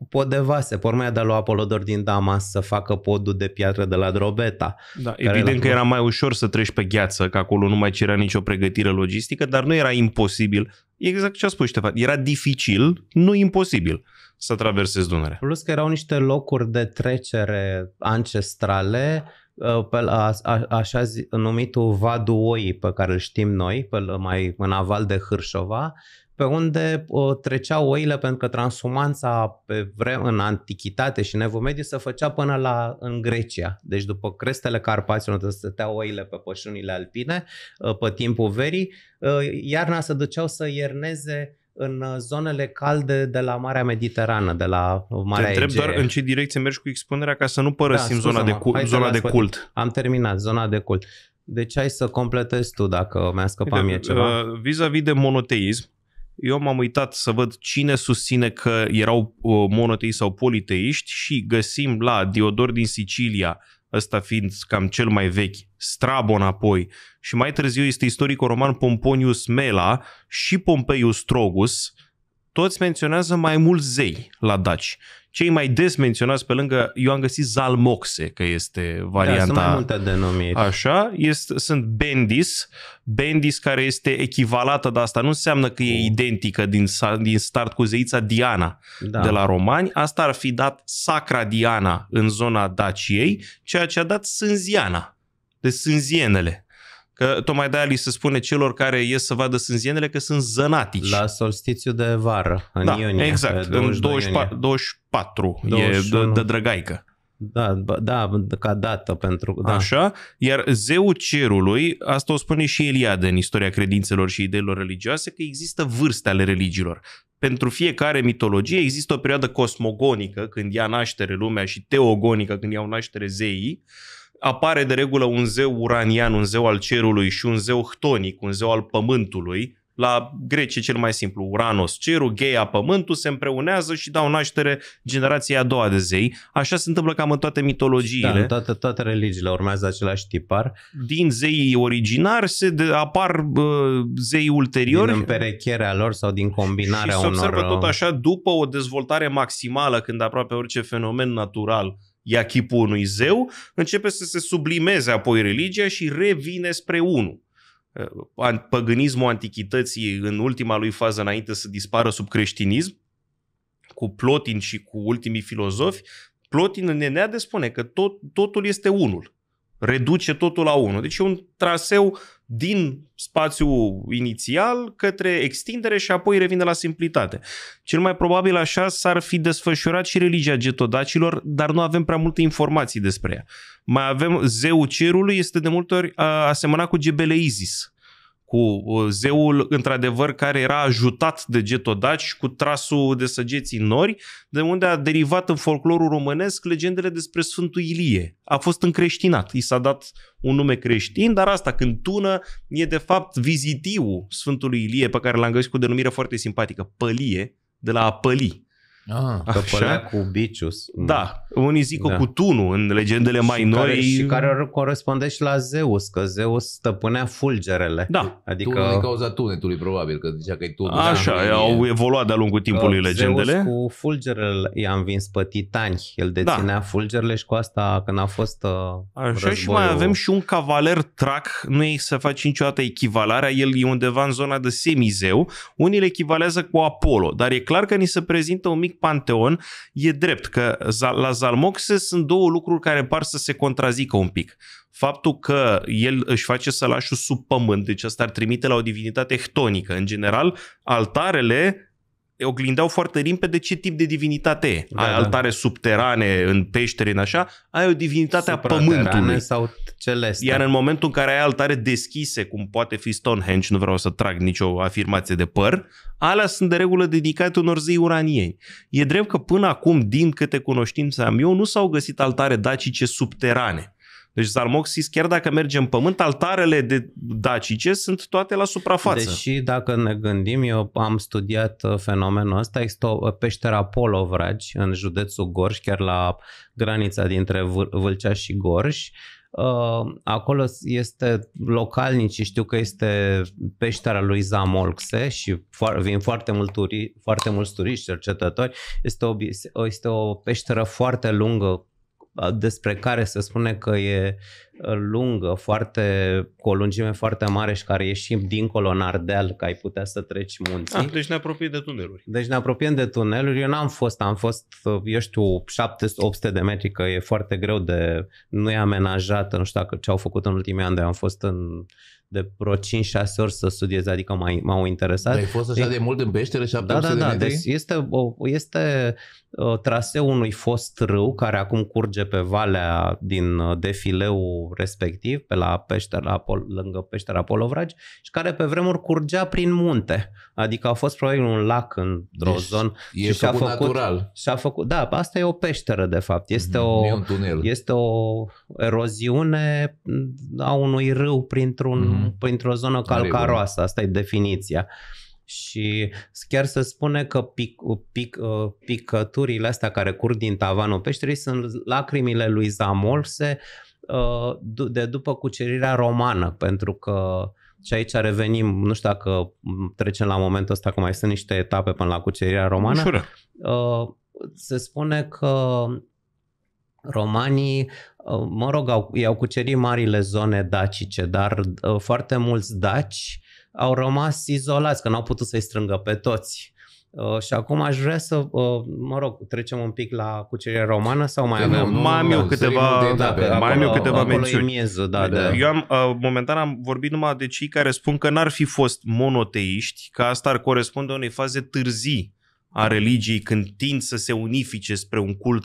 cu pod de vase. Pormea de la Apolodor din Damas să facă podul de piatră de la Drobeta. Da, evident că era mai ușor să treci pe gheață, că acolo nu mai cerea nicio pregătire logistică, dar nu era imposibil. Exact ce a spus Ștefan, era dificil, nu imposibil să traversezi Dunărea. Plus că erau niște locuri de trecere ancestrale uh, pe a, a, așa zi, numitul Vadu Oii pe care îl știm noi, pe, mai în aval de Hârșova, pe unde uh, treceau oile, pentru că transumanța pe vre- în antichitate și în Evul Mediu se făcea până la în Grecia. Deci după crestele Carpaților, unde stăteau oile pe pășunile alpine, uh, pe timpul verii, uh, iarna se duceau să ierneze în uh, zonele calde de la Marea Mediterană, de la uh, Marea Te întreb doar în ce direcție mergi cu expunerea ca să nu părăsim da, zona, de, cu- zona de cult. Am terminat, zona de cult. Deci ai să completezi tu dacă mi-a scăpat Uite, mie ceva. Uh, vis-a-vis de monoteism, eu m-am uitat să văd cine susține că erau uh, monoteiști sau politeiști și găsim la Diodor din Sicilia, ăsta fiind cam cel mai vechi, Strabon apoi, și mai târziu este istoricul roman Pomponius Mela și Pompeius Trogus, uh, toți menționează mai mulți zei la daci. Cei mai des menționați pe lângă, eu am găsit Zalmoxe, că este varianta... Da, sunt mai multe denumiri. Așa, este, sunt Bendis, Bendis care este echivalată, dar asta nu înseamnă că e oh. identică din, din start cu zeița Diana da. de la romani. Asta ar fi dat Sacra Diana în zona Daciei, ceea ce a dat Sânziana, de Sânzienele. Că tocmai de li se spune celor care ies să vadă sânzienele că sunt zănatici. La solstițiu de vară, în da, iunie. Exact, în 24, 24 e de, de drăgaică. Da, da, ca dată pentru... Da. Așa, iar zeul cerului, asta o spune și Eliade în istoria credințelor și ideilor religioase, că există vârste ale religiilor. Pentru fiecare mitologie există o perioadă cosmogonică, când ia naștere lumea, și teogonică, când iau naștere zeii, uh, apare de regulă un zeu uranian, un zeu al cerului și un zeu htonic, un zeu al pământului. La greci e cel mai simplu, Uranos, cerul, Gheia, pământul, se împreunează și dau naștere generației a doua de zei. Așa se întâmplă cam în toate mitologiile. Da, în toate, toate religiile urmează același tipar. Din zeii originari se de, apar uh, zei ulteriori. Din împerecherea lor sau din combinarea și se unor... se observă tot uh, așa după o dezvoltare maximală, când aproape orice fenomen natural uh, ia chipul unui zeu, începe să se sublimeze apoi religia și revine spre unul. Uh, păgânismul antichității în ultima lui fază înainte să dispară sub creștinism, cu Plotin și cu ultimii filozofi, Plotin în Eneade spune că tot, totul este unul reduce totul la 1. Deci e un traseu din spațiu inițial către extindere și apoi revine la simplitate. Cel mai probabil așa s-ar fi desfășurat și religia getodacilor, dar nu avem prea multe informații despre ea. Mai avem zeul cerului, este de multe ori asemănat cu Gebele Isis, cu uh, zeul, într-adevăr, care era ajutat de getodaci cu trasul de săgeții nori, de unde a derivat în folclorul românesc legendele despre Sfântul Ilie. A fost încreștinat, i s-a dat un nume creștin, dar asta când tună e de fapt vizitiu Sfântului Ilie, pe care l-am găsit cu denumire foarte simpatică, Pălie, de la Apăli. Ah, că cu bicius. Da, mm. Unii zic da. cu tunul în legendele mai și noi. Care, și care corespunde și la Zeus, că Zeus stăpânea fulgerele. Da. Adică... Tunul din cauza tunetului, probabil, că zicea că e tunul. Așa, da, au evoluat de-a lungul timpului legendele. Zeus cu fulgerele i-a învins pe titani. El da. deținea da. fulgerele și cu asta când a fost uh, Așa războiul... și mai avem și un cavaler trac, nu ei se face niciodată echivalarea, el e undeva în zona de semizeu. Unii le echivalează cu Apollo, dar e clar că ni se prezintă un mic panteon. E drept că la Zalmoxe sunt două lucruri care par să se contrazică un pic. Faptul că el își face sălașul sub pământ, deci asta ar trimite la o divinitate htonică. În general, altarele oglindeau foarte limpede ce tip de divinitate e. Da, ai da. altare subterane în peșteri în așa, ai o divinitate a pământului. sau celeste. Iar în momentul în care ai altare deschise, cum poate fi Stonehenge, nu vreau să trag nicio afirmație de păr, alea sunt de regulă dedicate unor zei uranieni. E drept că până acum, din câte cunoștințe am eu, nu s-au găsit altare dacice subterane. Deci Zarmoxis, chiar dacă merge în pământ, altarele de dacice sunt toate la suprafață. Deși dacă ne gândim, eu am studiat uh, fenomenul ăsta, există o uh, peștera Polovragi în județul Gorj, chiar la granița dintre Vâlcea și Gorj, uh, acolo este localnici, știu că este peștera lui Zamolxe și vin foarte, mult turi, foarte mulți turiști, cercetători. Este o, este o peșteră foarte lungă, despre care se spune că e lungă, foarte, cu o lungime foarte mare și care ieșim dincolo în Ardeal, că ai putea să treci munții. Ah, deci ne apropiem de tuneluri. Deci ne apropiem de tuneluri. Eu n-am fost, am fost, eu știu, 700-800 de metri, că e foarte greu de... Nu e amenajat, nu știu dacă ce au făcut în ultimii ani, de am fost în de pro 5-6 ori să studiez, adică m m-au interesat. Ai fost așa e, de mult în peștere, 700 da, da, da, da, de Deci este, este uh, traseul unui fost râu care acum curge pe valea din uh, defileu respectiv, pe la peștera, lângă peștera Polovragi, și care pe vremuri curgea prin munte. Adică a fost probabil un lac într-o deci zonă. și și-a făcut, natural. Și-a făcut, da, asta e o peșteră de fapt. Este, mm, o, un tunel. este o eroziune mm, a unui râu printr-un, mm. printr-o zonă calcaroasă. Asta e definiția și chiar se spune că pic, pic, uh, picăturile astea care curg din tavanul peșterii sunt lacrimile lui Zamolse, uh, Uh, de după cucerirea romană, pentru că și aici revenim, nu știu dacă trecem la momentul ăsta, că mai sunt niște etape până la cucerirea romană. Ușură. Uh, se spune că romanii, uh, mă rog, au, i-au cucerit marile zone dacice, dar foarte mulți daci au rămas izolați, că n-au putut să-i strângă pe toți. Uh, și acum aș vrea să, uh, mă rog, trecem un pic la cucerirea romană sau mai avem? mai am eu câteva, de, da, mai am eu câteva mențiuni. Miezul, da, Eu am, uh, momentan am vorbit numai de cei care spun că n-ar fi fost monoteiști, că asta ar corespunde unei faze târzii a religiei când tind să se unifice spre un cult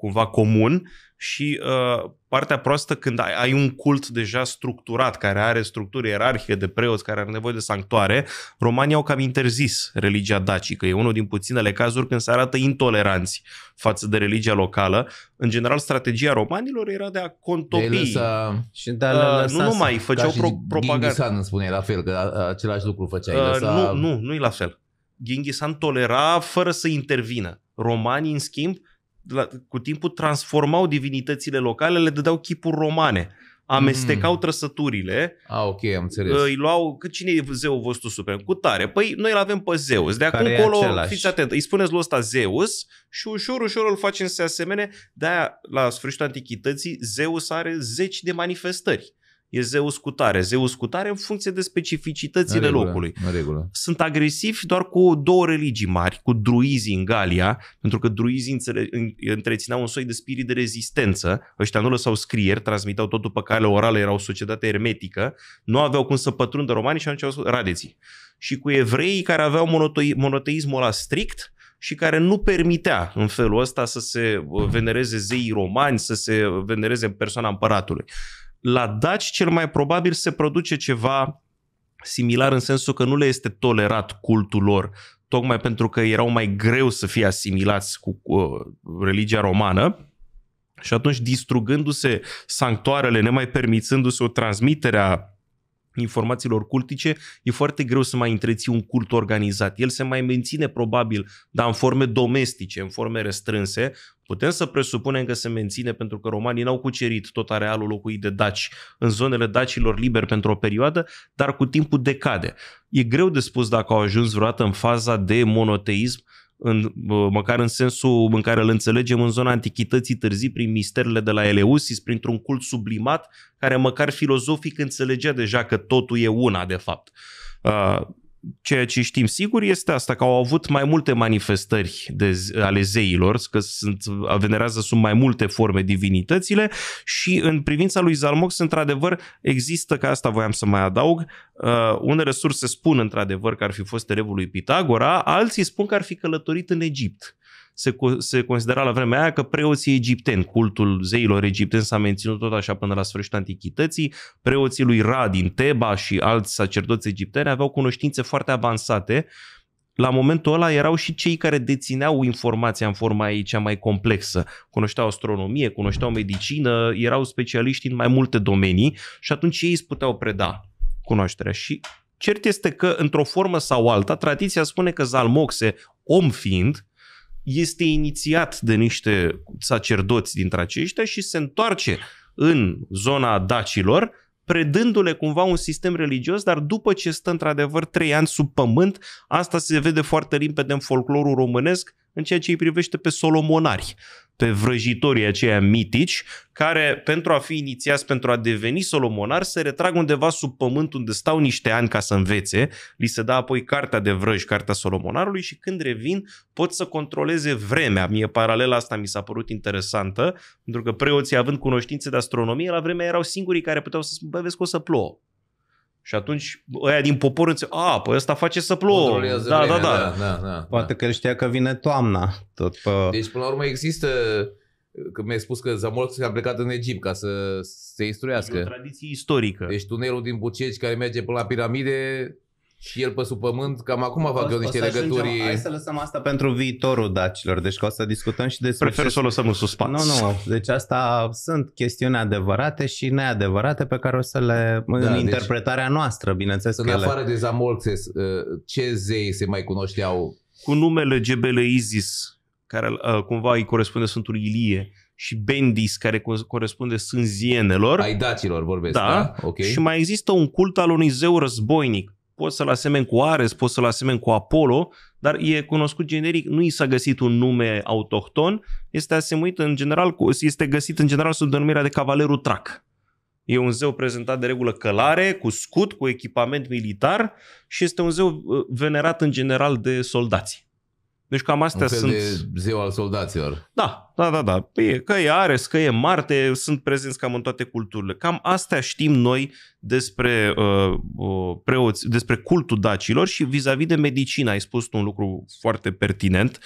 cumva comun și uh, partea proastă când ai, ai un cult deja structurat, care are structuri ierarhică de preoți, care are nevoie de sanctuare, România au cam interzis religia dacică. E unul din puținele cazuri când se arată intoleranți față de religia locală. În general, strategia romanilor era de a contopi. De lăsa, și de a lăsa uh, nu numai, făceau pro- propagandă. îmi spune la fel, că același lucru făceai. Uh, lăsa... Uh, nu, nu, nu e la fel. Genghis tolera fără să intervină. Romanii, în schimb, la, cu timpul transformau divinitățile locale, le dădeau chipuri romane. Amestecau mm. trăsăturile. Ah, ok, am înțeles. Îi luau, că cine e zeul vostru suprem? Cu tare. Păi noi îl avem pe Zeus. De acum încolo, fiți atent, îi spuneți lui ăsta Zeus și ușor, ușor îl facem să se asemene. De-aia, la sfârșitul antichității, Zeus are zeci de manifestări. E Zeus scutare. tare, Zeus în funcție de specificitățile în regulă, locului. În regulă. Sunt agresivi doar cu două religii mari, cu druizii în Galia, pentru că druizii întrețineau un soi de spirit de rezistență. Ăștia nu lăsau scrieri, transmitau totul pe cale orală, erau o societate ermetică, nu aveau cum să pătrundă romanii și atunci au radeții. Și cu evreii care aveau monoteismul ăla strict, și care nu permitea în felul ăsta să se uh, venereze zeii romani, să se venereze persoana împăratului. La daci cel mai probabil se produce ceva similar în sensul că nu le este tolerat cultul lor, tocmai pentru că erau mai greu să fie asimilați cu uh, religia romană. Și atunci, distrugându-se sanctoarele, nemai permițându-se o transmitere a informațiilor cultice, e foarte greu să mai întreții un cult organizat. El se mai menține probabil, dar în forme domestice, în forme restrânse, Putem să presupunem că se menține pentru că romanii n-au cucerit tot arealul locuit de daci în zonele dacilor liberi pentru o perioadă, dar cu timpul decade. E greu de spus dacă au ajuns vreodată în faza de monoteism, în, măcar în sensul în care îl înțelegem în zona antichității târzii prin misterele de la Eleusis, printr-un cult sublimat care măcar filozofic înțelegea deja că totul e una de fapt. Ah, ceea ce știm sigur este asta, că au avut mai multe manifestări de, ale zeilor, că sunt, venerează sub mai multe forme divinitățile și în privința lui Zalmox, într-adevăr, există, ca asta voiam să mai adaug, uh, unele surse spun într-adevăr că ar fi fost elevul lui Pitagora, alții spun că ar fi călătorit în Egipt se, se considera la vremea aia că preoții egipteni, cultul zeilor egipteni s-a menținut tot așa până la sfârșitul antichității, preoții lui Ra din Teba și alți sacerdoți egipteni aveau cunoștințe foarte avansate. La momentul ăla erau și cei care dețineau informația în forma ei cea mai complexă. Cunoșteau astronomie, cunoșteau medicină, erau specialiști în mai multe domenii și atunci ei îți puteau preda cunoașterea. Și cert este că, într-o formă sau alta, tradiția spune că Zalmoxe, om fiind, este inițiat de niște sacerdoți dintre aceștia și se întoarce în zona dacilor, predându-le cumva un sistem religios, dar după ce stă într-adevăr trei ani sub pământ, asta se vede foarte limpede în folclorul românesc, în ceea ce îi privește pe solomonari, pe vrăjitorii aceia mitici, care pentru a fi inițiați, pentru a deveni solomonari, se retrag undeva sub pământ unde stau niște ani ca să învețe, li se dă apoi cartea de vrăji, cartea solomonarului și când revin pot să controleze vremea. Mie paralela asta mi s-a părut interesantă, pentru că preoții având cunoștințe de astronomie, la vremea erau singurii care puteau să spun, vezi că o să plouă și atunci, ăia din popor îți... A, păi ăsta face să plouă. Da, da, da, da, da, da. Poate da. că el știa că vine toamna. Tot pe... Deci, până la urmă, există... Că mi-ai spus că Zamolx a plecat în Egipt ca să se instruiască. E o tradiție istorică. Deci tunelul din Buceci care merge până la piramide și el pe sub pământ, cam acum o, fac eu niște legături. Ajungem, hai să lăsăm asta pentru viitorul dacilor, deci că o să discutăm și despre... Prefer ce... să o lăsăm în suspans. Nu, nu, deci asta sunt chestiuni adevărate și neadevărate pe care o să le... Da, în deci, interpretarea noastră, bineînțeles. În afară ele... de Zamolxes, uh, ce zei se mai cunoșteau? Cu numele Gebele Isis, care uh, cumva îi corespunde Sfântul Ilie, și Bendis, care corespunde sânzienelor. Ai dacilor vorbesc, da? da? Okay. Și mai există un cult al unui zeu războinic, poți să-l asemeni cu Ares, poți să-l asemeni cu Apollo, dar e cunoscut generic, nu i s-a găsit un nume autohton, este asemuit în general, cu, este găsit în general sub denumirea de Cavalerul Trac. E un zeu prezentat de regulă călare, cu scut, cu echipament militar și este un zeu uh, venerat în general de soldați. Deci cam astea un fel sunt... De ziua al soldaților. Da, da, da, da. Păi, că e Ares, că e Marte, sunt prezenți cam în toate culturile. Cam astea știm noi despre uh, uh, preoți, despre cultul dacilor și vis-a-vis de medicină. Ai spus un lucru foarte pertinent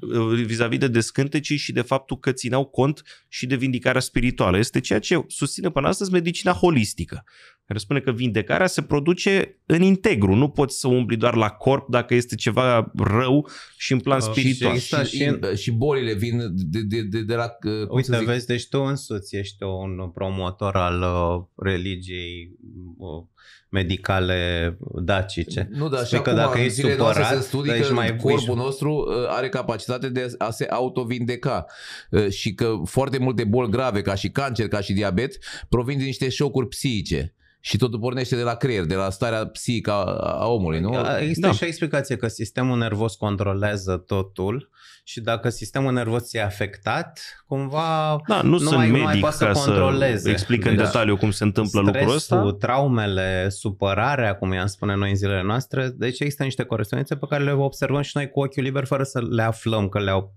uh, vis-a-vis de descântecii și de faptul că țineau cont și de vindicarea spirituală. Este ceea ce susține până astăzi medicina holistică care spune că vindecarea se produce în integru. Nu poți să umbli doar la corp dacă este ceva rău și în plan ah, spiritual. Și, și, și, și bolile vin de, de, de, de la... Uh, cum Uite, să zic? vezi, deci tu însuți ești un promotor al uh, religiei uh, medicale dacice. Nu, dar și că dacă ești supărat, studii că mai corpul puiși. nostru uh, are capacitate de a se autovindeca uh, și că foarte multe boli grave, ca și cancer, ca și diabet, provin din niște șocuri psihice. Și totul pornește de la creier, de la starea psihică a omului, nu? Da. Există da. și o explicație că sistemul nervos controlează totul și dacă sistemul nervos e afectat, cumva da, nu, nu sunt mai, medic nu mai poate să controleze. Să explic în în da. detaliu cum se întâmplă lucrul ăsta. traumele, supărarea, cum i-am spune noi în zilele noastre, deci există niște corespondențe pe care le observăm și noi cu ochiul liber fără să le aflăm că le-au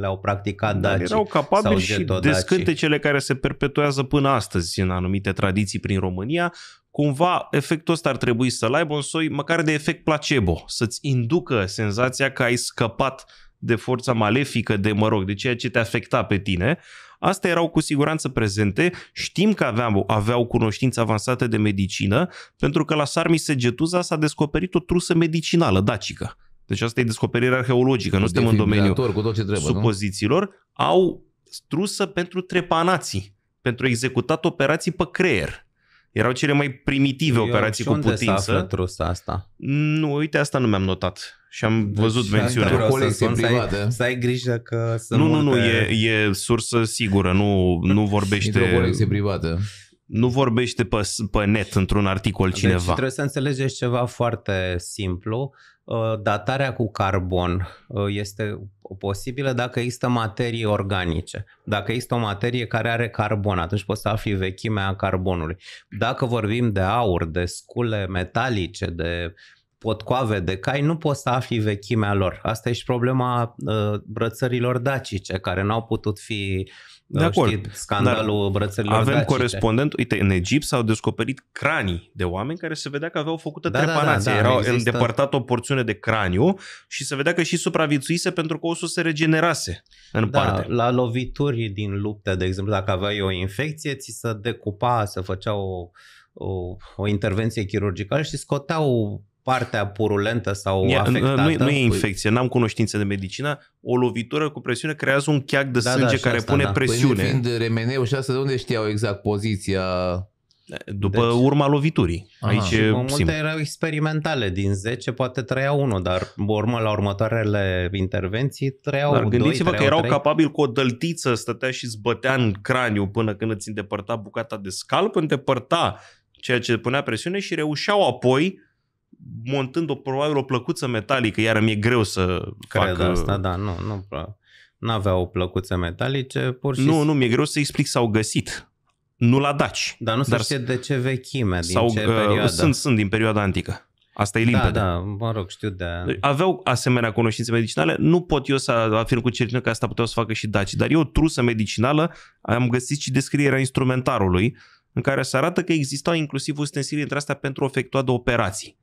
le-au practicat Dar dacii. Erau capabili și descântecele care se perpetuează până astăzi în anumite tradiții prin România, cumva efectul ăsta ar trebui să-l aibă un soi măcar de efect placebo, să-ți inducă senzația că ai scăpat de forța malefică, de, mă rog, de ceea ce te afecta pe tine, Astea erau cu siguranță prezente. Știm că aveam, aveau cunoștințe avansate de medicină, pentru că la Sarmi Segetuza s-a descoperit o trusă medicinală dacică deci asta e descoperire arheologică, nu suntem în domeniul cu tot ce trebuie, supozițiilor, nu? au strusă pentru trepanații, pentru executat operații pe creier. Erau cele mai primitive Eu operații cu unde putință. Se trusa asta? Nu, uite, asta nu mi-am notat. Și am deci, văzut mențiunea. Să, să, Să să ai grijă că să Nu, nu, nu, e, e sursă sigură, nu, nu vorbește... Într-o colecție privată. Nu vorbește pe, pe net într-un articol deci cineva. Deci trebuie să înțelegeți ceva foarte simplu. Uh, datarea cu carbon uh, este posibilă dacă există materii organice. Dacă există o materie care are carbon, atunci poți să afli vechimea carbonului. Dacă vorbim de aur, de scule metalice, de potcoave de cai, nu poți să afli vechimea lor. Asta e și problema uh, brățărilor dacice, care n-au putut fi uh, de acord. Știi, scandalul Dar brățărilor Avem dacice. corespondent, uite, în Egipt s-au descoperit cranii de oameni care se vedea că aveau făcută da, trepanație. Da, da, da, Erau există... îndepărtat o porțiune de craniu și se vedea că și supraviețuise pentru că osul se regenerase în da, parte. La lovituri din luptă, de exemplu, dacă aveai o infecție, ți se decupa, se făcea o, o, o intervenție chirurgicală și scoteau partea purulentă sau e, afectată. Nu, nu e păi- infecție, n-am cunoștință de medicină. O lovitură cu presiune creează un cheac de da, sânge da, care asta, pune da. Păi presiune. Păi fiind remeneu și asta de unde știau exact poziția? După deci... urma loviturii. Aha. Aici și multe erau experimentale. Din 10 poate trăia unul, dar urmă la următoarele intervenții trăiau Dar gândiți-vă doi, că erau trei... capabili cu o dăltiță, stătea și zbătea în craniu până când îți îndepărta bucata de scalp, îndepărta ceea ce punea presiune și reușeau apoi montând o, probabil o plăcuță metalică, iar mi-e greu să Cred fac... asta, uh, da, nu, nu Nu avea o plăcuță metalice, pur și... Nu, nu, mi-e greu să explic, s-au găsit. Nu la daci. Dar nu se dar știe de ce vechime, din sau, ce perioadă. Sunt, sunt din perioada antică. Asta e da, limpede. Da, da, mă rog, știu de... Deci, aveau asemenea cunoștințe medicinale. Nu pot eu să afirm cu certitudine că asta puteau să facă și daci, dar eu trusă medicinală am găsit și descrierea instrumentarului în care se arată că existau inclusiv ustensilii între astea pentru efectuat de operații.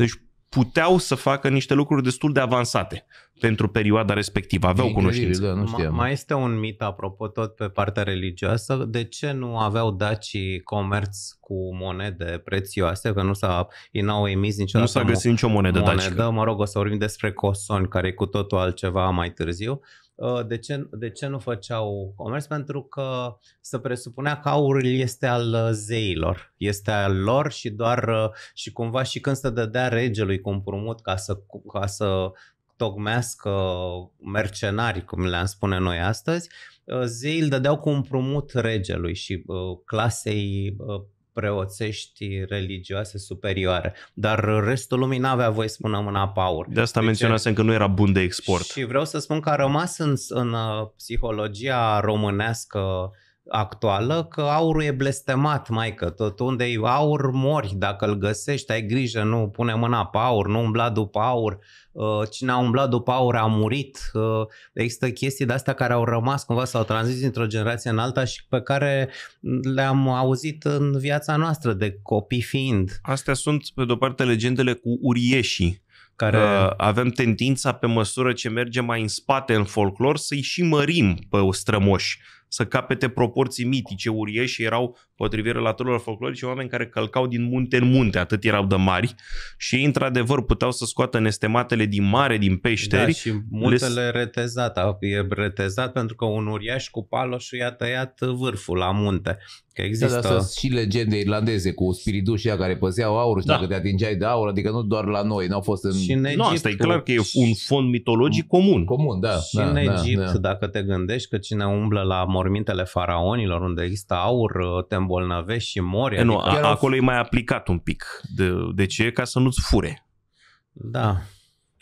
Deci puteau să facă niște lucruri destul de avansate pentru perioada respectivă. Aveau e cunoștință. Da, nu știam. Mai este un mit, apropo, tot pe partea religioasă. De ce nu aveau dacii comerț cu monede prețioase? Că nu s-a, ei n-au emis niciodată. Nu s-a găsit nicio monedă, monedă dacică. Mă rog, o să vorbim despre cosoni, care e cu totul altceva mai târziu. Ă, de ce, de ce nu făceau comerț? Pentru că se presupunea că aurul este al ă, zeilor, este al lor și doar ă, și cumva și când se dădea regelui cu împrumut ca să, ca să tocmească mercenari, cum le-am spune noi astăzi, zeii îl dădeau cu împrumut regelui și uh, clasei uh, preoțești religioase superioare, dar restul lumii n-avea voie să pună mâna pe De asta menționasem că nu era bun de export. Și vreau să spun că a rămas în, în uh, psihologia românească actuală că aurul e blestemat, mai că tot unde e aur mori, dacă îl găsești ai grijă, nu pune mâna pe aur, nu umbla după aur, uh, cine a umblat după aur a murit. Uh, există chestii de astea care au rămas cumva, sau au transmis dintr-o generație în alta și pe care le-am auzit în viața noastră de copii fiind. Astea sunt, pe de-o parte, legendele cu urieșii care avem tendința pe măsură ce mergem mai în spate în folclor să-i și mărim pe strămoși să capete proporții mitice, uriașe, erau potrivit relatorilor folclorice, oameni care călcau din munte în munte, atât erau de mari și ei, într-adevăr, puteau să scoată nestematele din mare, din peșteri. Da, și muntele le... retezat, e retezat pentru că un uriaș cu paloșul i-a tăiat vârful la munte. Că da, da, există... Da, dar și legende irlandeze cu spiritușii care păzeau aurul, și da. dacă te atingeai de aur, adică nu doar la noi, nu au fost în... Și în Egipt, nu, asta e clar că e un fond mitologic comun. Comun, da. Și da, în da, Egipt, da. dacă te gândești că cine umblă la mormintele faraonilor, unde există aur, te îmbolnăvești și mori. Nu, adică... Nu, a, acolo e mai aplicat un pic. De, de ce? Ca să nu-ți fure. Da.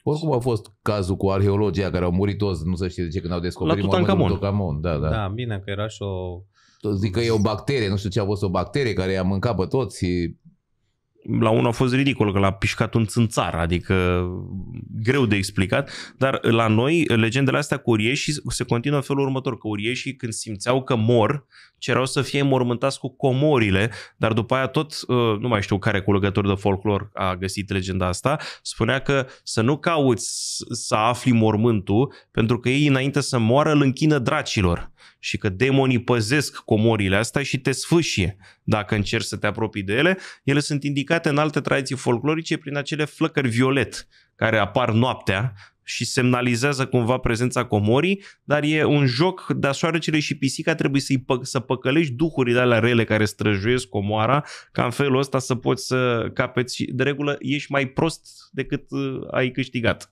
Oricum a fost cazul cu arheologia care au murit toți, nu se știe de ce, când au descoperit mormântul Tutankamon. Da, da. da, bine că era și o... Zic că e o bacterie, nu știu ce a fost o bacterie care i-a mâncat pe toți și la unul a fost ridicol că l-a pișcat un țânțar, adică greu de explicat, dar la noi legendele astea cu urieșii se continuă în felul următor, că urieșii când simțeau că mor, cereau să fie mormântați cu comorile, dar după aia tot, uh, nu mai știu care culegător de folclor a găsit legenda asta, spunea că să nu cauți să afli mormântul, pentru că ei înainte să moară îl închină dracilor și că demonii păzesc comorile astea și te sfâșie dacă încerci să te apropii de ele. Ele sunt indicate în alte tradiții folclorice prin acele flăcări violet care apar noaptea și semnalizează cumva prezența comorii, dar e un joc, dar soarecele și pisica trebuie să-i pă- să păcălești duhurile alea rele care străjuiesc comoara, ca în felul ăsta să poți să capeți și de regulă ești mai prost decât uh, ai câștigat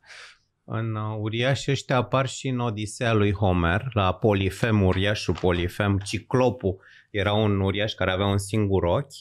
în uh, uriași ăștia apar și în Odisea lui Homer, la Polifem, uriașul Polifem, Ciclopul era un uriaș care avea un singur ochi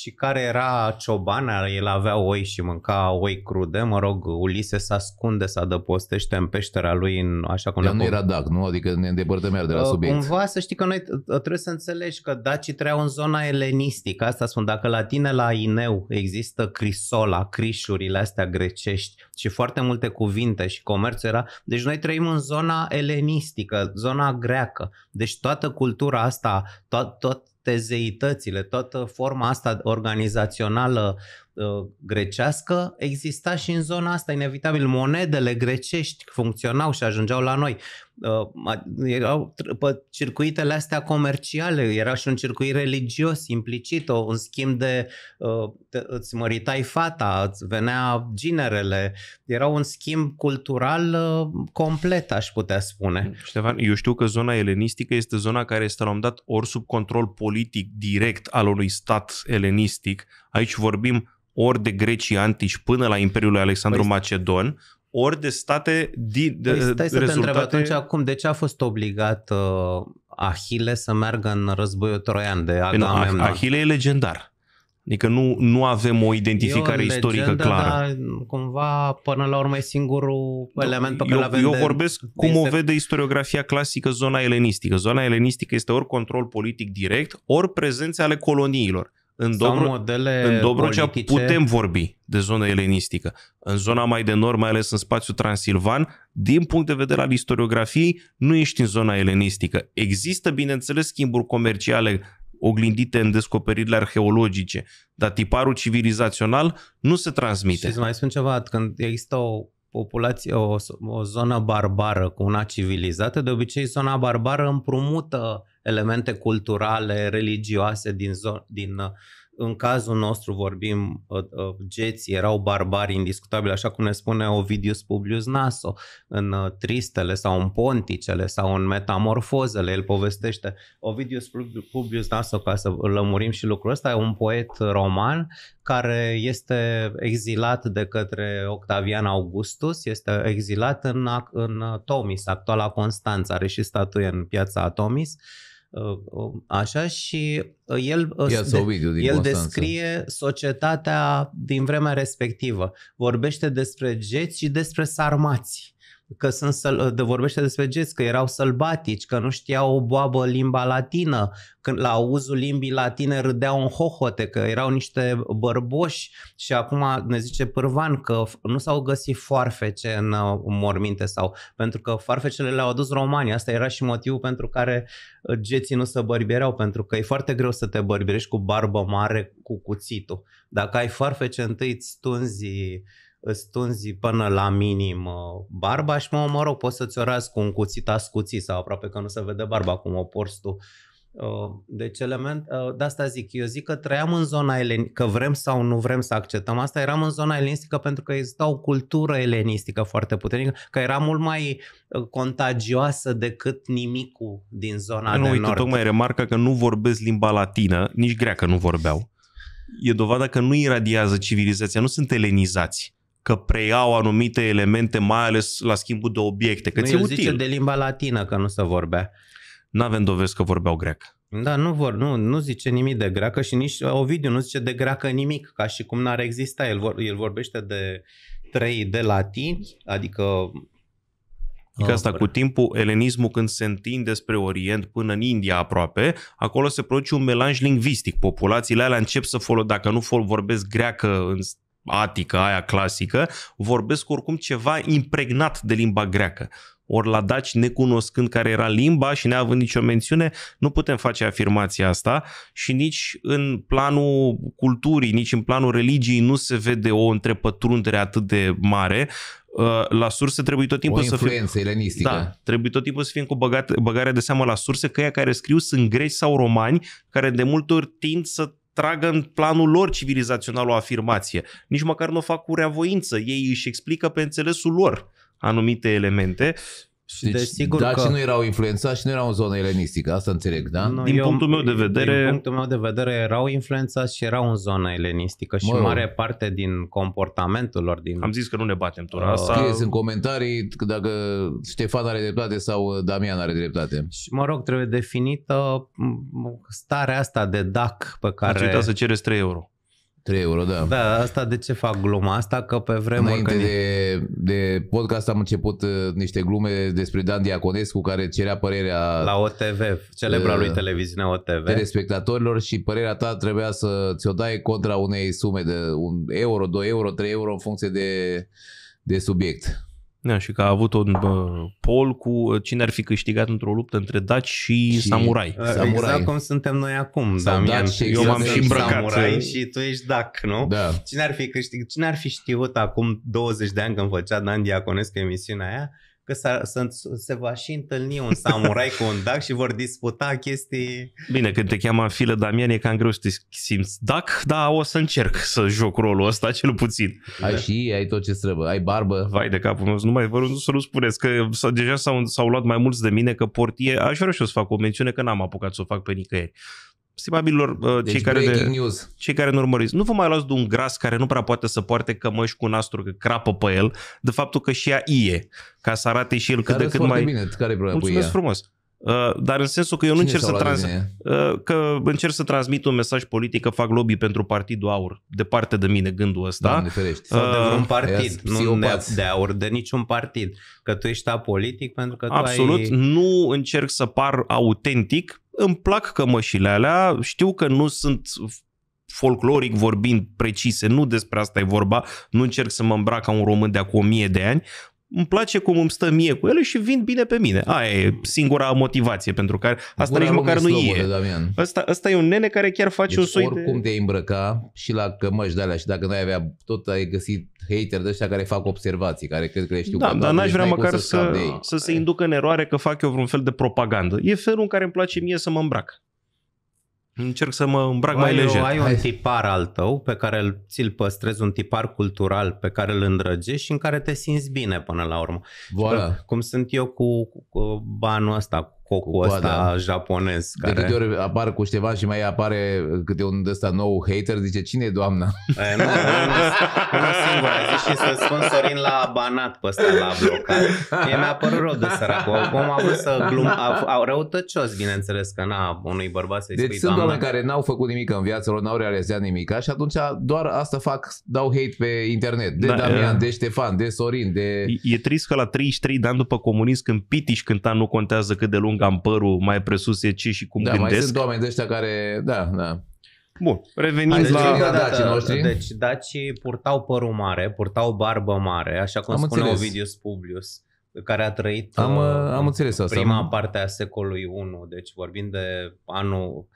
și care era ciobana, el avea oi și mânca oi crude, mă rog, Ulise se ascunde, se adăpostește în peștera lui, în, așa cum... Dar nu era dac, nu? Adică ne îndepărtăm iar de la uh, subiect. Cumva să știi că noi uh, uh, trebuie să înțelegi că dacii trăiau în zona elenistică, asta spun, dacă la tine la Ineu există crisola, crișurile astea grecești și foarte multe cuvinte și comerțul era... Deci noi trăim în zona elenistică, zona greacă, deci toată cultura asta, tot, tot toate zeitățile, toată forma asta organizațională Uh, grecească exista și în zona asta, inevitabil. Monedele grecești funcționau și ajungeau la noi. Uh, erau pe circuitele astea comerciale, era și un circuit religios implicit, o, un schimb de uh, îți măritai fata, îți venea ginerele, era un schimb cultural complet, aș putea spune. Ștefan, eu știu că zona elenistică este zona care este la un dat ori sub control politic direct al unui stat elenistic. Aici vorbim ori de grecii antici până la Imperiul Alexandru păi, Macedon, ori de state din păi, stai să rezultate... te întreb atunci acum, de ce a fost obligat uh, Ahile să meargă în războiul troian de Agamemnon? Păi nu, ah- Ahile e legendar. Adică nu, nu avem o identificare e o istorică legendă, clară. Dar cumva, până la urmă, e singurul element pe care îl avem. Eu vorbesc de, cum de o vede istoriografia clasică, zona elenistică. Zona elenistică este ori control politic direct, ori prezența ale coloniilor în, Dobro- modele în Dobrogea politice. putem vorbi de zona elenistică. În zona mai de nord, mai ales în spațiul transilvan, din punct de vedere al istoriografiei, nu ești în zona elenistică. Există, bineînțeles, schimburi comerciale oglindite în descoperirile arheologice, dar tiparul civilizațional nu se transmite. Și să mai spun ceva, când există o populație, o, o zonă barbară cu una civilizată, de obicei zona barbară împrumută elemente culturale, religioase din, zo- din uh, în cazul nostru vorbim, uh, uh, geții erau barbari indiscutabili, așa cum ne spune Ovidius Publius Naso în Tristele sau în Ponticele sau în Metamorfozele, el povestește. Ovidius Publius Naso, ca să lămurim și lucrul ăsta, e un poet roman care este exilat de către Octavian Augustus, este exilat în, în Tomis, actuala Constanța, are și statuie în piața Tomis, uh, Ă, ă, așa și ă, el, de, el descrie societatea din vremea respectivă. Vorbește despre geți și despre sarmații că sunt săl- de vorbește despre geți, că erau sălbatici, că nu știau o boabă limba latină, când la auzul limbii latine râdeau în hohote, că erau niște bărboși și acum ne zice Pârvan că nu s-au găsit foarfece în uh, morminte sau pentru că foarfecele le-au adus romanii. Asta era și motivul pentru care uh, geții nu se bărbiereau, pentru că e foarte greu să te bărbierești cu barbă mare cu cuțitul. Dacă ai foarfece, întâi îți tunzi îți tunzi până la minim uh, barba și mă, mă rog, poți să-ți o razi cu un cuțit ascuțit sau aproape că nu se vede barba cum o porți tu. Uh, deci element, uh, de asta zic, eu zic că trăiam în zona elenistică, că vrem sau nu vrem să acceptăm asta, eram în zona elenistică pentru că exista o cultură elenistică foarte puternică, că era mult mai contagioasă decât nimicul din zona nu, de uite, nord. tocmai remarca că nu vorbesc limba latină, nici greacă nu vorbeau. E dovada că nu iradiază civilizația, nu sunt elenizați că preiau anumite elemente, mai ales la schimbul de obiecte, că nu, ți-e util. Zice de limba latină că nu se vorbea. Nu avem dovezi că vorbeau greacă. Da, nu vor, nu, nu zice nimic de greacă și nici Ovidiu nu zice de greacă nimic, ca și cum n-ar exista. El, vor, el vorbește de trei de latini, adică Adică asta oh, cu timpul, elenismul când se întinde spre Orient până în India aproape, acolo se produce un melanj lingvistic. Populațiile alea încep să folosească, dacă nu vorbesc greacă în atică, aia clasică, vorbesc oricum ceva impregnat de limba greacă. Ori la daci, necunoscând care era limba și neavând nicio mențiune, nu putem face afirmația asta și nici în planul culturii, nici în planul religiei nu se vede o întrepătrundere atât de mare. Uh, la surse trebuie tot timpul o să fie... elenistică. Da, trebuie tot timpul să fim cu băgat, băgarea de seamă la surse că ea care scriu sunt greci sau romani, care de multe ori tind să tragă în planul lor civilizațional o afirmație. Nici măcar nu o fac cu reavoință. Ei își explică pe înțelesul lor anumite elemente și deci, deci sigur dacii că... nu erau influențați și nu erau în zona elenistică, asta înțeleg, da? Nu, din eu, punctul meu de vedere... Din punctul meu de vedere erau influențați și erau în zona elenistică și mă, mare parte din comportamentul lor din... Am zis că nu ne batem tura uh, asta. Scrieți în comentarii dacă Ștefan are dreptate sau uh, Damian are dreptate. Și mă rog, trebuie definită starea asta de DAC pe care... Ați uitat să cereți 3 euro. 3 euro, da. Da, asta de ce fac gluma asta? Că pe vremea Înainte când... de, de podcast am început uh, niște glume despre Dan Diaconescu care cerea părerea... La OTV, celebra uh, lui televiziune OTV. Telespectatorilor și părerea ta trebuia să ți-o dai contra unei sume de un euro, 2 euro, 3 euro în funcție de, de subiect. Da, și că a avut un bă, pol cu ă, cine ar fi câștigat într-o luptă între daci și, și samurai. Ă, samurai. Exact cum suntem noi acum, da. Damian. Daci, exact Eu m-am și îmbrăcat. Samurai și tu ești dac, nu? Da. Cine ar fi câștigat, cine ar fi știut acum 20 de ani când făcea Dan Diaconescu emisiunea aia că s-a, se va și întâlni un samurai cu un dac și vor disputa chestii... Bine, când te cheamă Filă Damian e cam greu să te simți dac, dar o să încerc să joc rolul ăsta cel puțin. Ai da. și ai tot ce trebuie, ai barbă. Vai de capul meu, nu mai vă să nu spuneți că s-a, deja s-au, s-au luat mai mulți de mine că portie, aș vrea și eu să fac o mențiune că n-am apucat să o fac pe nicăieri stimabililor uh, deci cei, care de, news. cei care ne urmăriți, nu vă mai luați de un gras care nu prea poate să poarte cămăși cu nastru că crapă pe el, de faptul că și ea ie, ca să arate și el cât de cât mai... Bine. Care e Mulțumesc frumos. Uh, dar în sensul că eu nu Cine încerc să, trans... Uh, că încerc să transmit un mesaj politic că fac lobby pentru Partidul Aur, departe de mine gândul ăsta. Da, ferești. Sau de un uh, partid, nu de, de Aur, de niciun partid. Că tu ești apolitic pentru că tu Absolut, ai... nu încerc să par autentic îmi plac cămășile alea, știu că nu sunt folcloric vorbind precise, nu despre asta e vorba, nu încerc să mă îmbrac ca un român de acum 1000 de ani, îmi place cum îmi stă mie cu ele și vin bine pe mine. Aia e singura motivație pentru care asta Bună nici măcar nu e. Asta, asta e un nene care chiar face deci un soi oricum de... te îmbrăca și la cămăși de alea și dacă nu ai avea tot ai găsit hater de ăștia care fac observații, care cred că le știu. Da, dar n-aș vrea măcar să, să, să se inducă în eroare că fac eu vreun fel de propagandă. E felul în care îmi place mie să mă îmbrac. Încerc să mă îmbrac ai mai lejer. Ai un tipar al tău pe care ți-l păstrezi, un tipar cultural pe care îl îndrăgești și în care te simți bine până la urmă. Voilà. Cum sunt eu cu, cu banul ăsta, cocul ăsta da. japonez. De care... câte ori apar cu ceva și mai apare câte un ăsta nou hater, zice, cine e doamna? E, nu, nu, nu nu, și să spun Sorin la banat pe ăsta, la blocat. Mie mi-a părut rău de sărac. Acum a vrut să glum... Au răutăcios, bineînțeles, că n-a unui bărbat să-i deci spui sunt doamna. care n-au făcut nimic în viață lor, n-au realizat nimic și atunci doar asta fac, dau hate pe internet. De da, Damian, e... de Ștefan, de Sorin, de... E, e trist că la 33 de ani după comunism, când Pitiș cânta nu contează cât de lung am părul, mai presus e ce și cum da, gândesc. Da, mai sunt oameni de ăștia care, da, da. Bun, revenind la... da, dacii noștri. Deci dacii purtau părul mare, purtau barbă mare, așa cum am spune înțeles. Ovidius Publius, care a trăit am, uh, uh am înțeles asta. prima am... parte a secolului 1, deci vorbim de anul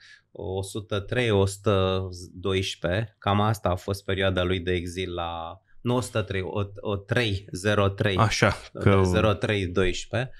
103-112, cam asta a fost perioada lui de exil la 903, o, o 303, Așa, că... 0312.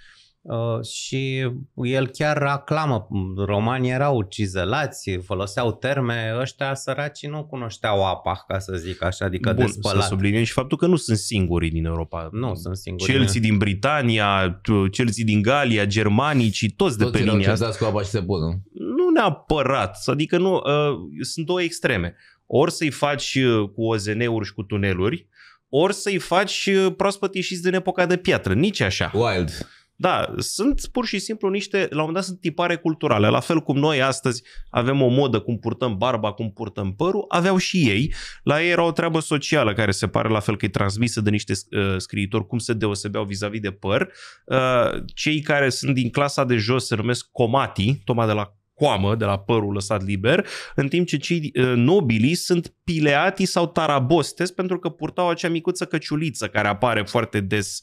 Uh, și el chiar aclamă. Romanii erau cizelați, foloseau terme, ăștia săraci nu cunoșteau apa, ca să zic așa, adică Bun, despălat. să subliniem și faptul că nu sunt singurii din Europa. Nu sunt singuri. Celții din Britania, celții din Galia, germanicii, toți, toți de pe linia asta. cu apa și se bună. Nu neapărat, adică nu, uh, sunt două extreme. Ori să-i faci uh, cu OZN-uri și cu tuneluri, ori să-i faci uh, proaspăt ieșiți din epoca de piatră. Nici așa. Wild. Da, sunt pur și simplu niște, la un moment dat sunt tipare culturale, la fel cum noi astăzi avem o modă, cum purtăm barba, cum purtăm părul, aveau și ei. La ei era o treabă socială care se pare la fel că e transmisă de niște uh, scriitori, cum se deosebeau vis-a-vis de păr. Uh, cei care sunt din clasa de jos se numesc comati, toma de la coamă de la părul lăsat liber, în timp ce cei uh, nobili sunt pileati sau tarabostes pentru că purtau acea micuță căciuliță care apare foarte des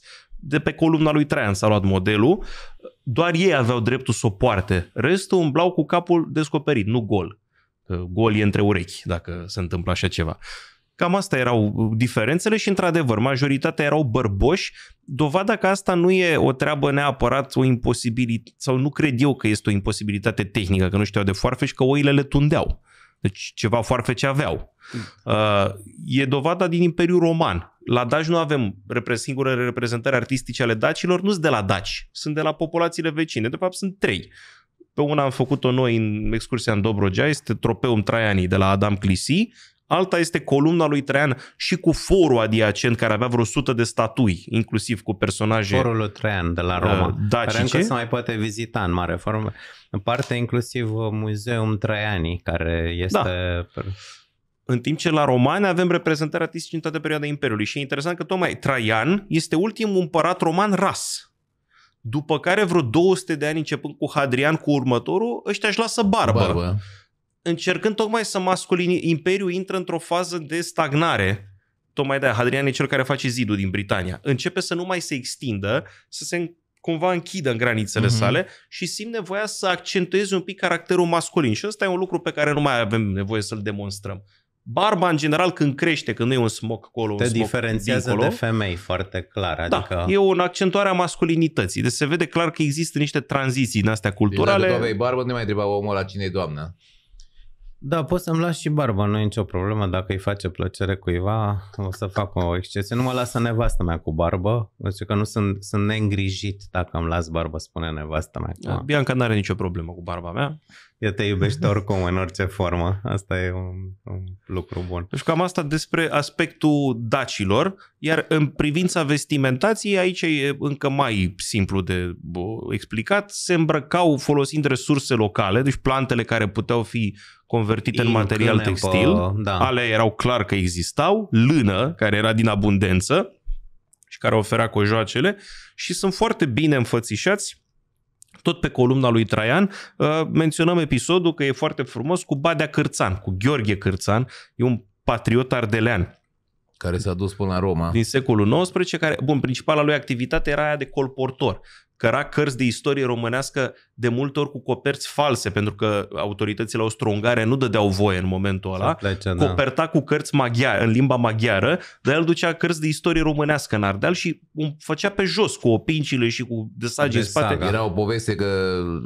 de pe columna lui Traian s-a luat modelul, doar ei aveau dreptul să o poarte. Restul umblau cu capul descoperit, nu gol. gol e între urechi, dacă se întâmplă așa ceva. Cam asta erau diferențele și, într-adevăr, majoritatea erau bărboși. Dovada că asta nu e o treabă neapărat o imposibilitate, sau nu cred eu că este o imposibilitate tehnică, că nu știau de foarfe că oile le tundeau. Deci ceva foarfece aveau. Uh, e dovada din Imperiul Roman. La daci nu avem singure reprezentări artistice ale dacilor, nu sunt de la daci, sunt de la populațiile vecine. De fapt, sunt trei. Pe una am făcut-o noi în excursia în Dobrogea, este Tropeum Traianii de la Adam Clisi, Alta este columna lui Traian și cu forul adiacent care avea vreo 100 de statui, inclusiv cu personaje. Forul lui Traian de la uh, Roma, da, care încă se mai poate vizita în mare formă. În parte inclusiv uh, Muzeum Traianii, care este... Da. În timp ce la romani avem reprezentarea artistică în toată perioada Imperiului. Și e interesant că tocmai Traian este ultimul împărat roman ras. După care vreo 200 de ani începând cu Hadrian, cu următorul, ăștia își lasă barbă. barbă încercând tocmai să masculini, imperiul intră într-o fază de stagnare. Tocmai de Hadrian e cel care face zidul din Britania. Începe să nu mai se extindă, să se cumva închidă în granițele mm-hmm. sale și simt nevoia să accentueze un pic caracterul masculin. Și ăsta e un lucru pe care nu mai avem nevoie să-l demonstrăm. Barba, în general, când crește, când nu e un smoc colo, Te un diferențiază dincolo, de femei foarte clar. Da, adică... Da, e o accentuare a masculinității. Deci se vede clar că există niște tranziții din astea exact, culturale. Deci dacă tu aveai barbă, nu mai întreba omul la cine e doamnă. Da, poți să-mi lași și barba, nu e nicio problemă. Dacă îi face plăcere cuiva, o să fac o excepție. Nu mă lasă nevastă mea cu barbă. Zice că nu sunt, sunt neîngrijit dacă îmi las barbă, spune nevastă mea. Da, Bianca nu are nicio problemă cu barba mea. Eu te iubește oricum, în orice formă. Asta e un, un lucru bun. Deci cam asta despre aspectul dacilor, iar în privința vestimentației, aici e încă mai simplu de explicat, se îmbrăcau folosind resurse locale, deci plantele care puteau fi convertite Incrânepă, în material textil, da. ale erau clar că existau, lână, care era din abundență și care oferea cojoacele și sunt foarte bine înfățișați tot pe columna lui Traian, uh, menționăm episodul că e foarte frumos cu Badea Cârțan, cu Gheorghe Cârțan, e un patriot ardelean care s-a dus până la Roma. Din secolul XIX, care, bun, principala lui activitate era aia de colportor. Căra cărți de istorie românească de multe ori cu coperți false, pentru că autoritățile austro-ungare nu dădeau voie în momentul ăla, plece, da. coperta da. cu cărți maghiare, în limba maghiară, dar el ducea cărți de istorie românească în Ardeal și um, făcea pe jos cu opincile și cu desage în spate. Saga. Era o poveste că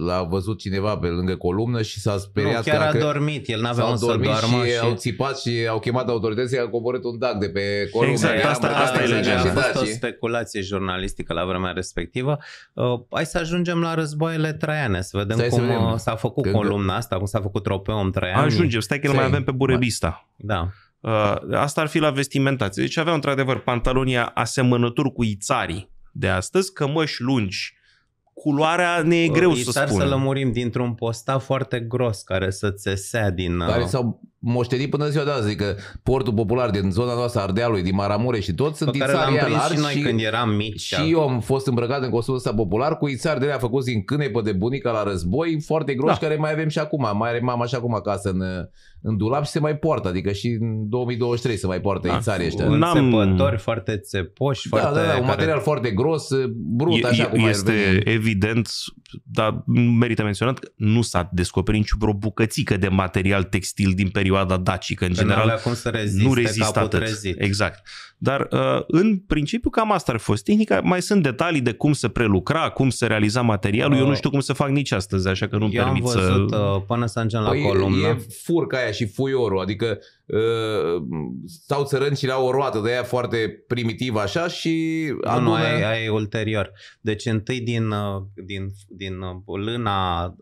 l-a văzut cineva pe lângă columnă și s-a speriat. Nu, chiar că a dormit, el n-avea unde să doarmă. Și, și au țipat și au chemat autoritățile, a coborât un dac de pe columnă. Exact, asta, asta e legea. Da, a fost o speculație jurnalistică la vremea respectivă. Uh, hai să ajungem la războaiele traiane Traiane, să vedem Stai cum să vedem. s-a făcut Când... columna asta, cum s-a făcut tropeul Traian. Ajungem, stai că îl mai avem pe Burebista. Da. Uh, asta ar fi la vestimentație. Deci aveau într-adevăr pantalonia asemănături cu ițarii de astăzi, cămăși lungi, culoarea ne e uh, greu Ițar să spun. să lămurim dintr-un posta foarte gros care să țesea din... Care uh, s-au moștenit până ziua de azi, adică portul popular din zona noastră Ardealului, din maramure și tot sunt ițari largi și, noi și, când eram mici. Și eu am fost îmbrăcat în costumul ăsta popular cu ițari de alea făcut din cânepă de bunica la război, foarte groși, da. care mai avem și acum. Mai are mama și acum acasă în, în dulap și se mai poartă, adică și în 2023 se mai poartă da. ițarii ăștia. Înțepători, foarte țepoși, da, da foarte... Da, da, un care... material foarte gros, brut, e, așa cum Este evident, dar merită menționat, că nu s-a descoperit nicio vreo bucățică de material textil din perioada perioada dacică, în în general cum să reziste, nu rezistă, atât. Trezit. Exact. Dar uh, în principiu cam asta ar fi fost tehnica. Mai sunt detalii de cum se prelucra, cum se realiza materialul. Eu nu uh, știu cum să fac nici astăzi, așa că nu-mi Eu permit am văzut, să... Uh, până să ajungem la păi columnă. E furca aia și fuiorul, adică stau țărâni la o roată de aia foarte primitivă așa și nu, anume... nu, ai, e ulterior. Deci întâi din, din, din lâna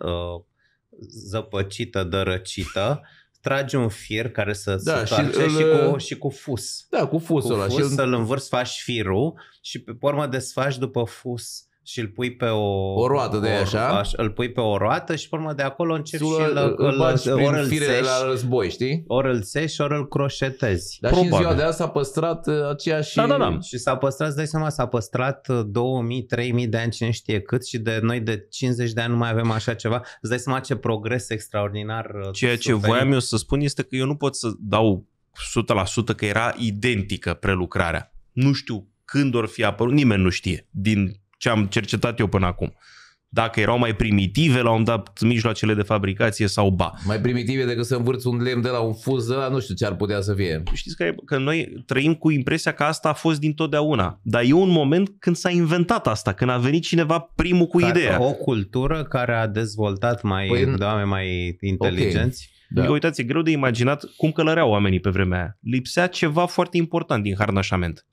zăpăcită, dărăcită, trage un fir care să da, se și, îl, și, cu, și cu fus. Da, cu fusul cu ăla. Fus, și îl... să-l învârți, faci firul și pe urmă desfaci după fus și îl pui pe o... O roată de o, așa? Aș, îl pui pe o roată și, forma de acolo începi Sulă, și îl, îl, îl îl la război, știi? Ori îl seși, ori îl croșetezi. Dar Probabil. și în ziua de azi s-a păstrat uh, aceeași... Da, da, da. Și s-a păstrat, dai seama, s-a păstrat 2000, uh, 3000 de ani, cine știe cât, și de noi de 50 de ani nu mai avem așa ceva. Îți dai seama ce progres extraordinar uh, Ceea suferim. ce voiam eu să spun este că eu nu pot să dau 100% că era identică prelucrarea. Nu știu când or fi apărut, nimeni nu știe. Din ce am cercetat eu până acum. Dacă erau mai primitive la un dat mijloacele de fabricație sau ba. Mai primitive decât să învârți un lemn de la un fuz de la nu știu ce ar putea să fie. Știți că, că noi trăim cu impresia că asta a fost dintotdeauna. Dar e un moment când s-a inventat asta, când a venit cineva primul cu Dar ideea. O cultură care a dezvoltat mai păi, oameni mai inteligenți. Okay. Da. Uitați, e greu de imaginat cum călăreau oamenii pe vremea aia. Lipsea ceva foarte important din harnașament.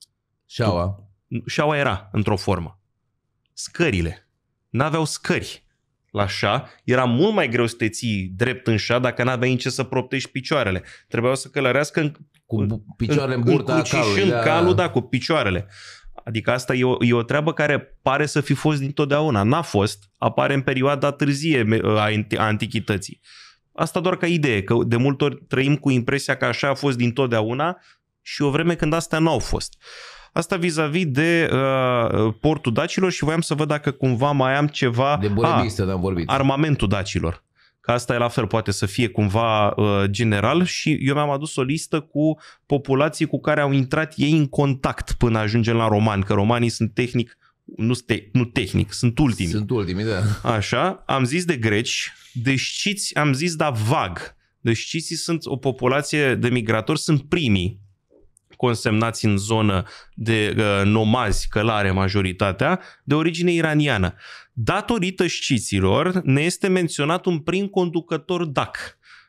Șaua. Șaua era, într-o formă scările. N-aveau scări la șa, era mult mai greu să te ții drept în șa dacă n-aveai în ce să proptești picioarele. Trebuiau să călărească în, cu picioarele în, în burta calului. În da. calul, da, cu picioarele. Adică asta e o, e o treabă care pare să fi fost dintotdeauna. N-a fost, apare în perioada târzie ă, a antichității. Asta doar ca idee, că de multe ori trăim cu impresia că așa a fost dintotdeauna și o vreme când astea n au fost. Uh, Asta vis-a-vis de uh, portul dacilor și voiam să văd dacă cumva mai am ceva... De burebistă ah, am vorbit. Armamentul dacilor că asta e la fel, poate să fie cumva uh, general și eu mi-am adus o listă cu populații cu care au intrat ei în contact până ajungem la romani, că romanii sunt tehnic, nu, te, nu tehnic, sunt ultimii. Sunt ultimii, da. Așa, am zis de greci, de știți, am zis, da, vag. Deci știți, sunt o populație de migratori, sunt primii consemnați în zonă de uh, nomazi, călare majoritatea, de origine iraniană. Datorită știților, ne este menționat un prim conducător DAC.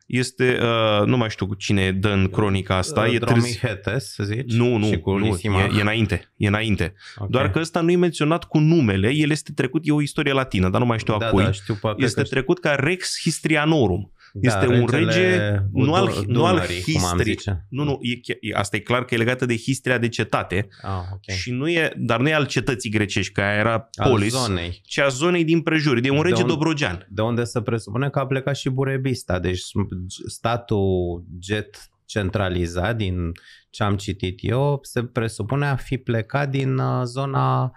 Este, uh, nu mai știu cine dă în cronica asta. Uh, e târzi... Hetes, să zici? Nu, nu, nu e, e, înainte. E înainte. Okay. Doar că ăsta nu e menționat cu numele, el este trecut, e o istorie latină, dar nu mai știu da, acum. Da, este că trecut ca Rex Histrianorum Uh, da, este da, un rege nu al, nu al histrii. Nu, nu, e, asta e clar că e legată de histria de cetate. Ah, okay. Și nu e, dar nu e al cetății grecești, că era polis, al zonei. ci a zonei din prejur. De un rege de un, dobrogean. De unde se presupune că a plecat și Burebista. Deci statul jet centralizat, din ce am citit eu, se presupune a fi plecat din uh, zona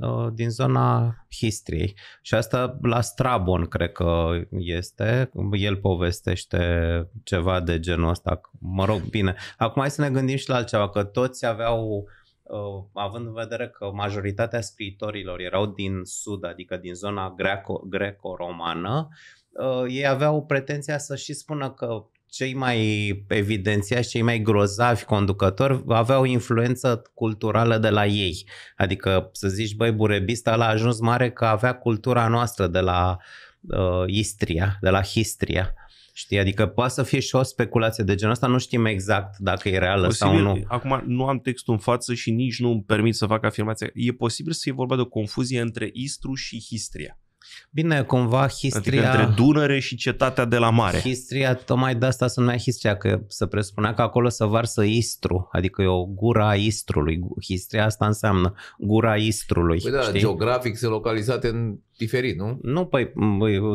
Uh, din zona histriei. Și asta la Strabon cred că este. El povestește ceva de genul ăsta. Mă rog, bine. Acum hai să ne gândim și la altceva, că toți aveau uh, având în vedere că majoritatea scriitorilor erau din sud, adică din zona greco, greco-romană, uh, ei aveau pretenția să și spună că cei mai evidențiați, cei mai grozavi conducători aveau influență culturală de la ei. Adică să zici, băi, burebista l a ajuns mare că avea cultura noastră de la uh, Istria, de la Histria. Știi, adică poate să fie și o speculație de genul ăsta, nu știm exact dacă e reală posibil, sau nu. Acum nu am textul în față și nici nu îmi permit să fac afirmația. E posibil să fie vorba de o confuzie între Istru și Histria. Bine, cumva histria... Adică între Dunăre și cetatea de la mare. Histria, tocmai de asta se numea histria, că se presupunea că acolo se varsă istru, adică e o gura istrului. Histria asta înseamnă gura istrului. Păi da, știi? geografic se localizate în diferit, nu? Nu, păi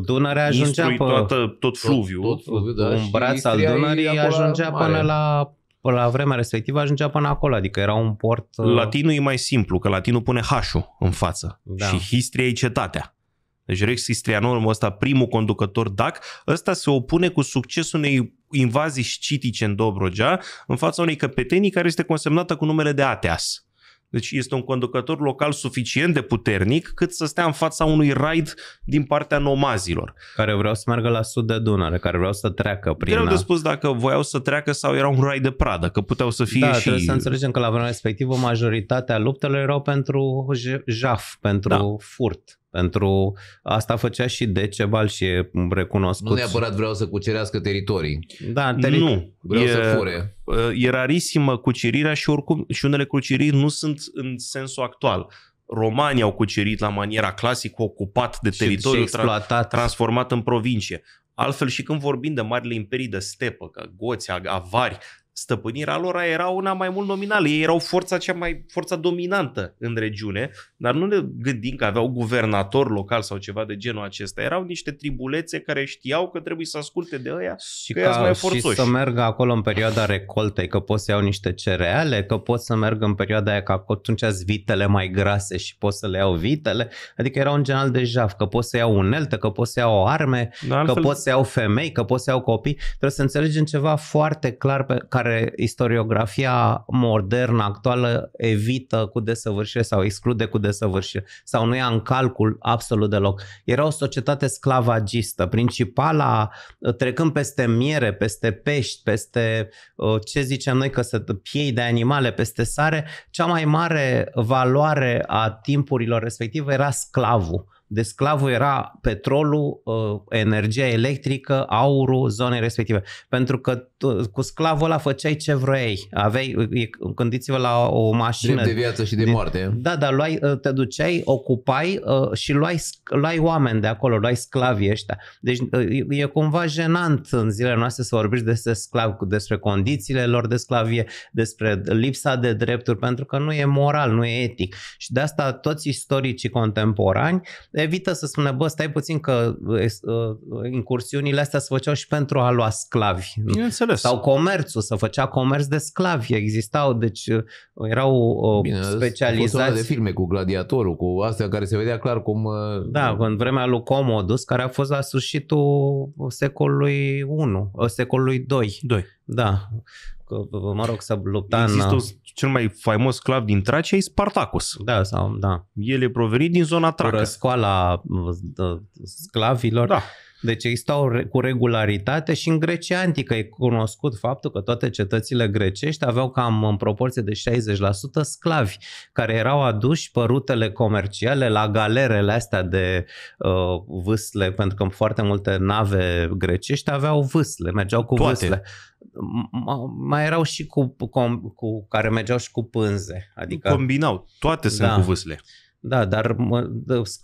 Dunărea ajungea pe... Toată, tot fluviu. Tot, tot fluviu da. Un braț al Dunării ajungea mare. până la la vremea respectivă ajungea până acolo, adică era un port... Uh, latinul e mai simplu, că latinul pune H-ul în față da. și histria e cetatea. Deci Rex Istrianul, ăsta, primul conducător DAC, ăsta se opune cu succes unei invazii scitice în Dobrogea, în fața unei căpetenii care este consemnată cu numele de Ateas. Deci este un conducător local suficient de puternic cât să stea în fața unui raid din partea nomazilor. Care vreau să meargă la sud de Dunăre, care vreau să treacă prin... Greu de spus dacă voiau să treacă sau era un raid de pradă, că puteau să fie da, și... trebuie să înțelegem că la vremea respectivă majoritatea luptelor erau pentru jaf, pentru da. furt. Pentru asta făcea și Decebal și e recunoscut. Nu neapărat vreau să cucerească teritorii. Da, teri... nu. Vreau e, să fure. E rarisimă cucerirea și oricum și unele cuceriri nu sunt în sensul actual. Romanii au cucerit la maniera clasică, ocupat de teritoriu, și, și tra- transformat în provincie. Altfel și când vorbim de marile imperii de stepă, ca goți, avari, stăpânirea lor era una mai mult nominală. Ei erau forța cea mai forța dominantă în regiune, dar nu ne gândim că aveau guvernator local sau ceva de genul acesta. Erau niște tribulețe care știau că trebuie să asculte de ăia și că ca, mai forțoși. Și să meargă acolo în perioada recoltei, că poți să iau niște cereale, că poți să meargă în perioada aia, că atunci vitele mai grase și poți să le iau vitele. Adică erau în general de jaf, că poți să iau uneltă, că poți să iau arme, da, că poți să iau femei, că poți să iau copii. Trebuie să înțelegem ceva foarte clar pe care care istoriografia modernă, actuală, evită cu desăvârșire sau exclude cu desăvârșire sau nu ia în calcul absolut deloc. Era o societate sclavagistă. Principala, trecând peste miere, peste pești, peste uh, ce zicem noi că se piei de animale, peste sare, cea mai mare valoare a timpurilor respective era sclavul de sclavul era petrolul, ă, energia electrică, aurul zone respective. Pentru că tu, cu sclavul ăla făceai ce vrei. Aveai, gândiți-vă la o mașină. Drept de viață și de moarte. Da, da, luai, ă, te duceai, ocupai ă, și luai, luai oameni de acolo, luai sclavii ăștia. Deci e cumva jenant în zilele noastre să vorbești despre sclav, despre condițiile lor de sclavie, despre lipsa de drepturi, pentru că nu e moral, nu e etic. Și de asta toți istoricii contemporani evită să spună, bă, stai puțin că uh, uh, uh, incursiunile astea se făceau și pentru a lua sclavi. Bineînțeles. Sau comerțul, să făcea comerț de sclavi. Existau, deci uh, erau uh, Bine, specializați. de filme cu gladiatorul, cu astea care se vedea clar cum... Uh, Da, în vremea lui Comodus, care a fost la sfârșitul secolului 1, uh, secolului 2. 2 da, Maroc rog, să lupta Există în... Uh, cel mai faimos club din Tracia, e Spartacus. Da, sau, da. El e provenit din zona Tracia. Răscoala uh, uh, sclavilor. Da. Deci ei stau cu regularitate și în Grecia antică e cunoscut faptul că toate cetățile grecești aveau cam în proporție de 60% sclavi care erau aduși pe rutele comerciale la galerele astea de uh, vâsle, pentru că foarte multe nave grecești aveau vâsle, mergeau cu toate. vâsle mai erau și cu, cu, cu care mergeau și cu pânze. Adică, Combinau, toate sunt da. cu vâsle. Da, dar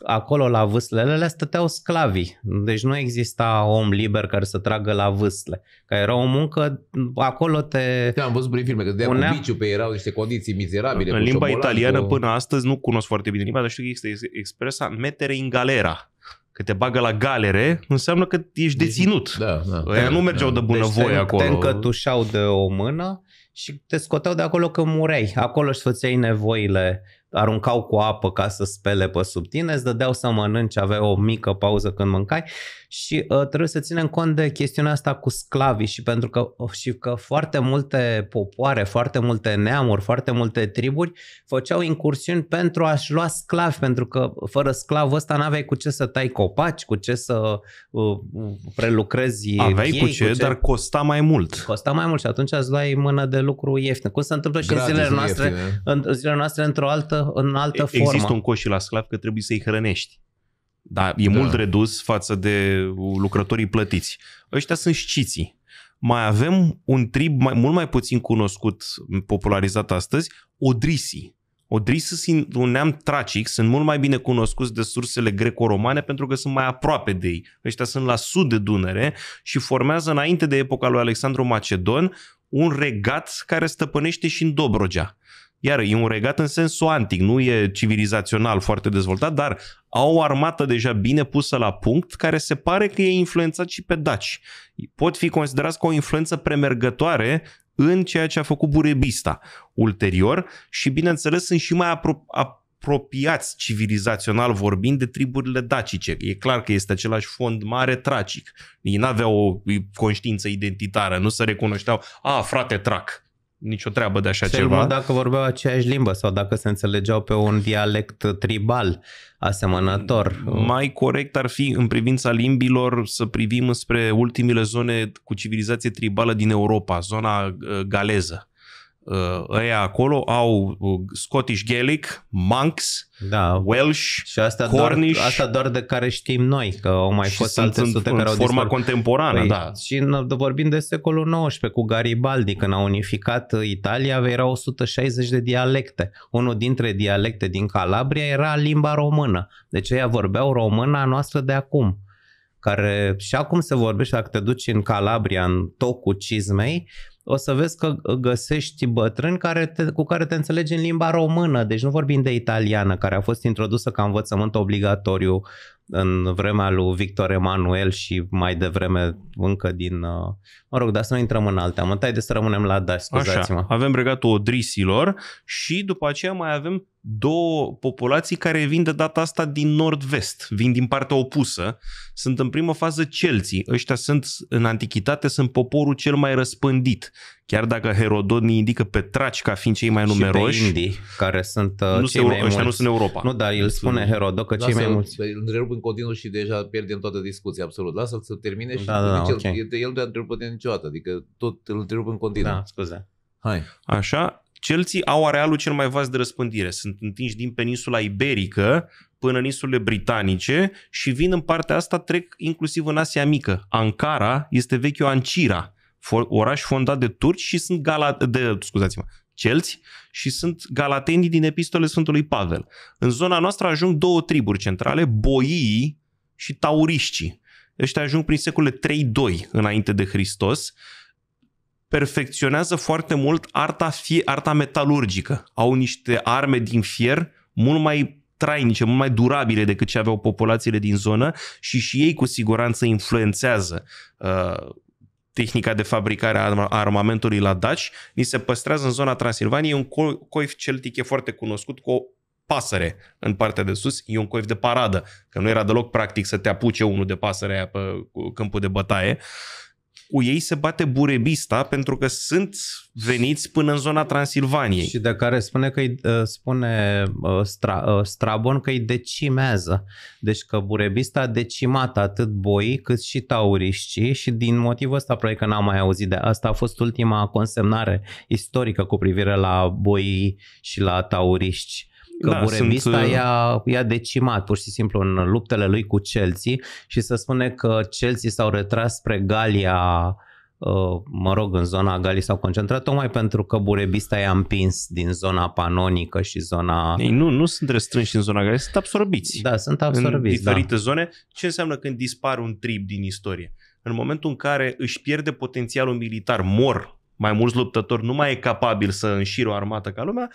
acolo la alea stăteau sclavii, deci nu exista om liber care să tragă la vâsle, că era o muncă, acolo te... Da, am văzut prin filme că dea punea... cu pe erau niște condiții mizerabile. În limba italiană o... până astăzi nu cunosc foarte bine limba, dar știu că există expresa metere în galera că te bagă la galere, înseamnă că ești deci, deținut. Da, da, Aia da, nu mergeau da. de bună deci acolo. Te încătușau de o mână și te scoteau de acolo că mureai. Acolo își făceai nevoile aruncau cu apă ca să spele pe sub tine, îți dădeau să mănânci, aveai o mică pauză când mâncai și uh, trebuie să ținem cont de chestiunea asta cu sclavii și pentru că, uh, și că foarte multe popoare, foarte multe neamuri, foarte multe triburi făceau incursiuni pentru a-și lua sclavi, pentru că fără sclav ăsta n-aveai cu ce să tai copaci, cu ce să uh, prelucrezi Aveai ei, cu, ce, cu ce, dar costa mai mult. Costa mai mult și atunci îți luai mână de lucru ieftin. Cum se întâmplă și Gratis în zilele noastre, ieftin, în zilele noastre într-o altă, în altă Există formă. Există un coș și la sclav că trebuie să-i hrănești. Dar e da. mult redus față de lucrătorii plătiți. Ăștia sunt șciții. Mai avem un trib mai, mult mai puțin cunoscut, popularizat astăzi, odrisii. Odrisii sunt un neam tracic, sunt mult mai bine cunoscuți de sursele greco-romane pentru că sunt mai aproape de ei. Ăștia sunt la sud de Dunăre și formează înainte de epoca lui Alexandru Macedon un regat care stăpânește și în Dobrogea. Iar e un regat în sensul antic, nu e civilizațional foarte dezvoltat, dar au o armată deja bine pusă la punct, care se pare că e influențat și pe daci. Pot fi considerați ca o influență premergătoare în ceea ce a făcut Burebista ulterior și, bineînțeles, sunt și mai apro- apropiați civilizațional vorbind de triburile dacice. E clar că este același fond mare tracic. Ei n-aveau o conștiință identitară, nu se recunoșteau, a, frate trac, nicio treabă de așa Cel ceva. dacă vorbeau aceeași limbă sau dacă se înțelegeau pe un dialect tribal asemănător. Mai corect ar fi în privința limbilor să privim spre ultimile zone cu civilizație tribală din Europa, zona uh, galeză Uh, ăia acolo au uh, Scottish Gaelic, Manx, da. Welsh, și asta Cornish. Doar, asta doar de care știm noi, că au mai și fost alte sute în care au forma contemporană, păi, da. Și vorbim de secolul XIX cu Garibaldi, când a unificat uh, Italia, erau 160 de dialecte. Unul dintre dialecte din Calabria era limba română. Deci ei vorbeau româna noastră de acum care și acum se vorbește, dacă te duci în Calabria, în tocul cizmei, o să vezi că găsești bătrâni care te, cu care te înțelegi în limba română, deci nu vorbim de italiană, care a fost introdusă ca învățământ obligatoriu în vremea lui Victor Emanuel și mai devreme încă din... Uh, mă rog, dar să nu intrăm în alte amătai, de să rămânem la Daci, scuzați-mă. Așa, avem regatul Odrisilor și după aceea mai avem două populații care vin de data asta din nord-vest, vin din partea opusă. Sunt în primă fază celții. Ăștia sunt, în antichitate, sunt poporul cel mai răspândit. Chiar dacă Herodot ne indică pe traci ca fiind cei mai numeroși. Și pe indii, care sunt uh, nu cei mai mulți. nu sunt Europa. Nu, dar el spune Herodot că cei mai mulți. Îl păi, întrerup în continuu și deja pierdem toată discuția, absolut. Lasă-l să termine și da, da, da, okay. el, el nu te-a întrerupt niciodată, adică tot îl întrerup în continuu. Da, scuze. Hai. Așa, Celții au arealul cel mai vast de răspândire. Sunt întinși din peninsula iberică până în insulele britanice și vin în partea asta, trec inclusiv în Asia Mică. Ankara este vechiul Ancira, oraș fondat de turci și sunt Gala- de, scuzați-mă, celți și sunt galatenii din epistole Sfântului Pavel. În zona noastră ajung două triburi centrale, boii și tauriștii. Ăștia ajung prin secolele 3-2 înainte de Hristos perfecționează foarte mult arta, fie arta metalurgică. Au niște arme din fier mult mai trainice, mult mai durabile decât ce aveau populațiile din zonă și și ei cu siguranță influențează uh, tehnica de fabricare a armamentului la daci. Ni se păstrează în zona Transilvaniei un co- coif celtic e foarte cunoscut cu o pasăre în partea de sus, e un coif de paradă, că nu era deloc practic să te apuce unul de pasăre aia pe câmpul de bătaie. Uh, cu ei se bate Burebista pentru că sunt veniți până în zona Transilvaniei. Și de care spune că uh, spune uh, Stra, uh, Strabon că îi decimează. Deci că Burebista a decimat atât boii cât și tauriștii și din motivul ăsta probabil că n-am mai auzit de asta. A fost ultima consemnare istorică cu privire la boii și la tauriști Că da, Burevista sunt... Uh, i-a, i-a decimat pur și simplu în luptele lui cu Chelsea și să spune că Chelsea s-au retras spre Galia uh, mă rog, în zona Galii s-au concentrat tocmai pentru că Burebista i-a împins din zona panonică și zona... Ei, nu, nu sunt restrânși în zona Galii, sunt absorbiți. Da, sunt absorbiți, În da. diferite da. zone. Ce înseamnă când dispar un trib din istorie? În momentul în care își pierde potențialul militar, mor mai mulți luptători, nu mai e capabil să înșire o armată ca lumea,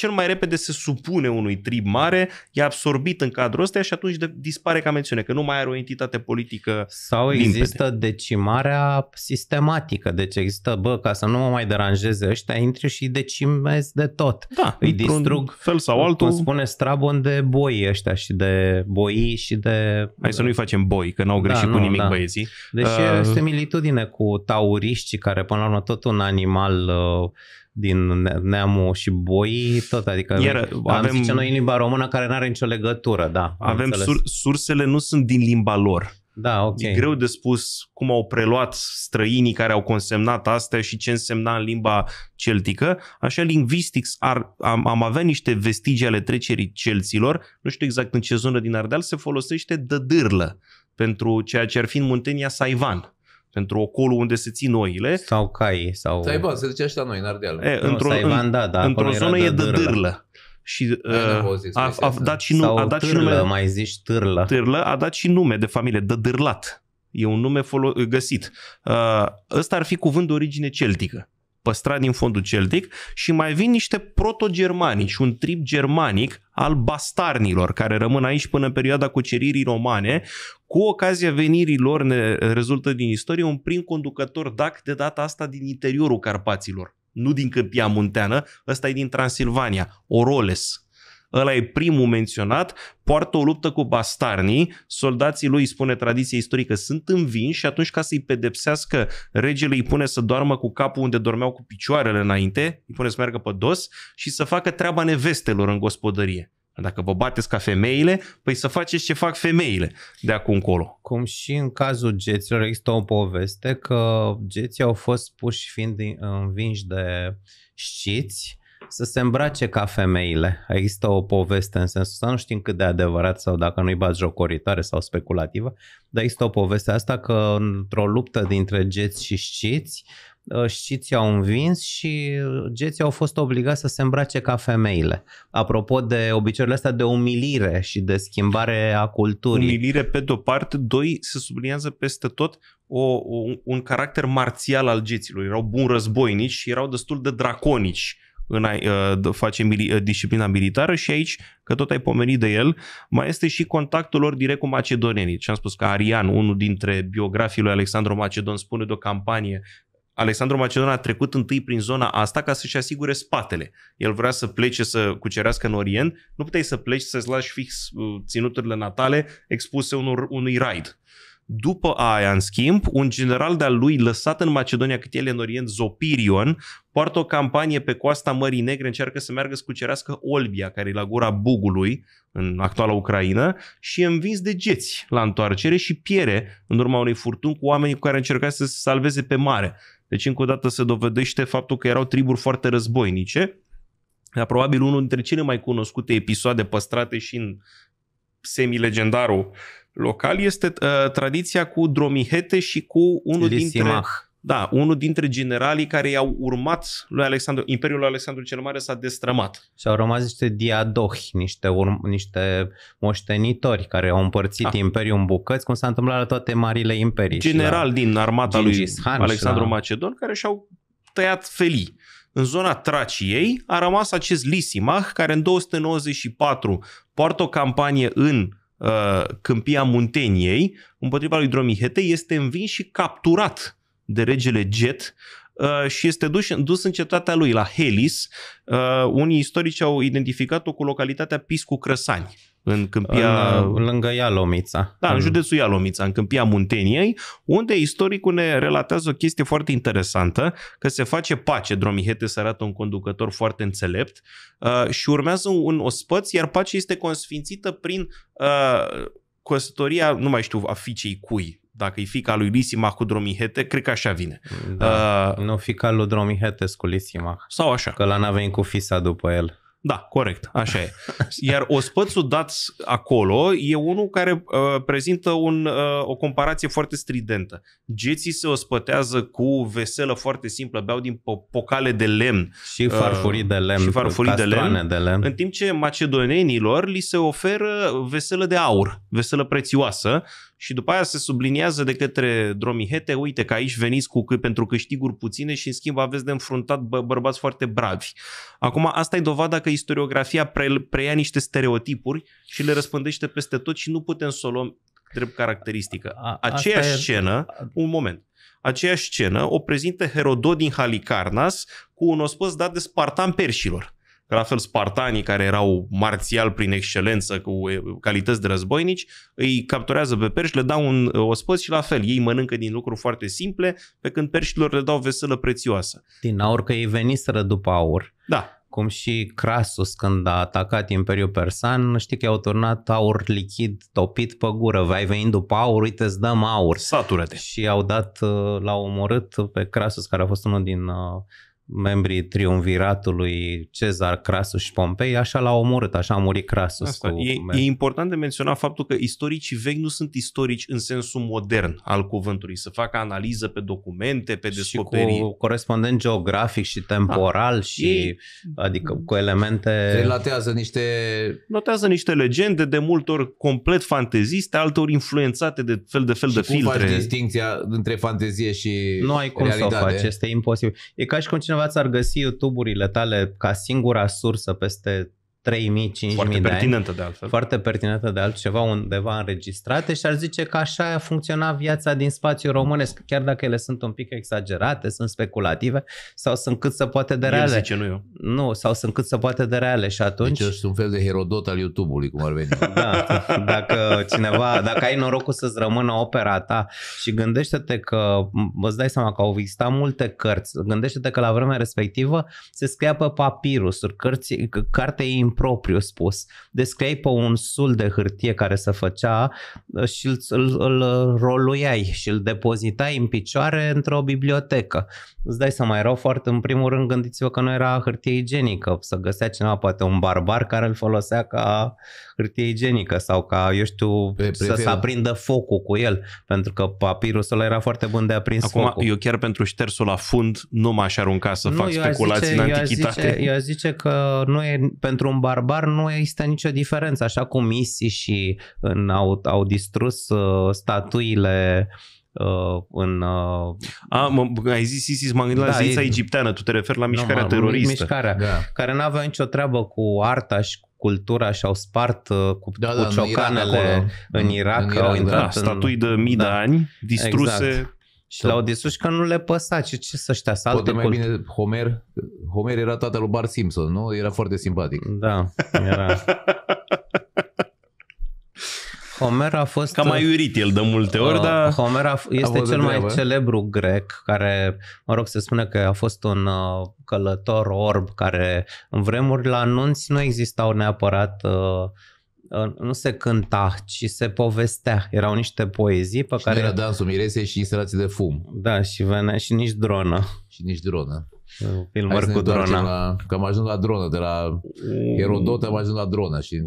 cel mai repede se supune unui trib mare, e absorbit în cadrul ăsta și atunci dispare ca mențiune, că nu mai are o entitate politică Sau există limpede. decimarea sistematică, deci există, bă, ca să nu mă mai deranjeze ăștia, intri și decimezi de tot. Da, îi distrug, fel sau altul. Cum spune Strabon de boi ăștia și de boi și de... Hai să nu-i facem boi, că n-au greșit da, nu, cu nimic da. băieții. Deci uh... e similitudine cu tauriștii care până la urmă tot un animal uh, din neamul și boii, tot, adică Iar, am avem, zice noi limba română care nu are nicio legătură, da. Avem sur, sursele nu sunt din limba lor. Da, ok. E greu de spus cum au preluat străinii care au consemnat astea și ce însemna în limba celtică. Așa, lingvistic, ar, am, am avea niște vestigii ale trecerii celților, nu știu exact în ce zonă din Ardeal, se folosește dădârlă pentru ceea ce ar fi în Muntenia Saivan pentru ocolul unde se țin oile. Sau cai. Sau... Saiban, se zicea și la noi, în Ardeal. E, într-o, no, da, da, într-o zonă e de dârlă. Și uh, a, a, a, dat și, nu, a dat târlă, și nume. mai zici târlă. Târlă a dat și nume de familie, de dârlat. E un nume folo- găsit. Uh, ăsta ar fi cuvânt de origine celtică păstrat din fondul celtic și mai vin niște proto-germanici, un trip germanic al bastarnilor care rămân aici până în perioada cuceririi romane. Cu ocazia venirii lor ne rezultă din istorie un prim conducător dac de data asta din interiorul Carpaților, nu din Câmpia Munteană, ăsta e din Transilvania, Oroles, ăla e primul menționat, poartă o luptă cu bastarnii, soldații lui, spune tradiția istorică, sunt învinși și atunci ca să-i pedepsească, regele îi pune să doarmă cu capul unde dormeau cu picioarele înainte, îi pune să meargă pe dos și să facă treaba nevestelor în gospodărie. Dacă vă bateți ca femeile, păi să faceți ce fac femeile de acum încolo. Cum și în cazul geților există o poveste că geții au fost puși fiind învinși de știți să se îmbrace ca femeile. Există o poveste în sensul ăsta, nu știm cât de adevărat sau dacă nu-i bați jocoritoare sau speculativă, dar există o poveste asta că într-o luptă dintre geți și știți, ă, știți au învins și geții au fost obligați să se îmbrace ca femeile. Apropo de obiceiurile astea de umilire și de schimbare a culturii. Umilire pe de-o parte, doi, se subliniază peste tot o, o, un caracter marțial al geților. Erau buni războinici și erau destul de draconici în a uh, face mili- uh, disciplina militară și aici, că tot ai pomenit de el, mai este și contactul lor direct cu macedonenii. Ce am spus că Arian, unul dintre biografii lui Alexandru Macedon, spune de o campanie Alexandru Macedon a trecut întâi prin zona asta ca să-și asigure spatele. El vrea să plece să cucerească în Orient, nu puteai să pleci să-ți lași fix uh, ținuturile natale expuse unor, unui raid. Uh, după aia, în schimb, un general de-al lui lăsat în Macedonia cât el în Orient, Zopirion, poartă o campanie pe coasta Mării Negre, încearcă să meargă să cucerească Olbia, care e la gura Bugului, în actuala Ucraina, și e învins de geți la întoarcere și piere în urma unei furtuni cu oamenii cu care încerca să se salveze pe mare. Deci încă o dată se dovedește faptul că erau triburi foarte războinice, dar probabil unul dintre cele mai cunoscute episoade păstrate și în semilegendarul local este uh, tradiția cu dromihete și cu unul Lissimach. dintre... Da, unul dintre generalii care i-au urmat lui Alexandru, Imperiul lui Alexandru cel Mare s-a destrămat. Și au rămas niște diadohi, niște, urm, niște moștenitori care au împărțit da. Imperiul în bucăți, cum s-a întâmplat la toate marile imperii. General la... din armata Gingis lui Han Alexandru la... Macedon, care și-au tăiat felii. În zona Traciei a rămas acest Lisimach, care în 294 poartă o campanie în Uh, câmpia Munteniei împotriva lui Dromihete, este învins și capturat de regele Jet Uh, și este dus, dus în cetatea lui, la Helis. Uh, unii istorici au identificat-o cu localitatea Piscu Crăsani în câmpia... În, uh, lângă Ialomița. Da, în, mm. județul Ialomița, în câmpia Munteniei, unde istoricul ne relatează o chestie foarte interesantă, că se face pace, Dromihete se arată un conducător foarte înțelept, uh, și urmează un, un ospăț, iar pacea este consfințită prin uh, căsătoria, nu mai știu, a fiicei cui, dacă e fica lui Lisimach cu Dromihete, cred că așa vine. Da. Uh, nu fica lui Dromihete cu Lisimach. Sau așa. Că l-a venit cu fisa după el. Da, corect, așa e. Iar ospățul dat acolo e unul care uh, prezintă un, uh, o comparație foarte stridentă. Geții se ospătează cu veselă foarte simplă, beau din po- pocale de lemn. Și uh, farfurii de lemn. Uh, și farfurii de lemn, de lemn. În timp ce macedonenilor li se oferă veselă de aur, veselă prețioasă, și după aia se subliniază de către dromihete, uite că aici veniți cu, pentru câștiguri puține și în schimb aveți de înfruntat bă, bărbați foarte bravi. Acum asta e dovada că istoriografia pre, preia niște stereotipuri și le răspândește peste tot și nu putem să o luăm drept caracteristică. Aceeași scenă, un moment, aceeași scenă o prezintă Herodot din Halicarnas cu un ospăț dat de Spartan persilor la fel spartanii care erau marțial prin excelență cu calități de războinici, îi capturează pe perși, le dau un ospăț și la fel, ei mănâncă din lucruri foarte simple, pe când perșilor le dau veselă prețioasă. Din aur că ei veniseră după aur. Da cum și Crasus când a atacat Imperiul Persan, știi că i-au turnat aur lichid topit pe gură, vai venind după aur, uite îți dăm aur. Satură-te! Și au dat, uh, l-au omorât pe Crasus, care a fost unul din uh, membrii triumviratului Cezar, Crasus și Pompei, așa l au omorât, așa a murit Crasus. Asta. Cu e, e important de menționat faptul că istoricii vechi nu sunt istorici în sensul modern al cuvântului, să facă analiză pe documente, pe descoperiri. Și cu corespondent geografic și temporal a, da. și Ei, adică cu elemente... Relatează niște... Notează niște legende, de multe ori complet fanteziste, alteori influențate de fel de fel și de filtre. Și cum faci distinția între fantezie și Nu ai cum realitate. să o faci, este imposibil. E ca și cum cineva cineva ți-ar găsi YouTube-urile tale ca singura sursă peste 3.000-5.000 Foarte de pertinentă ani, de altfel. Foarte pertinentă de altceva, undeva înregistrate și ar zice că așa a funcționat viața din spațiul românesc, chiar dacă ele sunt un pic exagerate, sunt speculative sau sunt cât se poate de reale. El zice, nu eu. Nu, sau sunt cât se poate de reale și atunci... Deci sunt un fel de Herodot al YouTube-ului, cum ar veni. da, dacă cineva, dacă ai norocul să-ți rămână opera ta și gândește-te că, îți dai seama că au existat multe cărți, gândește-te că la vremea respectivă se scria pe papirusuri, cărți, carte imp- propriu spus. Descriai pe un sul de hârtie care se făcea uh, și îl, îl, îl uh, roluiai și îl depozitai în picioare într-o bibliotecă. Îți dai seama, erau foarte, în primul rând, gândiți-vă că nu era hârtie igienică, să găsea cineva, poate un barbar care îl folosea ca, hârtie igienică sau ca, eu știu, Pe, să se aprindă focul cu el, pentru că papirusul ăla era foarte bun de aprins Acum, focul. eu chiar pentru ștersul la fund nu m-aș arunca să nu, fac speculații zice, în antichitate. Eu zice, eu zice că nu e, pentru un barbar nu există nicio diferență, așa cum Isi și în, au, au distrus uh, statuile uh, în... Uh, A, mă, ai zis ISIS, m-am gândit da, la zița e, egipteană, tu te referi la mișcarea nu, teroristă. Mișcarea, da. care nu avea nicio treabă cu arta și cultura și au spart uh, cu, da, da, cu ciocanele în Irak, în Irak în au intrat da, în... statui de mii da. de ani distruse exact. Și l-au distrus că nu le păsa. Ce, ce să știa, să alte mai cult... bine Homer, Homer era tatăl lui Bart Simpson, nu? Era foarte simpatic. Da, era. Homer a fost... Cam mai uh, iurit el de multe ori, uh, dar... Homer a, este a cel mai greu, celebru grec care, mă rog, se spune că a fost un uh, călător orb care în vremuri la anunți nu existau neapărat... Uh, uh nu se cânta, ci se povestea. Erau niște poezii pe și care... era dansul mirese și instalații de fum. Da, și venea și nici dronă. Și nici dronă. Filmări cu drona. La, că am ajuns la dronă, de la Herodot am ajuns la dronă. Și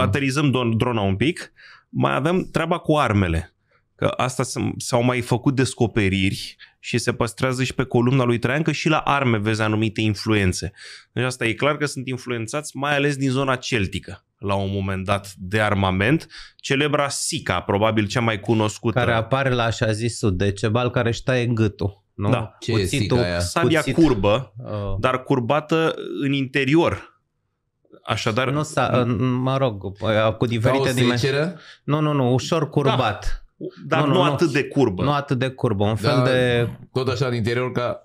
aterizăm că... drona un pic mai avem treaba cu armele. Că asta s-au mai făcut descoperiri și se păstrează și pe columna lui Traian că și la arme vezi anumite influențe. Deci asta e clar că sunt influențați mai ales din zona celtică la un moment dat de armament, celebra Sica, probabil cea mai cunoscută. Care apare la așa zisul Decebal, care își taie gâtul. Nu? Da. Ce cuțitul, sabia cuțit. curbă, oh. dar curbată în interior Așadar... Nu s-a, mă rog, cu ă, diferite dimensiuni. Nu, nu, nu, ușor da. curbat. Da. Dar nu, nu, nu atât nu, de curbă. Nu atât de curbă, un da, fel da, de... Tot așa în interior ca,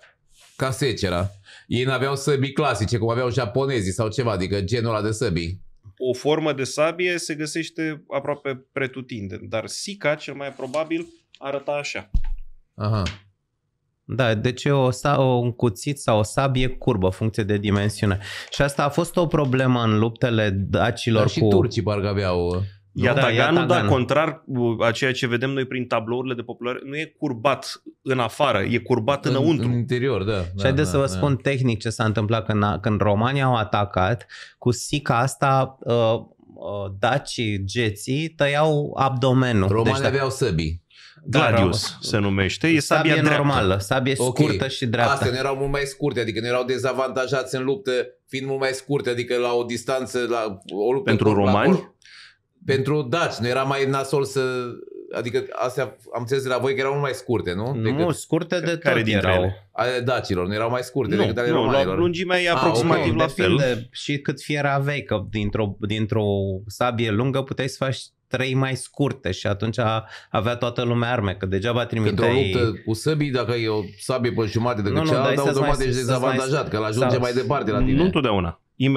ca secera. Ei n-aveau săbii clasice, cum aveau japonezii sau ceva, adică genul ăla de săbii. O formă de sabie se găsește aproape pretutindeni, dar sica, cel mai probabil, arăta așa. Aha. Da, deci o, o, un cuțit sau o sabie curbă, funcție de dimensiune. Și asta a fost o problemă în luptele dacilor Dar și turcii parcă aveau... Uh, Iataganul, da, da contrar a ceea ce vedem noi prin tablourile de populare, nu e curbat în afară, e curbat în, înăuntru. În interior, da. Și da, haideți da, să vă da. spun tehnic ce s-a întâmplat când, când România au atacat, cu sica asta uh, uh, dacii, geții, tăiau abdomenul. Romanii deci, aveau săbii. Da, Gladius da, se numește. E sabia, sabia normală, sabie okay. scurtă și dreaptă. Astea nu erau mult mai scurte, adică nu erau dezavantajați în luptă, fiind mult mai scurte, adică la o distanță, la o luptă Pentru cu, romani? La Pentru daci, nu era mai nasol să... Adică astea, am înțeles de la voi că erau mai scurte, nu? Nu, decât... scurte de Care tot erau. Ale dacilor, nu erau mai scurte nu, decât ale nu, romanilor. lungimea e aproximativ ah, okay. la fel. Și cât fiera aveai, că dintr-o, dintr-o sabie lungă puteai să faci trei mai scurte și atunci avea toată lumea arme, că degeaba trimiteai... Când o luptă cu săbii, dacă e o sabie pe jumate de nu, nu, cealaltă, automat ești dezavantajat, mai... că ajunge mai departe la tine. Nu întotdeauna. Uh,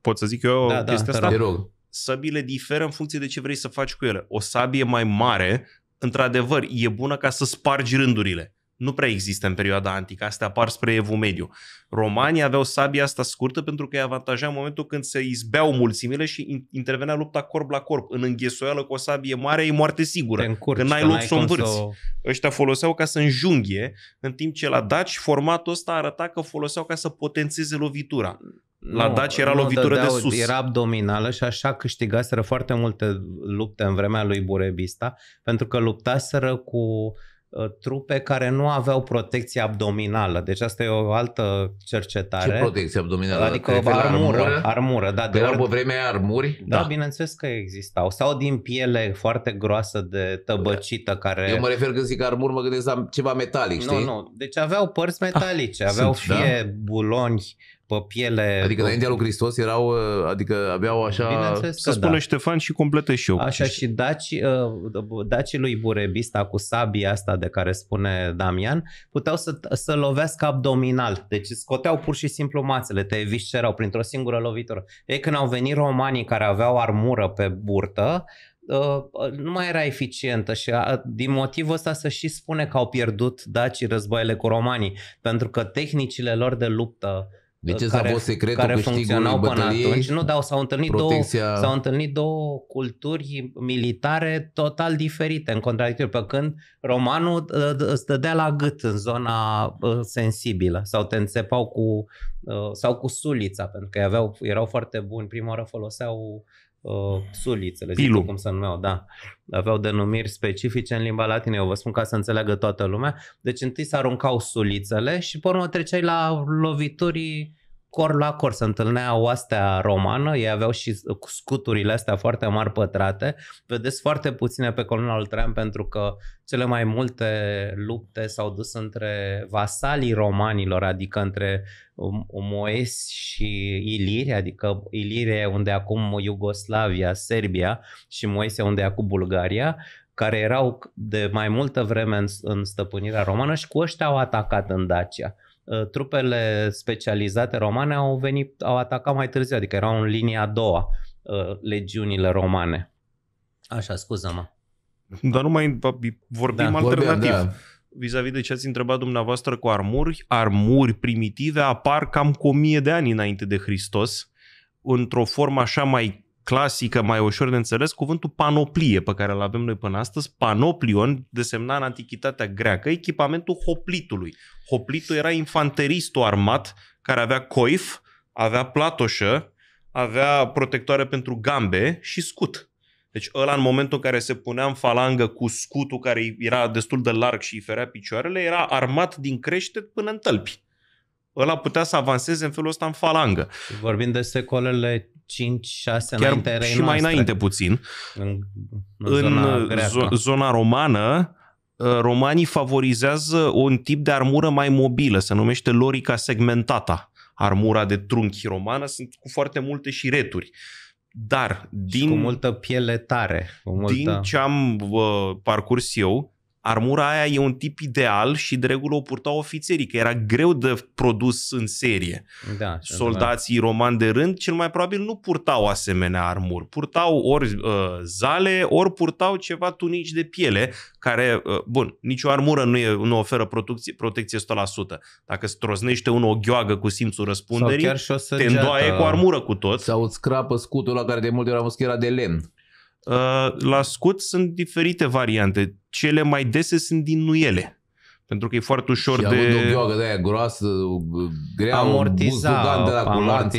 pot să zic eu da, da, chestia asta? Săbile diferă în funcție de ce vrei să faci cu ele. O sabie mai mare, într-adevăr, e bună ca să spargi rândurile nu prea există în perioada antică, astea apar spre Evul Mediu. Romanii aveau sabia asta scurtă pentru că îi avantaja în momentul când se izbeau mulțimile și intervenea lupta corp la corp. În înghesoială cu o sabie mare e moarte sigură, încurci, că n-ai loc să o învârți. Să... Ăștia foloseau ca să înjunghie, în timp ce la Daci formatul ăsta arăta că foloseau ca să potențeze lovitura. La nu, Daci era nu, lovitură dădeau, de sus. Era abdominală și așa câștigaseră foarte multe lupte în vremea lui Burebista, pentru că luptaseră cu Uh, trupe care nu aveau protecție abdominală. Deci asta e o altă cercetare. Ce protecție abdominală? Adică armură, armură, armură, da. De ori... vremea armuri? Da, da, bineînțeles că existau. Sau din piele foarte groasă de tăbăcită da. care... Eu mă refer când zic armură, mă gândesc la ceva metalic, știi? Nu, nu. Deci aveau părți metalice, ah, aveau sunt, fie da? buloni, pe piele. Adică înaintea lui Hristos erau, uh, adică aveau așa... Să spune da. Ștefan și completez și eu. Așa și daci, uh, dacii lui Burebista cu sabia asta de care spune Damian, puteau să, să lovească abdominal. Deci scoteau pur și simplu mațele, te eviscerau printr-o singură lovitură. Ei când au venit romanii care aveau armură pe burtă, uh, nu mai era eficientă și din motivul ăsta să și spune că au pierdut dacii războaiele cu romanii, pentru că tehnicile lor de luptă deci care, a fost secretul care funcționau până bătăliei, atunci. Nu, dar s-au întâlnit, protecția... două, s-au întâlnit două culturi militare total diferite, în contradictoriu, pe când romanul ă, ă, stădea la gât în zona ă, sensibilă sau te înțepau cu, sau cu sulița, pentru că aveau, erau foarte buni. Prima oară foloseau uh, sulițele, zic cum se numeau, da. Aveau denumiri specifice în limba latină, eu vă spun ca să înțeleagă toată lumea. Deci întâi se aruncau sulițele și pe urmă treceai la loviturii cor la cor se întâlnea o astea romană, ei aveau și scuturile astea foarte mari pătrate. Vedeți foarte puține pe al treia, pentru că cele mai multe lupte s-au dus între vasalii romanilor, adică între um, Moes și Iliri, adică Ilire unde acum Iugoslavia, Serbia și Moise unde acum Bulgaria, care erau de mai multă vreme în, în stăpânirea romană și cu ăștia au atacat în Dacia. Uh, trupele specializate romane au venit, au atacat mai târziu, adică erau în linia a doua uh, legiunile romane. Așa, scuză-mă. Dar nu mai vorbim da, alternativ. Vorbim, da vis-a-vis de ce ați întrebat dumneavoastră cu armuri, armuri primitive apar cam cu o mie de ani înainte de Hristos, într-o formă așa mai clasică, mai ușor de înțeles, cuvântul panoplie pe care îl avem noi până astăzi, panoplion, desemna în antichitatea greacă echipamentul hoplitului. Hoplitul era infanteristul armat care avea coif, avea platoșă, avea protectoare pentru gambe și scut. Deci ăla în momentul în care se punea în falangă cu scutul care era destul de larg și îi ferea picioarele, era armat din creștet până în tălpi. Ăla putea să avanseze în felul ăsta în falangă. Vorbim de secolele 5-6 înainte Și mai înainte puțin. În, în, în zona, greacă. zona romană, ă, romanii favorizează un tip de armură mai mobilă, se numește lorica segmentata. Armura de trunchi romană sunt cu foarte multe și returi. Dar din, și cu multă piele tare. Cu multă... Din ce am uh, parcurs eu, armura aia e un tip ideal și de regulă o purtau ofițerii, că era greu de produs în serie. Da, Soldații romani de rând cel mai probabil nu purtau asemenea armuri. Purtau ori uh, zale, ori purtau ceva tunici de piele, care, uh, bun, nicio armură nu, e, nu oferă protecție, protecție 100%. Dacă stroznește unul o gheoagă cu simțul răspunderii, te îndoaie cu armură cu tot. Sau îți scrapă scutul la care de multe ori am era de lemn. Uh, la scut sunt diferite variante. Cele mai dese sunt din nuiele pentru că e foarte ușor și de... Și o de aia groasă, grea, amortiza, un de la culanț,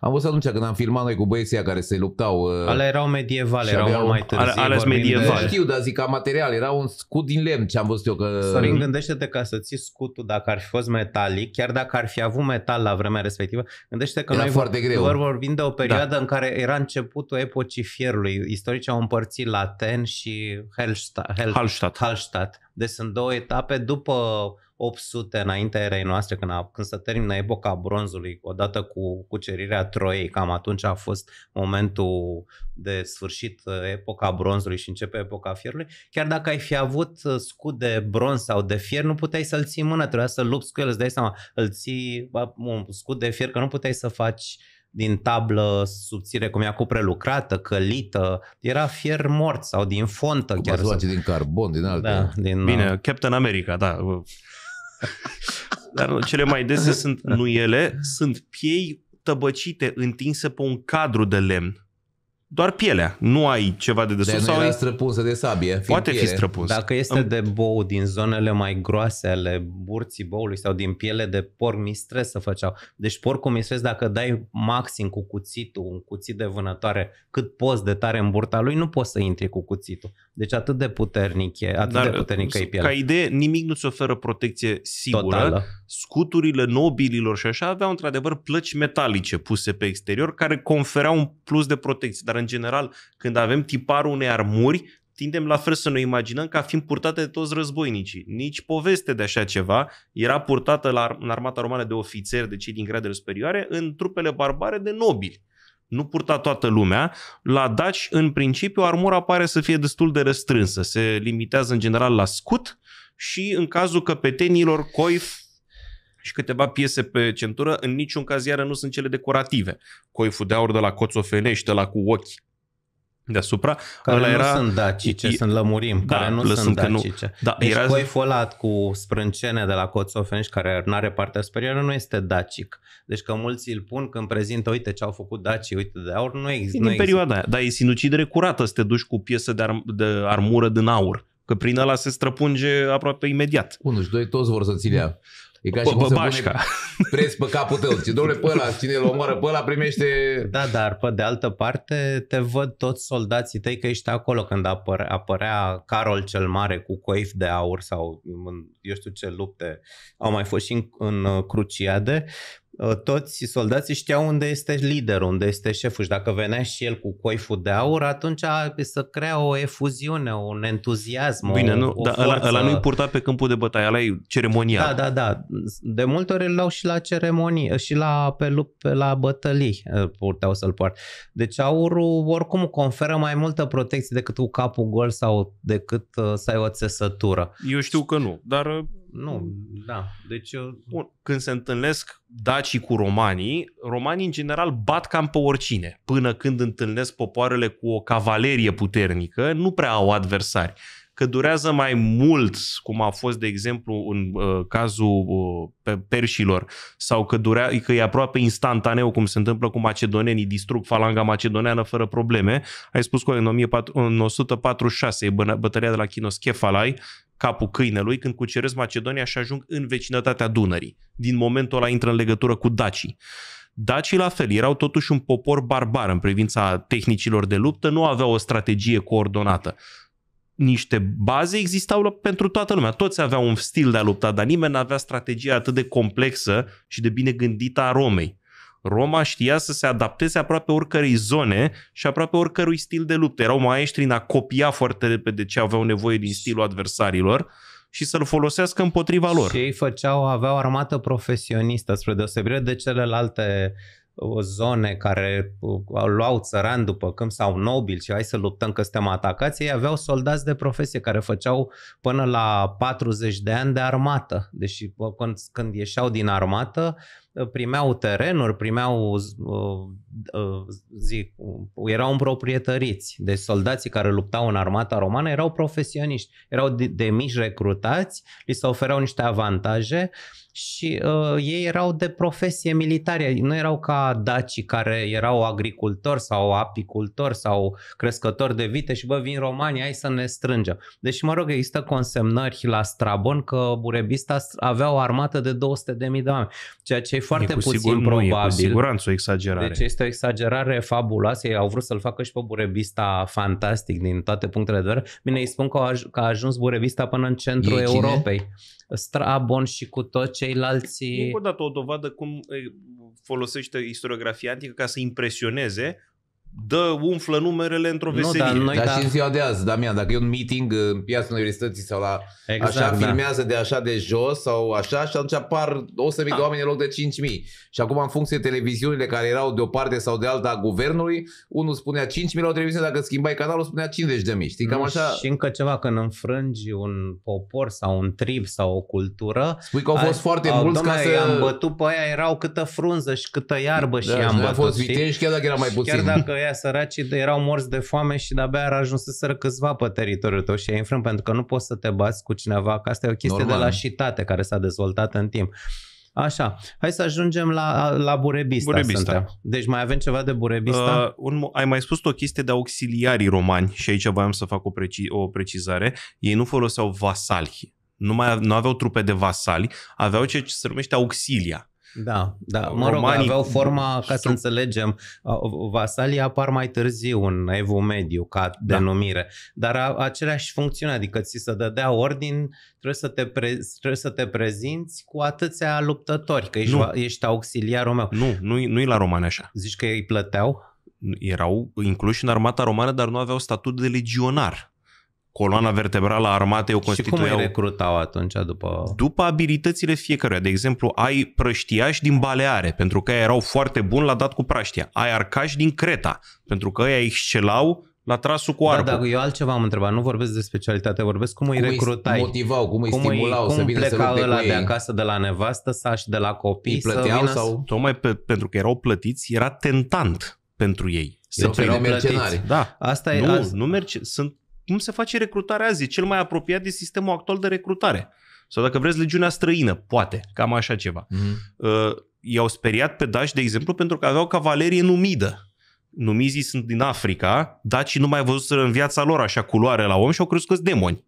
Am văzut atunci când am filmat noi cu băieții care se luptau. Uh, Ale erau medievale, erau aveau, mai târziu. Ale, erau medievale. știu, dar zic ca material, era un scut din lemn ce am văzut eu că... Sorin, gândește-te ca să ții scutul dacă ar fi fost metalic, chiar dacă ar fi avut metal la vremea respectivă, gândește-te că era noi foarte greu. Vor vorbim de o perioadă da. în care era începutul epocii fierului. Istoricii au împărțit Laten și Hallstatt. Hallstatt. Hallstatt deci sunt două etape după 800 înaintea erei noastre, când, a, când se termină epoca bronzului, odată cu cucerirea Troiei, cam atunci a fost momentul de sfârșit uh, epoca bronzului și începe epoca fierului, chiar dacă ai fi avut uh, scut de bronz sau de fier, nu puteai să-l ții în mână, trebuia să lupți cu el, îți dai seama, îl ții un scut de fier, că nu puteai să faci uh, din tablă subțire, cum ea cu prelucrată, călită, era fier mort sau din fontă cum chiar. Cum din carbon, din alte. Da, din, Bine, uh... Captain America, da. Dar cele mai dese sunt nu ele, sunt piei tăbăcite, întinse pe un cadru de lemn doar pielea. Nu ai ceva de desubt. sau era străpunsă de sabie. Poate piele. fi străpunsă. Dacă este de bou din zonele mai groase ale burții boului sau din piele de porc mistres să făceau. Deci porcul mistres, dacă dai maxim cu cuțitul, un cuțit de vânătoare, cât poți de tare în burta lui, nu poți să intri cu cuțitul. Deci atât de puternic e, atât Dar, de puternică e pielea. Ca idee, nimic nu-ți oferă protecție sigură. Totală. Scuturile nobililor și așa aveau într-adevăr plăci metalice puse pe exterior care confereau un plus de protecție. Dar în general, când avem tiparul unei armuri, tindem la fel să ne imaginăm ca fiind purtate de toți războinicii. Nici poveste de așa ceva era purtată la, în armata romană de ofițeri, de cei din gradele superioare, în trupele barbare de nobili. Nu purta toată lumea. La daci, în principiu, armura pare să fie destul de restrânsă. Se limitează în general la scut și în cazul căpetenilor coif și câteva piese pe centură, în niciun caz iară nu sunt cele decorative. Coiful de aur de la Coțofenește, la cu ochi deasupra. Care nu era... sunt dacice, I... sunt lămurim, da, care nu sunt dacice. Nu... Da, deci era... coiful ăla cu sprâncene de la Coțofenești, care nu are partea superioară, nu este dacic. Deci că mulți îl pun când prezintă, uite ce au făcut dacii, uite de aur, nu există. Din perioada aia, dar e sinucidere curată să te duci cu piesă de, arm- de armură din aur, că prin ăla se străpunge aproape imediat. Unu și deci doi toți vor să ținea. E ca și cum să preț pe capul tău. Zice, domnule, pe ăla, cine îl omoară pe ăla, primește... Da, dar pe de altă parte te văd toți soldații tăi că ești acolo când apăre, apărea Carol cel Mare cu coif de aur sau eu știu ce lupte au mai fost și în, în Cruciade. Uh, toți soldații știau unde este liderul, unde este șeful și dacă venea și el cu coiful de aur, atunci să crea o efuziune, un entuziasm, Bine, o, nu, o dar forță. Ăla, ăla nu-i purta pe câmpul de bătaie, ăla e ceremonial. Da, da, da. De multe ori îl luau și la ceremonii, și la, pe, lup, pe la bătălii uh, purteau să-l poartă. Deci aurul oricum conferă mai multă protecție decât cu capul gol sau decât uh, să ai o țesătură. Eu știu că nu, dar nu, da. Deci eu... Bun. Când se întâlnesc dacii cu romanii, romanii în general bat cam pe oricine. Până când întâlnesc popoarele cu o cavalerie puternică, nu prea au adversari. Că durează mai mult, cum a fost de exemplu în uh, cazul uh, pe perșilor, sau că, durea, că e aproape instantaneu, cum se întâmplă cu macedonenii, distrug falanga macedoneană fără probleme. Ai spus că în, 14, în 146 e bătălia de la Chinoschefalai, capul câinelui când cuceresc Macedonia și ajung în vecinătatea Dunării. Din momentul ăla intră în legătură cu dacii. Dacii, la fel, erau totuși un popor barbar în privința tehnicilor de luptă, nu aveau o strategie coordonată. Niște baze existau pentru toată lumea. Toți aveau un stil de a lupta, dar nimeni nu avea strategia atât de complexă și de bine gândită a Romei. Roma știa să se adapteze aproape oricărei zone și aproape oricărui stil de luptă. Erau maestri în a copia foarte repede ce aveau nevoie din stilul adversarilor și să-l folosească împotriva lor. Și ei făceau, aveau armată profesionistă, spre deosebire de celelalte zone care uh, luau țăran după câmp sau nobil, și hai să luptăm că suntem atacați, ei aveau soldați de profesie care făceau până la 40 de ani de armată. Deci când, când ieșeau din armată, uh, primeau terenuri, primeau, uh, zic, erau împroprietăriți. Deci soldații care luptau în armata romană erau profesioniști, erau de, de mici recrutați, li se ofereau niște avantaje și uh, ei erau de profesie militare, nu erau ca dacii care erau agricultori sau apicultori sau crescători de vite și bă, vin romanii, hai să ne strângem. Deci, mă rog, există consemnări la Strabon că Burebista avea o armată de 200.000 de oameni, ceea ce e foarte e cu puțin sigur, probabil. Nu, e cu siguranță o exagerare. Deci este o exagerare fabuloasă, ei au vrut să-l facă și pe Burebista fantastic din toate punctele de vedere. Bine, îi spun că a ajuns Burebista până în centrul Europei. Strabon și cu tot ce ceilalți... Încă o dată o dovadă cum folosește istoriografia antică ca să impresioneze dă, umflă numerele într-o veselie. Nu, dar, noi, dar da. și în ziua de azi, Damian, dacă e un meeting uh, în piața universității sau la exact, așa, da. filmează de așa de jos sau așa și atunci apar 100.000 da. de oameni în loc de 5.000. Și acum în funcție de televiziunile care erau de o parte sau de alta a guvernului, unul spunea 5.000 la o televiziune, dacă schimbai canalul spunea 50.000, știi? Cam nu, așa... Și încă ceva, când înfrângi un popor sau un trib sau o cultură... Spui că au fost ai, foarte au, mulți ca să... i-am bătut pe aia, erau câtă frunză și câtă iarbă da, și i-am bătut. Au fost chiar dacă era mai puțin. Chiar dacă ăia săraci erau morți de foame și de-abia ar sără câțiva pe teritoriul tău și ai înfrânt, pentru că nu poți să te bați cu cineva, că asta e o chestie Normal. de lașitate care s-a dezvoltat în timp. Așa, hai să ajungem la, la burebista. burebista. Deci mai avem ceva de burebista? Uh, un, ai mai spus o chestie de auxiliarii romani și aici voiam să fac o, preci- o precizare. Ei nu foloseau vasali, nu, mai, nu aveau trupe de vasali, aveau ce se numește auxilia da, da. Mă rog, Romanii... aveau forma, ca să înțelegem, vasalii apar mai târziu în Evul Mediu ca da. denumire, dar a, aceleași funcțiune, adică ți se dădea ordin, trebuie să te, pre, trebuie să te prezinți cu atâția luptători, că ești, nu. ești auxiliarul meu. Nu, nu, nu i la romani așa. Zici că îi plăteau? Erau incluși în armata romană, dar nu aveau statut de legionar coloana vertebrală a armatei o constituiau... Și cum îi recrutau atunci după... După abilitățile fiecăruia. De exemplu, ai prăștiași din Baleare, pentru că erau foarte buni la dat cu praștia. Ai arcași din Creta, pentru că ei excelau la trasul cu da, arcul. Da, dar eu altceva am întrebat, nu vorbesc de specialitate, vorbesc cum, cum îi recrutai. motivau, cum îi stimulau cum să vină să să ăla de acasă, de la nevastă sa și de la copii. Îi plăteau să sau... Tocmai pe, pentru că erau plătiți, era tentant pentru ei. Sunt erau mercenari. Da. Asta e, nu, azi... nu merge, sunt cum se face recrutarea azi, cel mai apropiat de sistemul actual de recrutare. Sau dacă vreți, legiunea străină, poate, cam așa ceva. Mm-hmm. Uh, i-au speriat pe daci de exemplu, pentru că aveau cavalerie numidă. Numizii sunt din Africa, dacii nu mai văzuseră în viața lor așa culoare la om și au crescut demoni.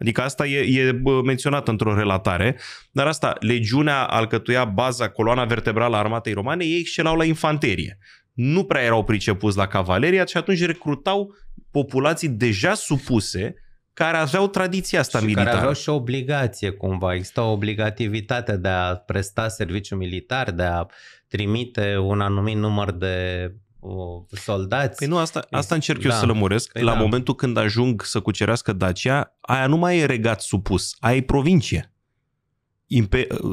Adică asta e, e menționat într-o relatare, dar asta, legiunea alcătuia baza, coloana vertebrală a armatei romane, ei excelau la infanterie. Nu prea erau pricepuți la cavalerie și atunci recrutau populații deja supuse care aveau tradiția asta și militară. care aveau și obligație cumva, exista o obligativitate de a presta serviciu militar, de a trimite un anumit număr de soldați. Păi nu, asta, asta încerc da. eu să lămuresc. Păi la da. momentul când ajung să cucerească Dacia, aia nu mai e regat supus, aia e provincie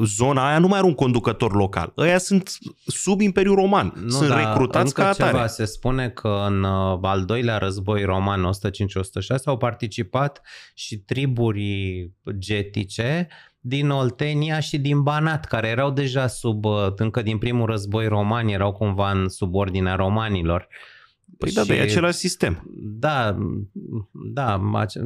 zona aia nu mai are un conducător local. Ăia sunt sub Imperiul Roman. Nu, sunt recrutați ca atare. Ceva. Se spune că în uh, al doilea război roman 105-106 au participat și triburi getice din Oltenia și din Banat, care erau deja sub, uh, încă din primul război roman, erau cumva în subordinea romanilor. Păi da, și, da, e același sistem. Da, da,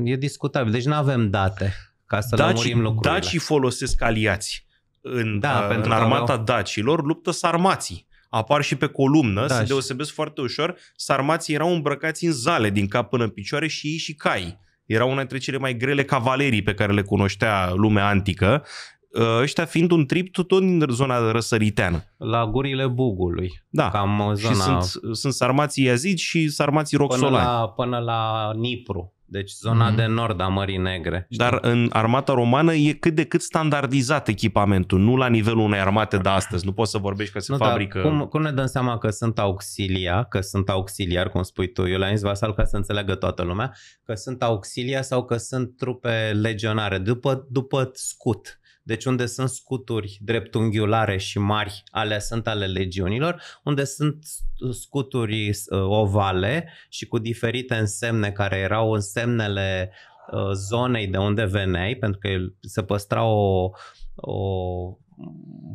e discutabil. Deci nu avem date ca să Daci, lămurim lucrurile. Dacii folosesc aliați. În, da, uh, pentru în armata aveau... dacilor luptă sarmații apar și pe columnă, da, se deosebesc și... foarte ușor. Sarmații erau îmbrăcați în zale din cap până în picioare și ei și cai. Era una dintre cele mai grele cavalerii pe care le cunoștea lumea antică, uh, ăștia fiind un trip tot din zona răsăriteană. La gurile Bugului. Da. Cam zona... Și sunt, sunt sarmații iazici și sarmații roxolani. Până la, până la Nipru. Deci zona mm-hmm. de nord a Mării Negre. Știi? Dar în armata romană e cât de cât standardizat echipamentul, nu la nivelul unei armate de astăzi. Nu poți să vorbești că se nu, fabrică... Cum, cum ne dăm seama că sunt auxilia, că sunt auxiliar, cum spui tu, eu le-am zis vasal ca să înțeleagă toată lumea, că sunt auxilia sau că sunt trupe legionare, după, după scut. Deci unde sunt scuturi dreptunghiulare și mari, alea sunt ale legiunilor, unde sunt scuturi uh, ovale și cu diferite însemne care erau însemnele uh, zonei de unde veneai, pentru că se păstra o, uh, o,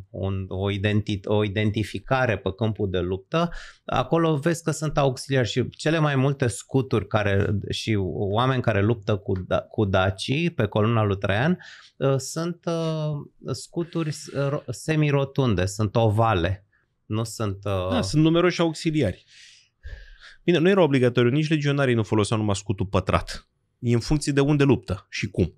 un, o, identi- o identificare pe câmpul de luptă, acolo vezi că sunt auxiliari și cele mai multe scuturi care, și oameni care luptă cu, da, cu dacii pe coluna lui Traian uh, sunt uh, scuturi uh, semirotunde, sunt ovale. Nu sunt... Da, sunt numeroși auxiliari. Bine, nu era obligatoriu, nici legionarii nu foloseau numai scutul pătrat. E în funcție de unde luptă și cum.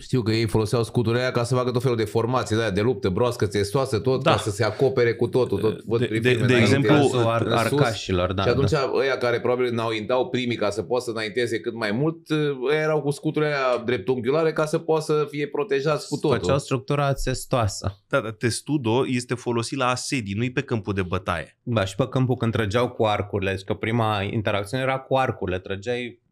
Știu că ei foloseau scuturile aia ca să facă tot felul de formații de, aia, de luptă, broască, țesoasă, tot, da. ca să se acopere cu totul. Tot, văd de, de, de exemplu, ar, arcașilor. Da, și atunci da. ăia care probabil n-au intau primii ca să poată să înainteze cât mai mult, erau cu scuturile aia dreptunghiulare ca să poată să fie protejați cu totul. Făceau structura testoasă. Da, da, testudo este folosit la asedii, nu-i pe câmpul de bătaie. Da, și pe câmpul când trăgeau cu arcurile. Deci că prima interacțiune era cu arcurile. Trăgeai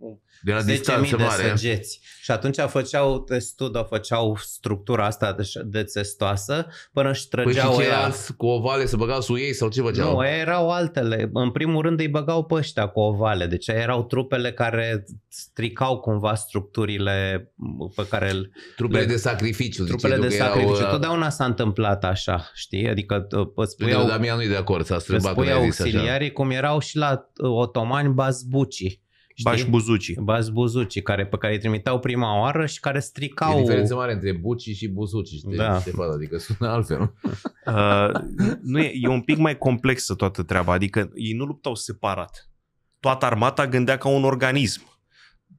de la 10.000 distanță de săgeți. Și atunci făceau testul, făceau structura asta de, de testoasă până își trăgeau păi și cu ovale să băgau sub ei sau ce făceau? Nu, erau altele. În primul rând îi băgau pe ăștia cu ovale. Deci erau trupele care stricau cumva structurile pe care... Trupele le... de sacrificiu. Trupele de sacrificiu. Erau... Uh, Totdeauna s-a întâmplat așa, știi? Adică uh, îți spuneau... Damian nu-i de acord, s-a strâmbat. Îți auxiliarii așa. cum erau și la uh, otomani bazbucii Baș Buzuci. Baș Buzuci, care, pe care îi trimiteau prima oară și care stricau... E diferență mare între Buci și Buzuci, știi? Da. Ștefan, adică sună altfel. Uh, nu e, e un pic mai complexă toată treaba, adică ei nu luptau separat. Toată armata gândea ca un organism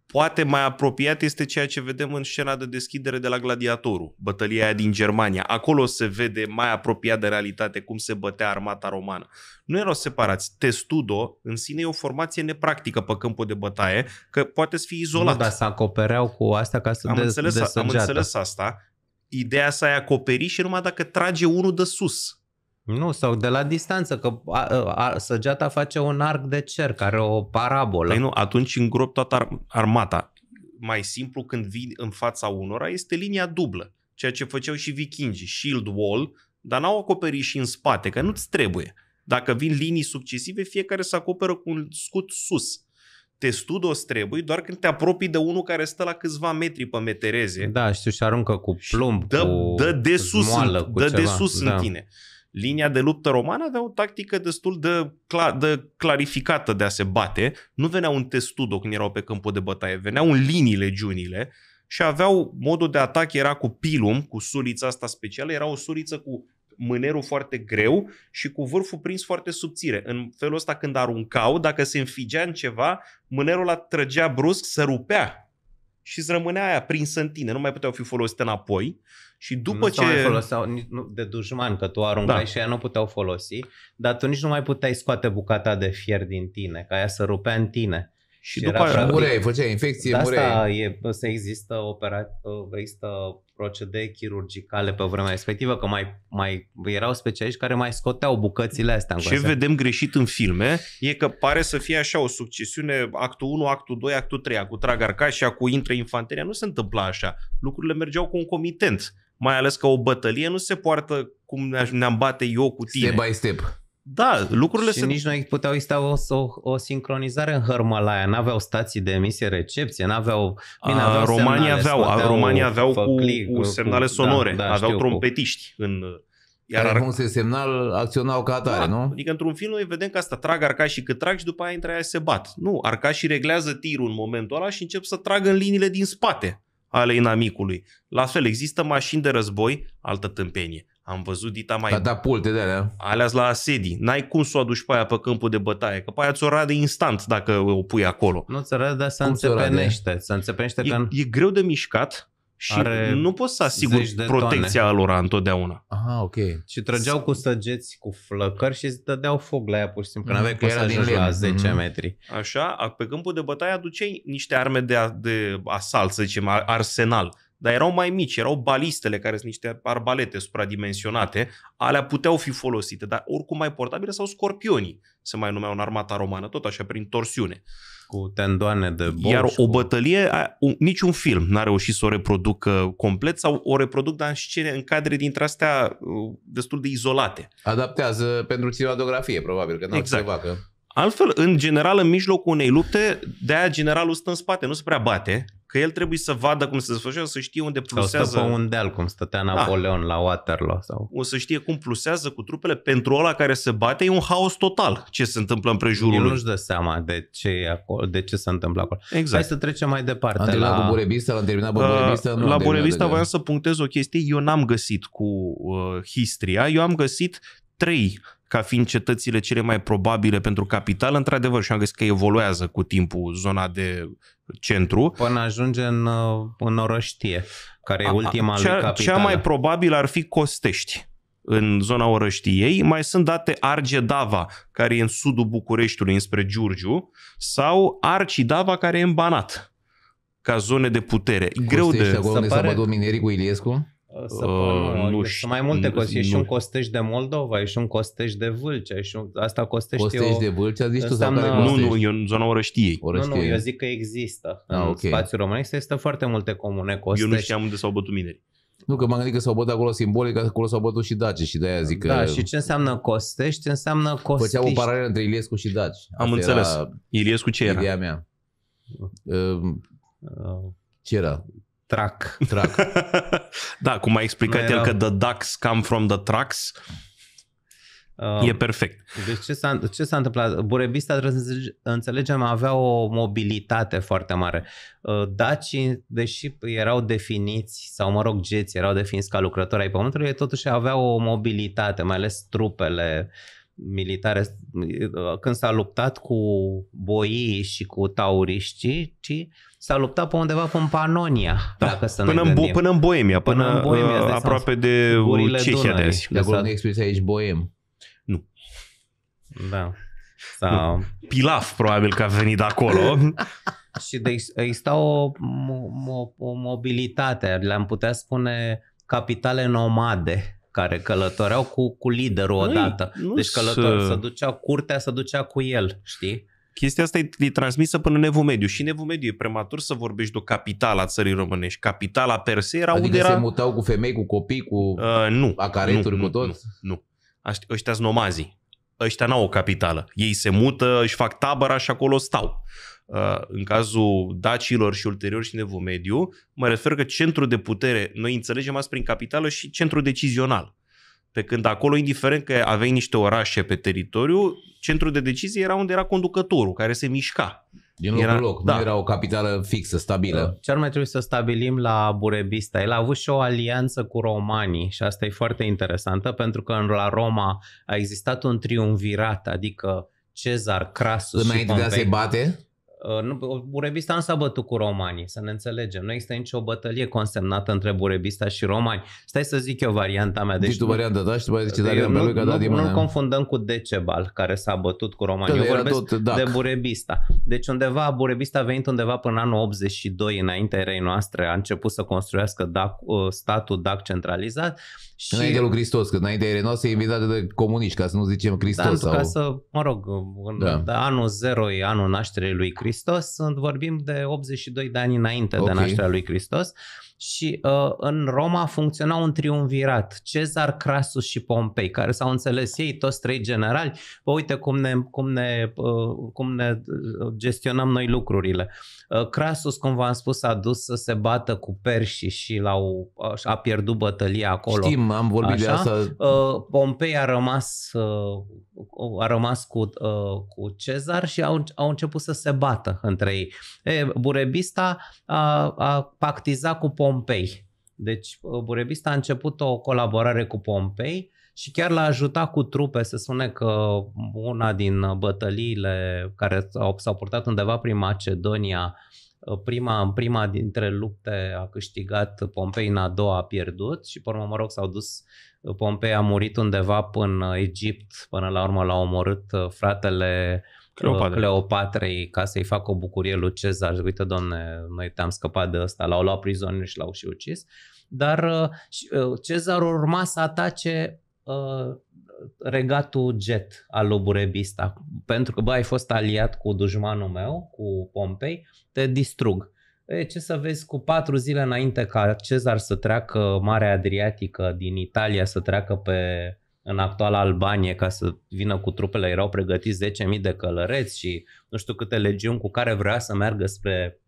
poate mai apropiat este ceea ce vedem în scena de deschidere de la Gladiatorul, bătălia aia din Germania. Acolo se vede mai apropiat de realitate cum se bătea armata romană. Nu erau separați. Testudo în sine e o formație nepractică pe câmpul de bătaie, că poate să fie izolat. Nu, dar se acopereau cu asta ca să am, de, înțeles, de am înțeles asta. Ideea să ai acoperi și numai dacă trage unul de sus. Nu, sau de la distanță, că a, a, săgeata face un arc de cer, care o parabolă. Păi nu, atunci îngrop toată ar, armata. Mai simplu, când vii în fața unora, este linia dublă, ceea ce făceau și vikingii, shield wall, dar n-au acoperit și în spate, că nu-ți trebuie. Dacă vin linii succesive, fiecare se acoperă cu un scut sus. te Testudos trebuie doar când te apropii de unul care stă la câțiva metri pe metereze. Da, știu, și aruncă cu plumb, dă, cu dă de sus, moală, cu dă ceva. de sus da. în tine linia de luptă romană avea o tactică destul de, cla- de clarificată de a se bate. Nu venea un testudo când erau pe câmpul de bătaie, veneau în linii legiunile și aveau modul de atac era cu pilum, cu sulița asta specială, era o suliță cu mânerul foarte greu și cu vârful prins foarte subțire. În felul ăsta când aruncau, dacă se înfigea în ceva, mânerul a trăgea brusc, se rupea și îți rămânea aia prinsă în tine, nu mai puteau fi folosite înapoi și după nu ce... Nu foloseau de dușman, că tu aruncai da. și ea nu puteau folosi, dar tu nici nu mai puteai scoate bucata de fier din tine, ca ea să rupea în tine. Și, și după aia... Mureai, făcea infecție, de mureai. asta e, să există, opera, există procedee chirurgicale pe vremea respectivă, că mai, mai erau specialiști care mai scoteau bucățile astea. În Ce găsea. vedem greșit în filme e că pare să fie așa o succesiune, actul 1, actul 2, actul 3, cu trag arcașa, cu intră infanteria, nu se întâmpla așa. Lucrurile mergeau concomitent mai ales că o bătălie nu se poartă cum ne-am bate eu cu tine. Step by step. Da, lucrurile și se... nici noi puteau exista o, o, o sincronizare în hărmălaia, n-aveau stații de emisie recepție, n-aveau... Bine, aveau România semnale, aveau, a, România aveau cu, click, cu semnale da, sonore, da, da, aveau știu, trompetiști cu... în... Iar Care, ar... cum se semnal, acționau ca atare, da, nu? Adică într-un film noi vedem că asta trag arcașii cât trag și după aia intră aia se bat. Nu, arcașii reglează tirul în momentul ăla și încep să tragă în liniile din spate ale inamicului. La fel, există mașini de război, altă tâmpenie. Am văzut dita mai... Da, da, pulte de alea. Alea la asedii. N-ai cum să o aduci pe aia pe câmpul de bătaie, că pe aia ți-o rade instant dacă o pui acolo. Nu ți rade, dar se înțepenește. Se înțepenește e, că... e greu de mișcat, și Are nu poți să asiguri de protecția tone. lor întotdeauna. Aha, ok. Și trăgeau cu săgeți, cu flăcări și îți dădeau foc la ea pur și simplu, mm, că n-aveai cum să ajungi la 10 mm-hmm. metri. Așa, pe câmpul de bătaie aduceai niște arme de, de asalt, să zicem, arsenal. Dar erau mai mici, erau balistele care sunt niște arbalete supradimensionate, alea puteau fi folosite, dar oricum mai portabile sau scorpionii, se mai numeau în armata romană, tot așa, prin torsiune. Uh, cu tendoane de bol. Iar o bătălie, niciun film n-a reușit să o reproducă uh, complet sau o reproduc, dar în scene, în cadre dintre astea uh, destul de izolate. Adaptează pentru cinematografie, probabil, că n-au exact. ceva, că... Altfel, în general, în mijlocul unei lupte, de-aia generalul stă în spate, nu se prea bate, Că el trebuie să vadă cum se desfășoară, să știe unde plusează. Sau stă pe un deal, cum stătea da. Napoleon da. la Waterloo. Sau... O să știe cum plusează cu trupele. Pentru ăla care se bate e un haos total ce se întâmplă în prejurul El lui. nu-și dă seama de ce, e acolo, de ce se întâmplă acolo. Exact. Hai să trecem mai departe. Am la... Burebista, l-am terminat Burebista. Uh, la Burebista voiam să punctez o chestie. Eu n-am găsit cu uh, histria. Eu am găsit trei ca fiind cetățile cele mai probabile pentru capital, într-adevăr, și am găsit că evoluează cu timpul zona de centru. Până ajunge în, uh, în orăștie, care e ultima a, cea, lui capitală. Cea mai probabil ar fi Costești în zona orăștiei, mai sunt date Argedava, care e în sudul Bucureștiului, înspre Giurgiu, sau Arcidava, care e în Banat, ca zone de putere. Costești Greu de... Acolo se pare... s-a minerii cu Iliescu? să păi, uh, nu Sunt mai multe costești. Ești și un costești de Moldova, ești și un costești de Vâlcea, Ești un... asta costești Costești eu... de Vâlcea, zici înseamnă... tu? Înseamnă... Nu, nu, eu în zona orăștiei. Orăștie. Nu, nu, eu zic că există. Ah, în okay. spațiul românesc există foarte multe comune costești. Eu nu știam unde s-au bătut mineri. Nu, că m-am gândit că s-au bătut acolo simbolic, acolo s-au bătut și daci și de-aia zic da, că... Da, și ce înseamnă costești, ce înseamnă Costești. Făceau o paralelă între Iliescu și daci. Asta Am înțeles. Iliescu ce era? Ideea mea. Ehm, uh, ce era? Trac. Trac. da, cum a explicat Mai el era... că the ducks come from the trucks, uh, um, e perfect. Deci ce s-a, ce s-a întâmplat? Burebista, trebuie să înțelegem, avea o mobilitate foarte mare. Uh, dacii, deși erau definiți, sau mă rog, geți erau definiți ca lucrători ai pământului, totuși aveau o mobilitate, mai ales trupele militare, uh, când s-a luptat cu boii și cu tauriștii, s-a luptat pe undeva pe în Panonia, da, dacă să până, ne Bo- până în Boemia, până, până în Boemia, uh, a, aproape de uh, Cehia de azi. De acolo nu expliți aici Boem. Nu. Da. Sau... Nu. Pilaf probabil că a venit acolo. și de, exista o, o, o mobilitate, le-am putea spune capitale nomade care călătoreau cu, cu liderul Noi, odată. Deci călătoreau să... se ducea curtea, se ducea cu el, știi? chestia asta e, e transmisă până în Evul Mediu. Și în Evul Mediu e prematur să vorbești de o capitală a țării românești. Capitala per se era adică unde era... se mutau cu femei, cu copii, cu uh, nu, acareturi, nu, cu toți? Nu, nu. nu. Ăștia sunt nomazii. Ăștia n-au o capitală. Ei se mută, își fac tabăra și acolo stau. Uh, în cazul dacilor și ulterior și nevul Mediu, mă refer că centrul de putere, noi înțelegem asta prin capitală și centrul decizional. Pe când acolo, indiferent că aveai niște orașe pe teritoriu, centrul de decizie era unde era conducătorul, care se mișca. Din loc era, în loc, da. nu era o capitală fixă, stabilă. Da. Ce ar mai trebui să stabilim la Burebista? El a avut și o alianță cu romanii și asta e foarte interesantă pentru că la Roma a existat un triumvirat, adică Cezar, Crasus Înainte și Pompei. de a se bate? Uh, Burebista nu s-a bătut cu romanii, să ne înțelegem. Nu există nicio bătălie consemnată între Burebista și romani. Stai să zic eu varianta mea. Deci, deci tu varianta ta și tu mai zici nu, lui da Nu confundăm cu Decebal, care s-a bătut cu romanii. Eu vorbesc tot, de Burebista. Deci undeva, Burebista a venit undeva până anul 82, înaintea erei noastre, a început să construiască DAC, uh, statul DAC centralizat și... Înainte lui Hristos, că înainte Erenose e invitat de comuniști, ca să nu zicem Hristos. Da, sau... ca să, mă rog, în da. anul 0 e anul nașterii lui Hristos, vorbim de 82 de ani înainte okay. de nașterea lui Hristos. Uh, și uh, în Roma funcționa un triumvirat, Cezar, Crasus și Pompei, care s-au înțeles ei, toți trei generali, bă, uite cum ne, cum ne, uh, cum ne uh, gestionăm noi lucrurile. Uh, Crasus, cum v-am spus, a dus să se bată cu perșii și l-au, uh, a pierdut bătălia acolo. Știm, am vorbit Așa? de asta. Uh, Pompei a rămas uh, a rămas cu, uh, cu Cezar și au, au început să se bată între ei. E, Burebista a, a pactizat cu Pompei. Deci ă, Burebista a început o colaborare cu Pompei și chiar l-a ajutat cu trupe. Se spune că una din bătăliile care s-au, s-au purtat undeva prin Macedonia, ă, prima, prima dintre lupte a câștigat Pompei, în a doua a pierdut și, pe urmă, mă rog, s-au dus Pompei a murit undeva până Egipt, până la urmă l-a omorât uh, fratele uh, Cleopatra. Cleopatrei ca să-i facă o bucurie lui Cezar. Uite, domne, noi te-am scăpat de ăsta, l-au luat prizonier și l-au și ucis. Dar uh, Cezar urma să atace regatul jet al lui Burebista. Pentru că, bă, ai fost aliat cu dușmanul meu, cu Pompei, te distrug. E, ce să vezi, cu patru zile înainte ca Cezar să treacă Marea Adriatică din Italia, să treacă pe în actuala Albanie ca să vină cu trupele, erau pregătiți 10.000 de călăreți și nu știu câte legiuni cu care vrea să meargă spre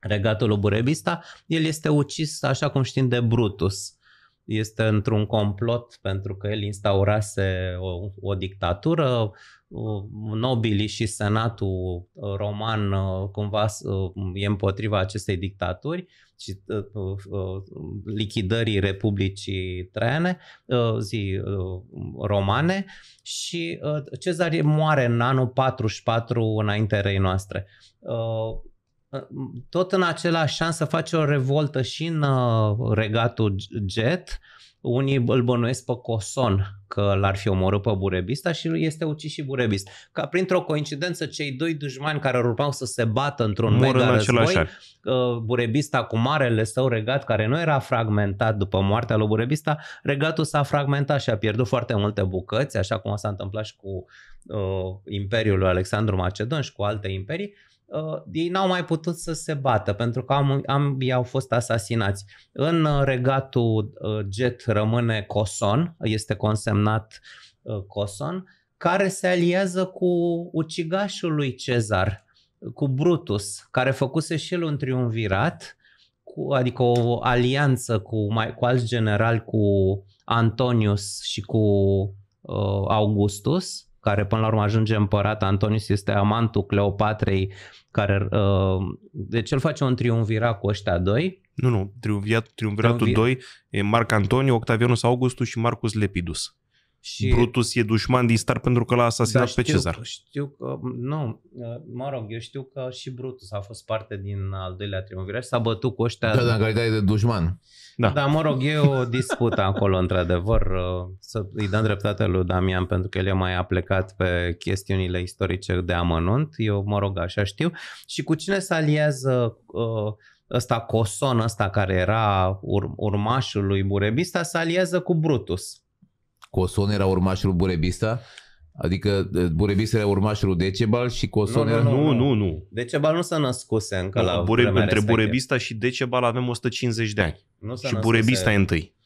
regatul Burebista, el este ucis, așa cum știm, de Brutus. Este într-un complot pentru că el instaurase o, o dictatură, nobilii și senatul uh, roman uh, cumva uh, e împotriva acestei dictaturi și lichidării Republicii Traiane, zi romane și Cezar moare în anul 44 înaintea rei noastre. Tot în același an să face o revoltă și în regatul Jet, unii îl bănuiesc pe Coson că l-ar fi omorât pe Burebista și este ucis și Burebist. Ca printr-o coincidență, cei doi dușmani care urmau să se bată într-un Mor mega în război, uh, Burebista cu marele său regat, care nu era fragmentat după moartea lui Burebista, regatul s-a fragmentat și a pierdut foarte multe bucăți, așa cum s-a întâmplat și cu uh, Imperiul lui Alexandru Macedon și cu alte imperii, uh, ei n-au mai putut să se bată pentru că am, ambii au fost asasinați. În uh, regatul uh, Jet rămâne Coson, este consemnat uh, Coson, care se aliază cu ucigașul lui Cezar, cu Brutus, care făcuse și el un triumvirat, cu, adică o alianță cu, mai, cu alți generali, cu Antonius și cu uh, Augustus, care până la urmă ajunge împărat, Antonius este amantul Cleopatrei, care, uh, deci el face un triumvirat cu ăștia doi. Nu, nu, triumvirat, triumviratul Triumvir... 2 e Marc Antoniu, Octavianus Augustus și Marcus Lepidus. Și... Brutus e dușman din star pentru că l-a asasinat da, știu, pe Cezar. Știu că, nu, uh, mă rog, eu știu că și Brutus a fost parte din al doilea triumvirat și s-a bătut cu ăștia. Da, dar în de dușman. Da. da, mă rog, e o dispută acolo, într-adevăr, uh, să îi dăm dreptate lui Damian pentru că el e mai aplecat pe chestiunile istorice de amănunt, eu mă rog, așa știu. Și cu cine se aliază uh, ăsta Coson, ăsta care era ur- urmașul lui Burebista, se aliază cu Brutus Coson era urmașul Burebista? Adică Burebista era urmașul Decebal și Coson nu, era... Nu, nu, nu. nu. Decebal nu s-a născut încă nu, la Bure... Între respectiv. Burebista și Decebal avem 150 de ani. Nu s-a și Burebista e întâi.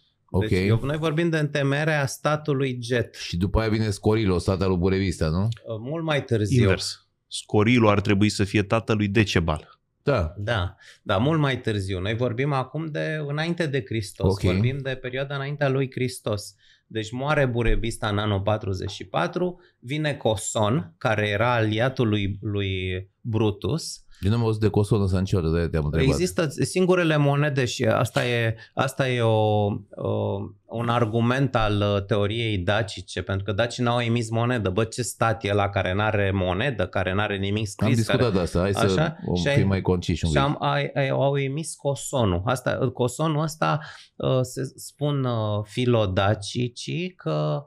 Deci okay. eu, noi vorbim de întemerea statului jet. Și după aia vine Scorilo, statul lui Burevista, nu? Uh, mult mai târziu. Invers. Scorilo ar trebui să fie tatălui Decebal. Da. Da, da, mult mai târziu. Noi vorbim acum de înainte de Hristos, okay. vorbim de perioada înaintea lui Hristos. Deci moare Burebista în anul 44, vine Coson, care era aliatul lui, lui Brutus, eu nu am auzit de Kosovo însă niciodată, de te-am întrebat. Există singurele monede și asta e, asta e o, o, un argument al uh, teoriei dacice, pentru că dacii n-au emis monedă. Bă, ce stat e la care n-are monedă, care n-are nimic scris? Am discutat care... de asta, hai așa? să fim mai conciși un pic. Și am, ai, ai, au emis cosonul. Asta, cosonul ăsta uh, se spun uh, filodacicii că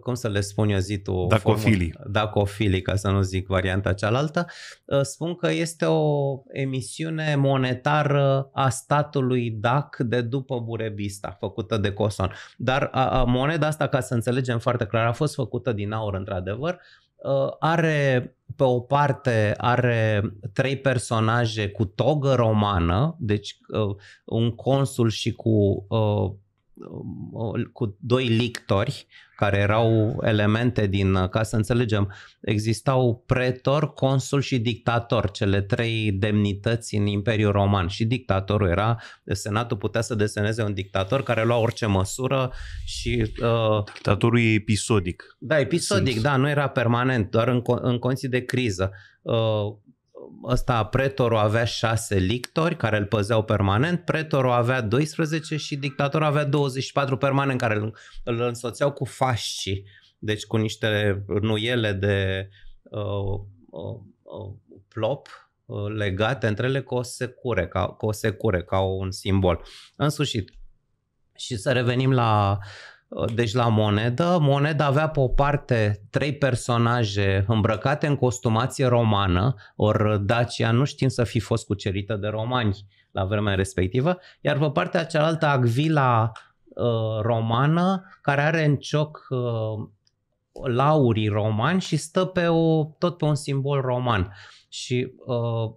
cum să le spun eu zi tu, dacofilii. dacofilii, ca să nu zic varianta cealaltă, ă, spun că este o emisiune monetară a statului DAC de după Burebista, făcută de Coson. Dar a, a, moneda asta, ca să înțelegem foarte clar, a fost făcută din aur, într-adevăr, ă, are pe o parte are trei personaje cu togă romană, deci ă, un consul și cu uh, cu doi lictori, care erau elemente din, uh, ca să înțelegem, existau pretor, consul și dictator, cele trei demnități în Imperiul Roman și dictatorul era, senatul putea să deseneze un dictator care lua orice măsură și... Uh, Dictatorul e episodic. Da, episodic, da, nu era permanent, doar în, în condiții de criză. Uh, ăsta pretorul avea șase lictori care îl păzeau permanent, pretorul avea 12 și dictatorul avea 24 permanent care îl, îl însoțeau cu fascii, deci cu niște nuiele de uh, uh, uh, plop uh, legate între ele cu o secure, ca, cu o secure, ca un simbol. În sfârșit, și să revenim la Uh, deci la monedă. Moneda avea pe o parte trei personaje îmbrăcate în costumație romană, ori Dacia nu știm să fi fost cucerită de romani la vremea respectivă, iar pe partea cealaltă Agvila uh, romană, care are în cioc uh, laurii romani și stă pe o, tot pe un simbol roman. Și uh,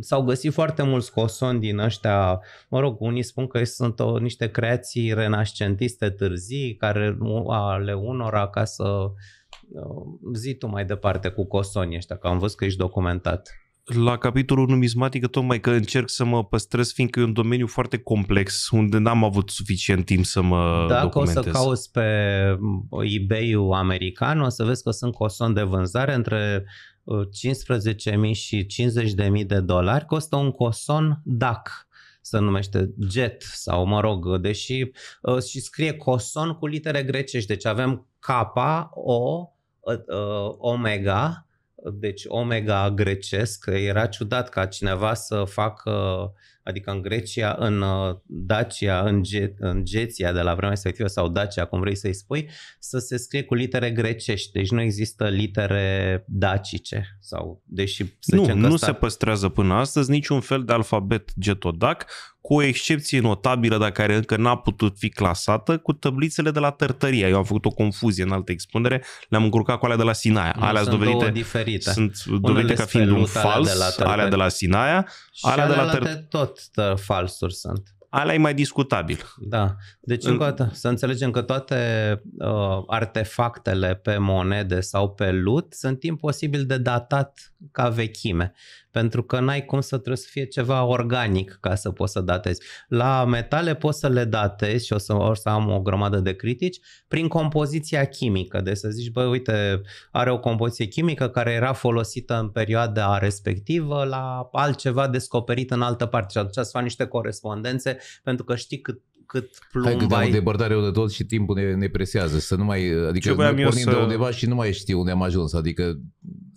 s-au găsit foarte mulți cosoni din ăștia, mă rog, unii spun că sunt o, niște creații renascentiste târzii, care ale unora ca să uh, zi tu mai departe cu cosonii ăștia, că am văzut că ești documentat. La capitolul numismatică, tocmai că încerc să mă păstrez, fiindcă e un domeniu foarte complex, unde n-am avut suficient timp să mă Dacă documentez. o să cauți pe ebay american, o să vezi că sunt cosoni de vânzare între 15.000 și 50.000 de dolari costă un coson DAC se numește jet sau mă rog, deși uh, și scrie coson cu litere grecești, deci avem K, O, uh, Omega, deci Omega grecesc, era ciudat ca cineva să facă adică în Grecia, în uh, Dacia, în, Ge- în Geția de la vremea respectivă sau Dacia, cum vrei să-i spui, să se scrie cu litere grecești. Deci nu există litere dacice. sau deși să Nu, nu stat... se păstrează până astăzi niciun fel de alfabet getodac cu o excepție notabilă, dar care încă n-a putut fi clasată, cu tăblițele de la Tărtăria. Eu am făcut o confuzie în altă expunere, le-am încurcat cu alea de la Sinaia. Nu, alea sunt dovedite, diferite. Sunt dovedite ca fiind un fals, alea de la, alea de la Sinaia. Și alea, de la tăr... tot tă, falsuri sunt. Alea e mai discutabil. Da. Deci, încă o să înțelegem că toate uh, artefactele pe monede sau pe lut sunt imposibil de datat ca vechime pentru că n-ai cum să trebuie să fie ceva organic ca să poți să datezi. La metale poți să le datezi și o să, o să am o grămadă de critici prin compoziția chimică, de deci să zici, băi, uite, are o compoziție chimică care era folosită în perioada respectivă la altceva descoperit în altă parte și atunci să fac niște corespondențe pentru că știi cât cât plumbai. Hai că de depărtare de tot și timpul ne, ne presează, să nu mai, adică noi pornim să... de undeva și nu mai știu unde am ajuns, adică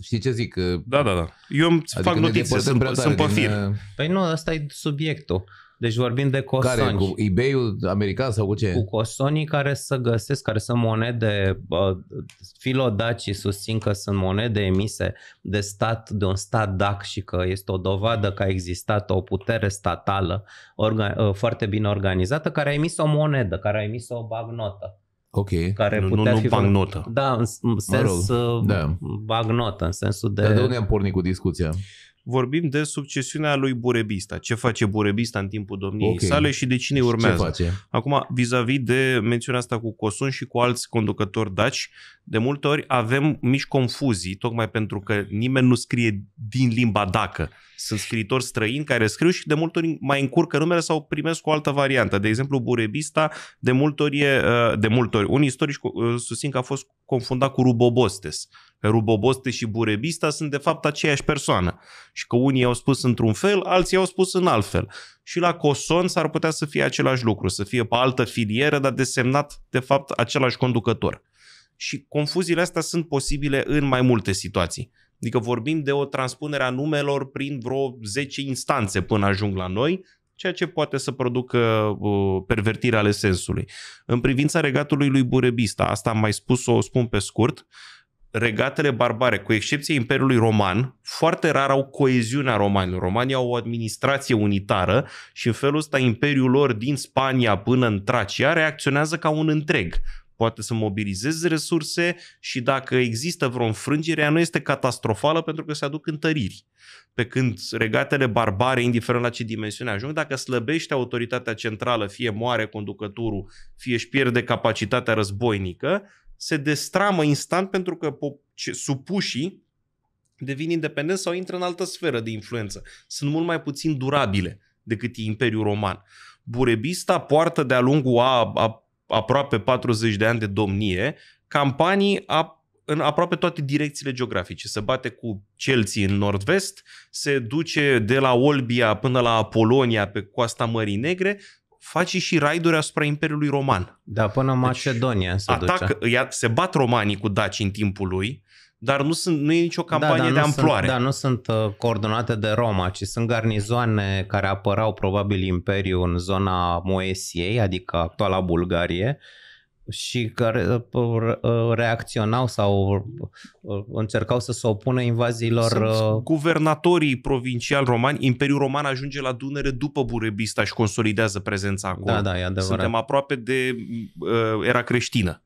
știi ce zic? Că... Da, da, da. Eu îmi adică fac notițe, sunt, prea sunt din... Uh, păi nu, ăsta e subiectul. Deci vorbim de cosoni. Care, cu ebay-ul american sau cu ce? Cu cosonii care să găsesc, care sunt monede, uh, filodacii susțin că sunt monede emise de stat, de un stat dac și că este o dovadă că a existat o putere statală orga, uh, foarte bine organizată care a emis o monedă, care a emis o bagnotă. Ok, care nu, putea nu, nu fi... notă. Da, în, sens mă rog, da. Uh, notă, în sensul de... Dar de unde am pornit cu discuția? Vorbim de succesiunea lui Burebista. Ce face Burebista în timpul domniei okay. sale și de cine urmează. Ce face? Acum, vis-a-vis de mențiunea asta cu Cosun și cu alți conducători daci, de multe ori avem mici confuzii, tocmai pentru că nimeni nu scrie din limba dacă. Sunt scriitori străini care scriu și de multe ori mai încurcă numele sau primesc o altă variantă. De exemplu, Burebista, de multe ori, e, ă, de multe ori unii istorici uh, susțin că a fost confundat cu Rubobostes. rubobostes și Burebista sunt de fapt aceeași persoană și că unii au spus într-un fel, alții au spus în alt fel. Și la Coson s-ar putea să fie același lucru, să fie pe altă filieră, dar desemnat de fapt același conducător. Și confuziile astea sunt posibile în mai multe situații. Adică vorbim de o transpunere a numelor prin vreo 10 instanțe până ajung la noi, ceea ce poate să producă uh, pervertirea ale sensului. În privința regatului lui Burebista, asta am mai spus-o, spun pe scurt, regatele barbare, cu excepție Imperiului Roman, foarte rar au coeziunea romanilor. Romanii au o administrație unitară și în felul ăsta imperiul lor din Spania până în Tracia reacționează ca un întreg poate să mobilizeze resurse și dacă există vreo înfrângere, ea nu este catastrofală pentru că se aduc întăriri. Pe când regatele barbare, indiferent la ce dimensiune ajung, dacă slăbește autoritatea centrală, fie moare conducătorul, fie își pierde capacitatea războinică, se destramă instant pentru că supușii devin independenți sau intră în altă sferă de influență. Sunt mult mai puțin durabile decât e Imperiul Roman. Burebista poartă de-a lungul a, a aproape 40 de ani de domnie, campanii a în aproape toate direcțiile geografice. Se bate cu Chelsea în nord-vest, se duce de la Olbia până la Polonia pe coasta Mării Negre, face și raiduri asupra Imperiului Roman. Da, până în deci se atac, ducea. Ia, se bat romanii cu daci în timpul lui, dar nu, sunt, nu e nicio da, campanie da, da, de amploare. Sunt, da, nu sunt uh, coordonate de Roma, ci sunt garnizoane care apărau probabil imperiu în zona Moesiei, adică actuala Bulgarie, și care uh, uh, uh, reacționau sau încercau să se opună invaziilor. Sunt guvernatorii provincial romani, Imperiul Roman ajunge la Dunăre după Burebista și consolidează prezența da, acolo. Da, da, e adevărat. Suntem aproape de uh, era creștină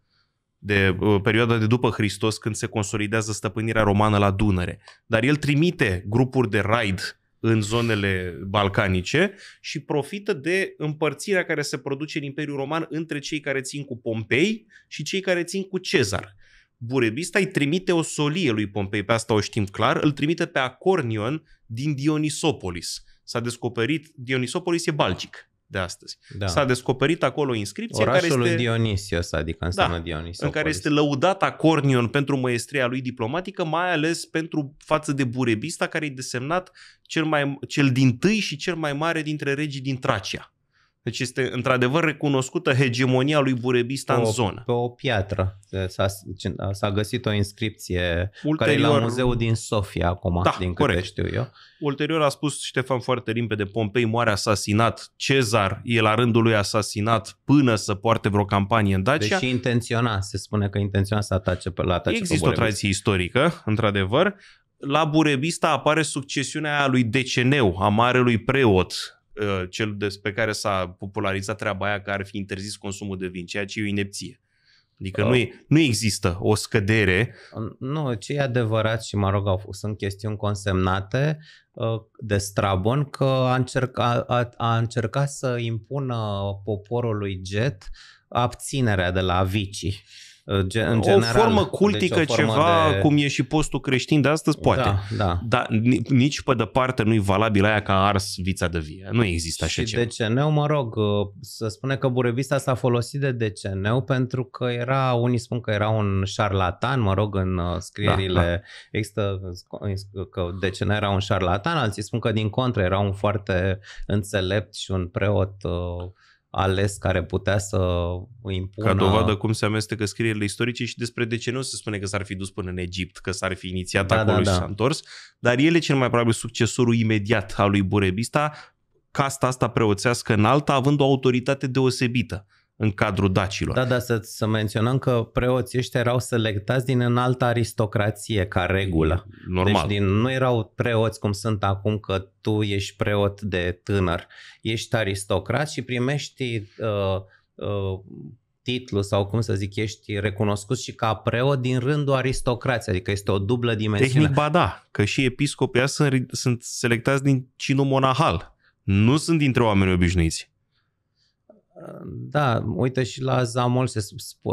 de uh, perioada de după Hristos, când se consolidează stăpânirea romană la Dunăre. Dar el trimite grupuri de raid în zonele balcanice și profită de împărțirea care se produce în Imperiul Roman între cei care țin cu Pompei și cei care țin cu Cezar. Burebista îi trimite o solie lui Pompei, pe asta o știm clar, îl trimite pe Acornion din Dionisopolis. S-a descoperit, Dionisopolis e Balcic, de astăzi. Da. S-a descoperit acolo inscripția Orașul care este... Dionisios, adică înseamnă da, Dionisios. În care este lăudat Acornion pentru măestria lui diplomatică, mai ales pentru față de Burebista, care e desemnat cel, mai, cel din tâi și cel mai mare dintre regii din Tracia. Deci este într-adevăr recunoscută hegemonia lui Burebista o, în zonă. Pe o piatră. S-a, s-a găsit o inscripție Ulterior, care e la muzeul din Sofia acum, da, din câte corect. știu eu. Ulterior a spus Ștefan foarte limpede, Pompei moare asasinat, Cezar e la rândul lui asasinat până să poarte vreo campanie în Dacia. Deși intenționa, se spune că intenționa să atace pe la atace Există o tradiție istorică, într-adevăr. La Burebista apare succesiunea lui Deceneu, a marelui preot Uh, cel despre care s-a popularizat treaba aia că ar fi interzis consumul de vin, ceea ce e o inepție. Adică uh, nu, e, nu există o scădere. Nu, ce e adevărat și, mă rog, au, sunt chestiuni consemnate uh, de Strabon că a încercat, a, a încercat să impună poporului jet abținerea de la vicii. Gen, în general, o formă cultică, deci o formă ceva de... cum e și postul creștin de astăzi, da, poate. Da, da. Dar nici pe departe nu-i valabil aia ca ars vița de vie. Nu există așa și ceva. DCN-ul, mă rog, ă, să spune că Burevista s-a folosit de dcn pentru că era, unii spun că era un șarlatan, mă rog, în ă, scrierile da, da. există că DCN era un șarlatan, alții spun că din contră era un foarte înțelept și un preot uh, ales care putea să îi impună... Ca dovadă cum se amestecă scrierile istorice și despre de ce nu se spune că s-ar fi dus până în Egipt, că s-ar fi inițiat da, da acolo da, și da. s-a întors, dar ele cel mai probabil succesorul imediat al lui Burebista, casta asta preoțească alta având o autoritate deosebită în cadrul dacilor. Da, dar să, să menționăm că preoții ăștia erau selectați din înaltă aristocrație ca regulă. Normal. Deci din, nu erau preoți cum sunt acum, că tu ești preot de tânăr, ești aristocrat și primești uh, uh, titlu sau cum să zic, ești recunoscut și ca preot din rândul aristocrației, adică este o dublă dimensiune. Tehnic, ba da, că și episcopii sunt, sunt selectați din cinul monahal. Nu sunt dintre oameni obișnuiți. Da, uite și la Zamol se,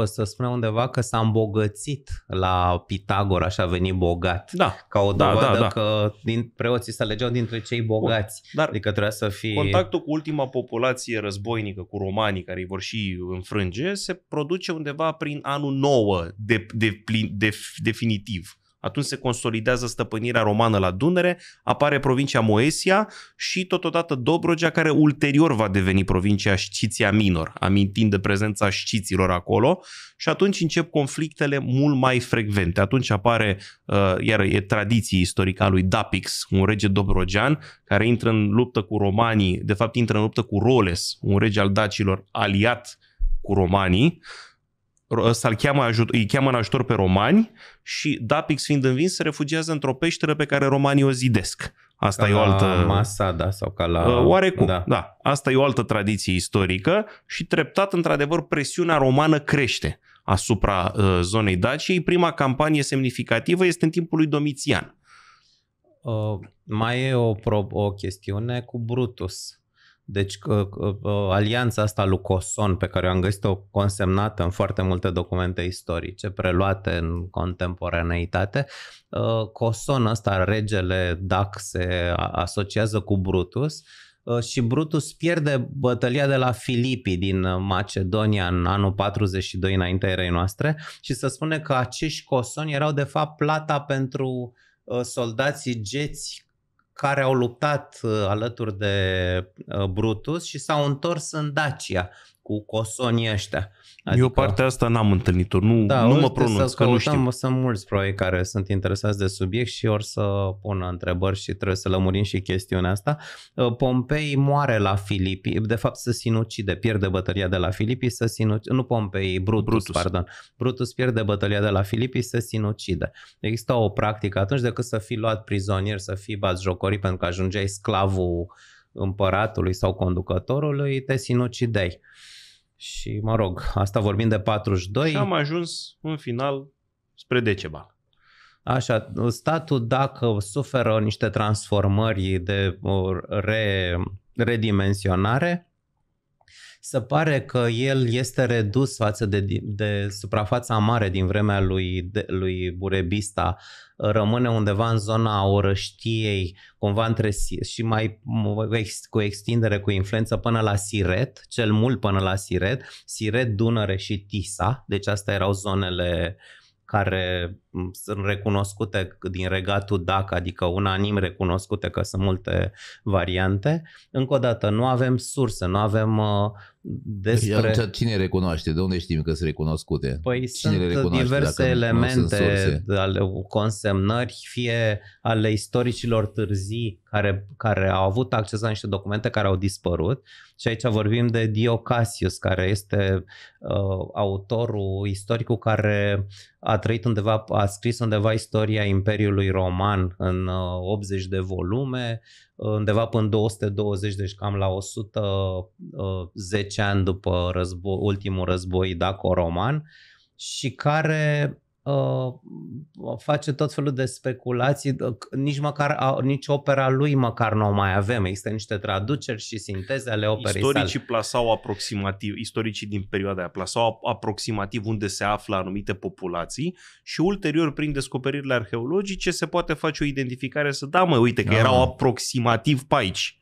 se spune undeva că s-a îmbogățit la Pitagora așa a venit bogat. Da. Ca o dovadă da, da, da. că din, preoții se alegeau dintre cei bogați. Dar adică trebuia să fie... Contactul cu ultima populație războinică, cu romanii care îi vor și înfrânge, se produce undeva prin anul 9 de, de, de, de definitiv. Atunci se consolidează stăpânirea romană la Dunăre, apare provincia Moesia și totodată Dobrogea, care ulterior va deveni provincia știția Minor, amintind de prezența știților acolo și atunci încep conflictele mult mai frecvente. Atunci apare, uh, iar e tradiție istorică a lui Dapix, un rege dobrogean, care intră în luptă cu romanii, de fapt intră în luptă cu Roles, un rege al dacilor aliat cu romanii, uh, ăsta îl cheamă, ajut, îi cheamă în ajutor pe romani și Dapix fiind învins se refugiază într-o peșteră pe care romanii o zidesc. Asta ca e o altă... masa, da, sau ca la... Ă, oarecum, da. da. Asta e o altă tradiție istorică și treptat, într-adevăr, presiunea romană crește asupra uh, zonei Daciei. Prima campanie semnificativă este în timpul lui Domitian. Uh, mai e o, pro- o chestiune cu Brutus deci că, că, alianța asta lui Coson, pe care am găsit-o consemnată în foarte multe documente istorice, preluate în contemporaneitate, uh, Coson ăsta, regele Dac, se asociază cu Brutus uh, și Brutus pierde bătălia de la Filipi din Macedonia în anul 42 înaintea erei noastre și se spune că acești cosoni erau de fapt plata pentru uh, soldații geți care au luptat uh, alături de uh, Brutus și s-au întors în Dacia cu cosonii ăștia. Adică, Eu partea asta n-am întâlnit-o, nu, da, nu mă pronunț, că nu știu. Sunt mulți probabil care sunt interesați de subiect și or să pună întrebări și trebuie să lămurim și chestiunea asta. Uh, Pompei moare la Filipii, de fapt se sinucide, pierde bătălia de la Filipii, se sinucide, nu Pompei, Brutus, Brutus, pardon. Brutus pierde bătălia de la Filipii, se sinucide. Există o practică atunci decât să fii luat prizonier, să fii jocorii pentru că ajungeai sclavul împăratului sau conducătorului, te sinucidei. Și mă rog, asta vorbim de 42. Și am ajuns în final spre Decebal. Așa, statul dacă suferă niște transformări de re, redimensionare, se pare că el este redus față de, de suprafața mare din vremea lui, de, lui Burebista rămâne undeva în zona orăștiei, cumva între și mai cu extindere, cu influență până la Siret, cel mult până la Siret, Siret, Dunăre și Tisa, deci astea erau zonele care sunt recunoscute din regatul DAC, adică unanim recunoscute că sunt multe variante. Încă o dată, nu avem surse, nu avem uh, despre... Iar cine recunoaște? De unde știm că sunt recunoscute? Păi cine sunt le diverse elemente sunt ale consemnări, fie ale istoricilor târzii care, care au avut acces la niște documente care au dispărut și aici vorbim de Dio Cassius, care este uh, autorul istoricul care a trăit undeva, a scris undeva istoria Imperiului Roman în 80 uh, de volume, uh, undeva până în 220, deci cam la 110 uh, ani după război, ultimul război daco-roman și care Uh, face tot felul de speculații, uh, nici măcar, nici opera lui măcar nu o mai avem. Există niște traduceri și sinteze ale operei Istoricii sale. plasau aproximativ, istoricii din perioada aia plasau aproximativ unde se află anumite populații și ulterior, prin descoperirile arheologice, se poate face o identificare să da, mă, uite că da. erau aproximativ pe aici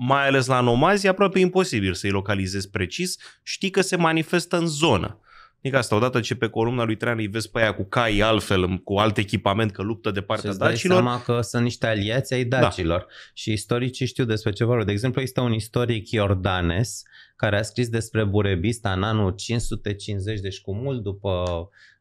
mai ales la nomazi, e aproape imposibil să-i localizezi precis, știi că se manifestă în zonă. Nici asta, odată ce pe columna lui Traian îi vezi pe aia cu cai altfel, cu alt echipament, că luptă de partea și dacilor. Dai că sunt niște aliați ai da. dacilor. Da. Și istoricii știu despre ce vorbesc. De exemplu, există un istoric iordanes care a scris despre Burebista în anul 550, deci cu mult după,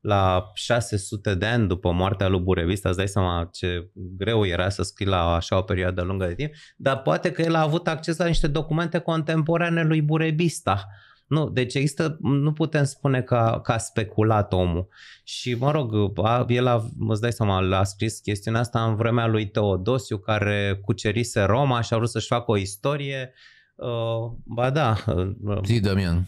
la 600 de ani după moartea lui Burebista, îți dai seama ce greu era să scrii la așa o perioadă lungă de timp, dar poate că el a avut acces la niște documente contemporane lui Burebista nu, deci există, nu putem spune că, că a speculat omul. Și mă rog, a, el a, îți dai seama, a scris chestiunea asta în vremea lui Teodosiu, care cucerise Roma și a vrut să-și facă o istorie. Uh, ba da. Uh, Zi, Damian.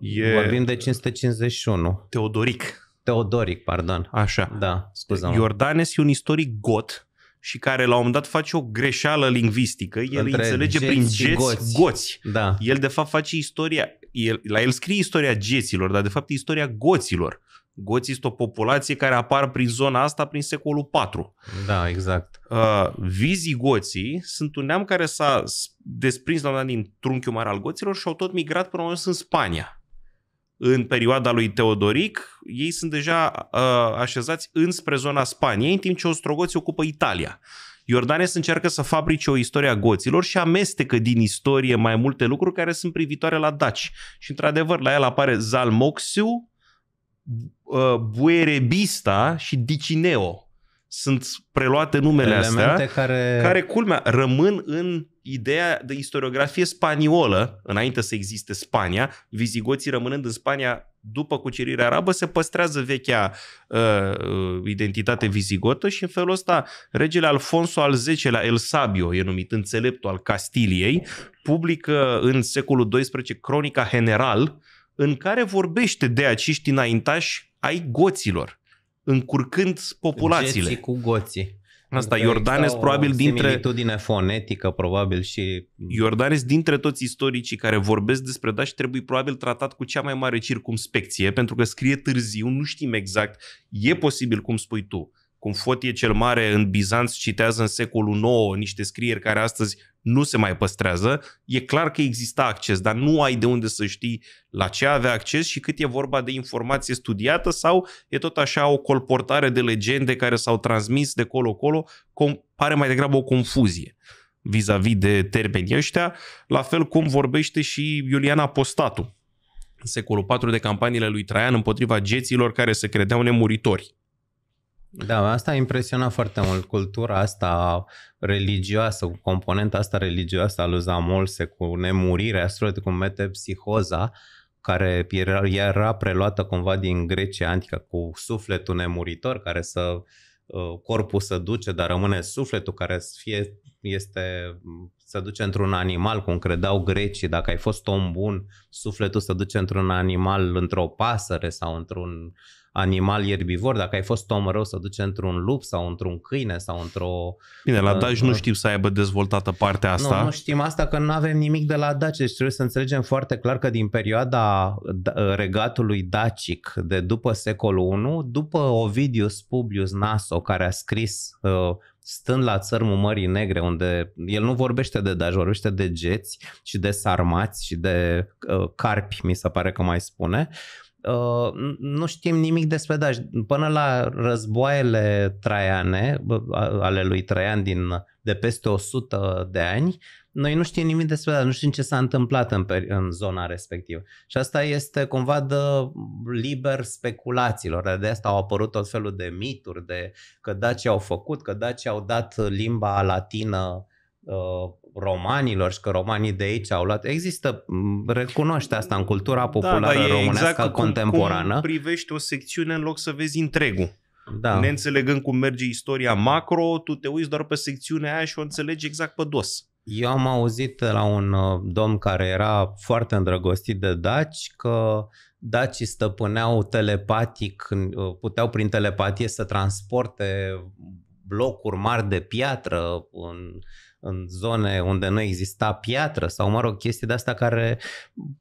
E... Vorbim de 551. Teodoric. Teodoric, pardon. Așa. Da, scuză Iordanes e un istoric got și care la un moment dat face o greșeală lingvistică. El Între înțelege geți prin geți goți. goți. Da. El de fapt face istoria el, la el scrie istoria geților, dar de fapt e istoria goților. Goții sunt o populație care apar prin zona asta prin secolul IV. Da, exact. Uh, vizigoții sunt un neam care s-a desprins la un dat din trunchiul mare al goților și au tot migrat până în Spania. În perioada lui Teodoric, ei sunt deja uh, așezați înspre zona Spaniei, în timp ce ostrogoții ocupă Italia. Uh, Iordanes încearcă să fabrice o istorie a goților și amestecă din istorie mai multe lucruri care sunt privitoare la daci. Și într-adevăr, la el apare Zalmoxiu, uh, Buerebista și Dicineo. Sunt preluate numele Elemente astea, care... care, culmea, rămân în ideea de istoriografie spaniolă, înainte să existe Spania, vizigoții rămânând în Spania după cucerirea arabă, se păstrează vechea uh, uh, identitate vizigotă și în felul ăsta regele Alfonso al X-lea, El Sabio, e numit înțeleptul al Castiliei, publică în secolul XII cronica general, în care vorbește de acești înaintași ai goților, încurcând populațiile. Geții cu goții. Asta, adică Iordanes probabil dintre... Similitudine fonetică, probabil și... Iordanes dintre toți istoricii care vorbesc despre Daci trebuie probabil tratat cu cea mai mare circumspecție, pentru că scrie târziu, nu știm exact, e posibil cum spui tu cum Fotie cel Mare în Bizanț citează în secolul IX niște scrieri care astăzi nu se mai păstrează, e clar că exista acces, dar nu ai de unde să știi la ce avea acces și cât e vorba de informație studiată sau e tot așa o colportare de legende care s-au transmis de colo-colo, pare mai degrabă o confuzie vis-a-vis de termenii ăștia, la fel cum vorbește și Iuliana Postatu în secolul IV de campaniile lui Traian împotriva geților care se credeau nemuritori da, asta a impresionat foarte mult. Cultura asta religioasă, cu componenta asta religioasă a lui Zamolse, cu nemurirea, mete psihoza, care era, era preluată cumva din Grecia antică, cu sufletul nemuritor, care să uh, corpul să duce, dar rămâne sufletul care fie este, să duce într-un animal, cum credeau grecii, dacă ai fost om bun, sufletul să duce într-un animal, într-o pasăre sau într-un uh, animal ierbivor, dacă ai fost om rău să duce într-un lup sau într-un câine sau într-o... Bine, la Daci într-o... nu știm să aibă dezvoltată partea asta. Nu, nu știm asta că nu avem nimic de la Daci, deci trebuie să înțelegem foarte clar că din perioada da, regatului dacic de după secolul 1, după Ovidius Publius Naso, care a scris uh, stând la țărmul Mării Negre, unde el nu vorbește de Daci, vorbește de geți și de sarmați și de uh, carpi, mi se pare că mai spune, Uh, nu știm nimic despre Daci. Până la războaiele traiane, ale lui Traian din, de peste 100 de ani, noi nu știm nimic despre Daci, nu știm ce s-a întâmplat în, în zona respectivă. Și asta este cumva de liber speculațiilor. De asta au apărut tot felul de mituri, de că Daci au făcut, că Daci au dat limba latină Uh, romanilor și că romanii de aici au luat. Există, recunoaște asta în cultura da, populară da, da, românească exact contemporană. Cum privești o secțiune în loc să vezi întregul. Da. Neînțelegând cum merge istoria macro, tu te uiți doar pe secțiunea aia și o înțelegi exact pe dos. Eu am auzit la un uh, domn care era foarte îndrăgostit de daci că dacii stăpâneau telepatic, uh, puteau prin telepatie să transporte blocuri mari de piatră în în zone unde nu exista piatră sau, mă rog, chestii de astea care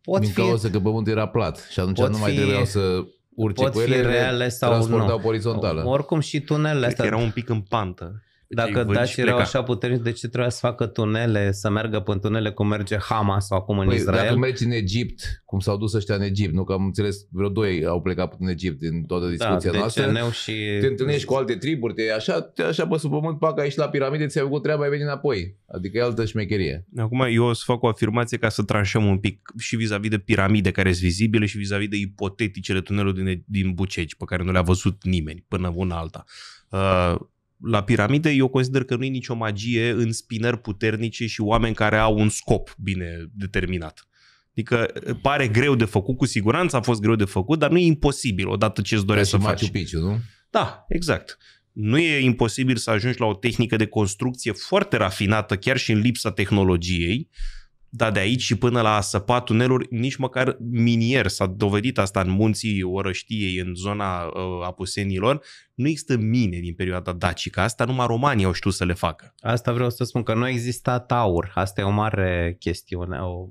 pot Din fi... Din cauza că pământul era plat și atunci nu mai fi... trebuiau să urce pot cu ele, fi reale sau nu. orizontal. Oricum și tunelele astea... Era un pic în pantă. Dacă daci erau așa puternici, de ce trebuia să facă tunele, să meargă pe tunele cum merge Hamas acum în păi, Israel? Dacă mergi în Egipt, cum s-au dus ăștia în Egipt, nu că am înțeles, vreo doi au plecat în Egipt din toată da, discuția da, noastră. și... Te întâlnești cu alte triburi, te așa, te așa pe sub pământ, pac, aici la piramide, ți-ai făcut treaba, ai venit înapoi. Adică e altă șmecherie. Acum eu o să fac o afirmație ca să tranșăm un pic și vis-a-vis de piramide care sunt vizibile și vis-a-vis de ipoteticele tuneluri din, din Buceci, pe care nu le-a văzut nimeni până una alta. Uh, la piramide, eu consider că nu e nicio magie în spinări puternice și oameni care au un scop bine determinat. Adică eh, pare greu de făcut, cu siguranță a fost greu de făcut, dar nu e imposibil odată ce îți dorești să faci. Piciu, nu? Da, exact. Nu e imposibil să ajungi la o tehnică de construcție foarte rafinată, chiar și în lipsa tehnologiei, uh, dar de aici și până la a săpa tuneluri, nici măcar minier, s-a dovedit asta în munții Orăștiei, în zona uh, Apusenilor, nu există mine din perioada dacică, asta numai România au știut să le facă. Asta vreau să spun, că nu exista taur, asta e o mare chestiune, o,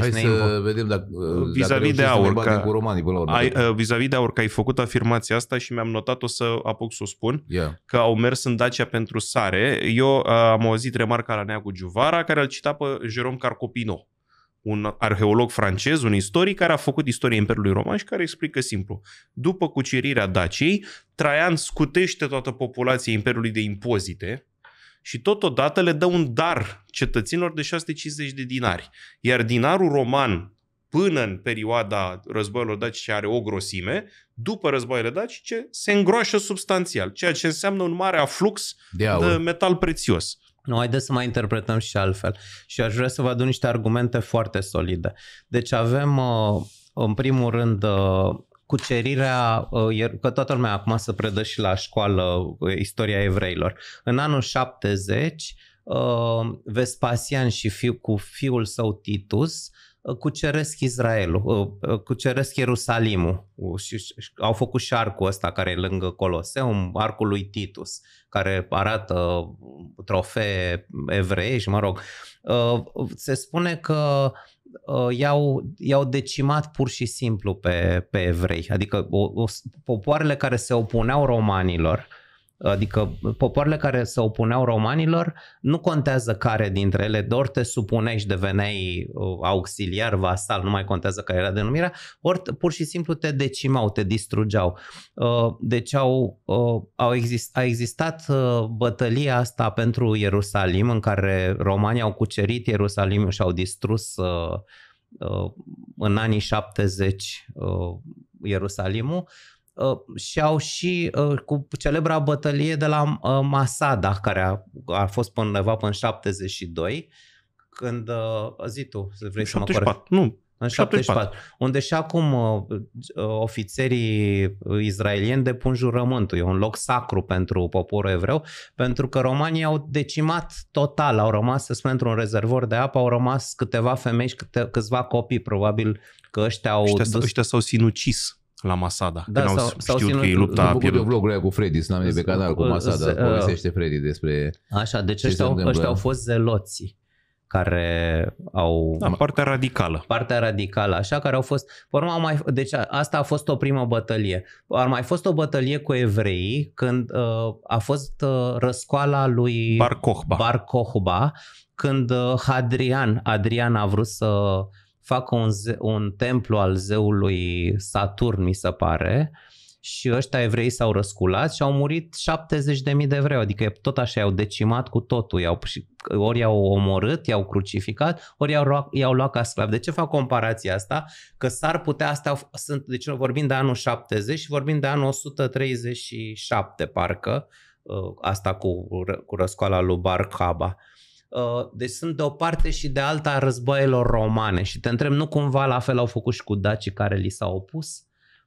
Hai să uh, vedem dacă, uh, vis-a-vis de aur, ca, cu romanii, până la urmă. Ai, uh, vis-a-vis de aur, că ai făcut afirmația asta și mi-am notat-o să apuc să o spun, yeah. că au mers în Dacia pentru sare. Eu am auzit remarca la Neagu Giuvara, care îl cita pe Jerome Carcopino, un arheolog francez, un istoric, care a făcut istoria Imperiului Roman și care explică simplu. După cucerirea Daciei, Traian scutește toată populația Imperiului de impozite, și totodată le dă un dar cetățenilor de 650 de dinari. Iar dinarul roman până în perioada războiilor dacice are o grosime, după războaiele dacice se îngroașă substanțial, ceea ce înseamnă un mare aflux de, de metal prețios. Nu, haideți să mai interpretăm și altfel. Și aș vrea să vă adun niște argumente foarte solide. Deci avem, uh, în primul rând, uh, cucerirea, uh, că toată lumea acum să predă și la școală uh, istoria evreilor. În anul 70, uh, Vespasian și fiul, cu fiul său Titus cuceresc Israelul, cuceresc Ierusalimul și au făcut și arcul ăsta care e lângă Coloseum, arcul lui Titus, care arată trofee evrei și mă rog, se spune că uh, i-au, i-au decimat pur și simplu pe, pe evrei. Adică o, o, popoarele care se opuneau romanilor Adică popoarele care se opuneau romanilor, nu contează care dintre ele, de ori te supuneai și deveneai uh, auxiliar, vasal, nu mai contează care era denumirea, ori pur și simplu te decimau, te distrugeau. Uh, deci au, uh, au exist, a existat bătălia asta pentru Ierusalim, în care romanii au cucerit Ierusalim și au distrus în anii 70 Ierusalimul, Uh, și au uh, și cu celebra bătălie de la uh, Masada, care a, a fost până undeva până în 72, când, zi tu, vrei 74, să mă corect. Nu, în 74, 74, unde și acum uh, ofițerii izraelieni depun jurământul. E un loc sacru pentru poporul evreu, pentru că romanii au decimat total, au rămas, să spunem, într-un rezervor de apă, au rămas câteva femei și câte, câțiva copii, probabil că ăștia au... ăștia s-au sinucis la Masada. Da, când sau, au sau știut că e lupta a pierdut. vlogul cu Freddy, n-am pe canal cu Masada, povestește Freddy despre Așa, deci ăștia au, ăștia au fost zeloții care au... Da, partea radicală. Partea radicală, așa, care au fost... au mai, deci asta a fost o primă bătălie. Ar mai fost o bătălie cu evreii când uh, a fost uh, răscoala lui Bar Kohba. Bar Kohba, când uh, Hadrian, Adrian a vrut să uh, fac un, ze- un templu al zeului Saturn, mi se pare, și ăștia evrei s-au răsculat și au murit 70.000 de evrei, adică tot așa i-au decimat cu totul, i-au, ori i-au omorât, i-au crucificat, ori i-au, i-au luat ca sclav. De ce fac comparația asta? Că s-ar putea, astea sunt, deci vorbim de anul 70 și vorbim de anul 137 parcă, ă, asta cu, cu răscoala lui Bar Kaba. Uh, deci sunt de o parte și de alta a războaielor romane și te întreb, nu cumva la fel au făcut și cu dacii care li s-au opus?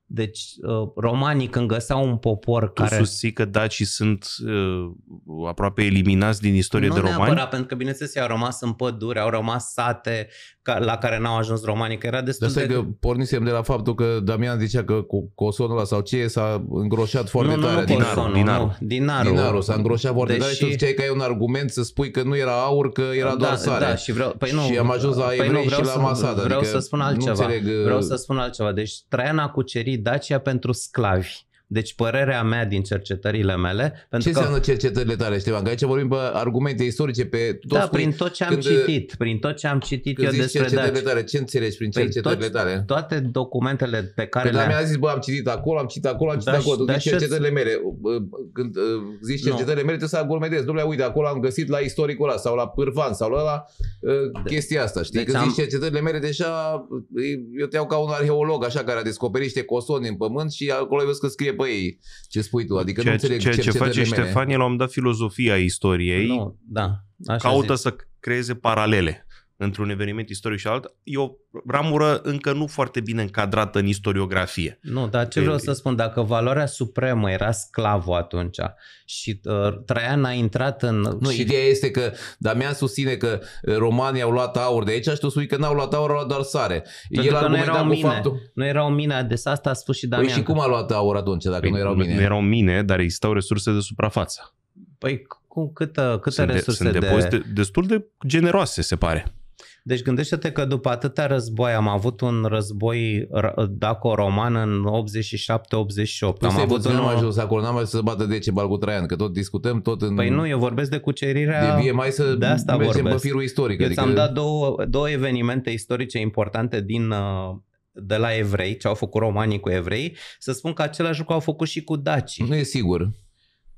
Deci uh, romanii când găseau un popor tu care... Tu susții că dacii sunt uh, aproape eliminați din istorie nu de romani? Nu pentru că bineînțeles au rămas în pădure, au rămas sate ca, la care n-au ajuns romanii, că era destul de... de... că pornisem de la faptul că Damian zicea că cu cosonul ăla sau ce s-a îngroșat foarte nu, tare. Nu, nu, dinarul, cosonul, dinarul. Nu, dinarul. Dinarul s-a îngroșat foarte Deși... tare și tu ziceai că ai un argument să spui că nu era aur, că era da, doar da, sare. Da, și, vreau, păi nu, și am ajuns la păi evrei nu, vreau și la masada. Vreau adică să spun altceva. Înțeleg... Uh, vreau să spun altceva. Deci Traian a cucerit Dacia pentru sclavi. Deci părerea mea din cercetările mele... Pentru ce că... înseamnă cercetările tale, Ștefan? Că aici vorbim pe argumente istorice, pe tot Da, prin tot ce am când, citit, prin tot ce am citit eu despre cercetările tale, ce înțelegi prin păi cercetările păi tale? toate documentele pe care păi, le-am... mi-a zis, bă, am citit acolo, am citit acolo, am citit da, acolo, tu da, zici cercetările mele. Când uh, zici cercetările mele, trebuie să argumentezi. Dom'le, uite, acolo am găsit la istoricul ăla sau la Pârvan sau la, la uh, chestia asta, știi? Deci când am... zici cercetările mele, deja uh, eu te iau ca un arheolog, așa, care a descoperit niște cosoni în pământ și acolo văzut că scrie băi, ce spui tu, adică ceea, nu înțeleg ceea ce face mele. Ștefan, el am dat filozofia istoriei, nu, da, așa Caută zic. să creeze paralele într-un eveniment istoric și alt, e o ramură încă nu foarte bine încadrată în istoriografie. Nu, dar ce vreau să spun, dacă valoarea supremă era sclavul atunci și uh, Traian a intrat în... Nu, și... ideea este că Damian susține că uh, romanii au luat aur de aici și tu spui că n-au luat aur, au luat doar sare. El că nu erau mine, faptul... nu erau mine, de asta a spus și păi Damian. Păi și cum a luat aur atunci dacă păi, nu erau mine? Nu erau mine, dar existau resurse de suprafață. Păi cum, câtă, câtă sunt resurse de, sunt de... destul de generoase, se pare. Deci gândește-te că după atâtea război am avut un război daco-roman în 87-88. Păi am avut un... mai am ajuns acolo, n-am mai să bată de ce cu Traian, că tot discutăm tot în... Păi nu, eu vorbesc de cucerirea... De vie mai să de asta mergem vorbesc. pe firul istoric. Eu adică... am dat două, două evenimente istorice importante din uh, de la evrei, ce au făcut romanii cu evrei, să spun că același lucru au făcut și cu dacii. Nu e sigur.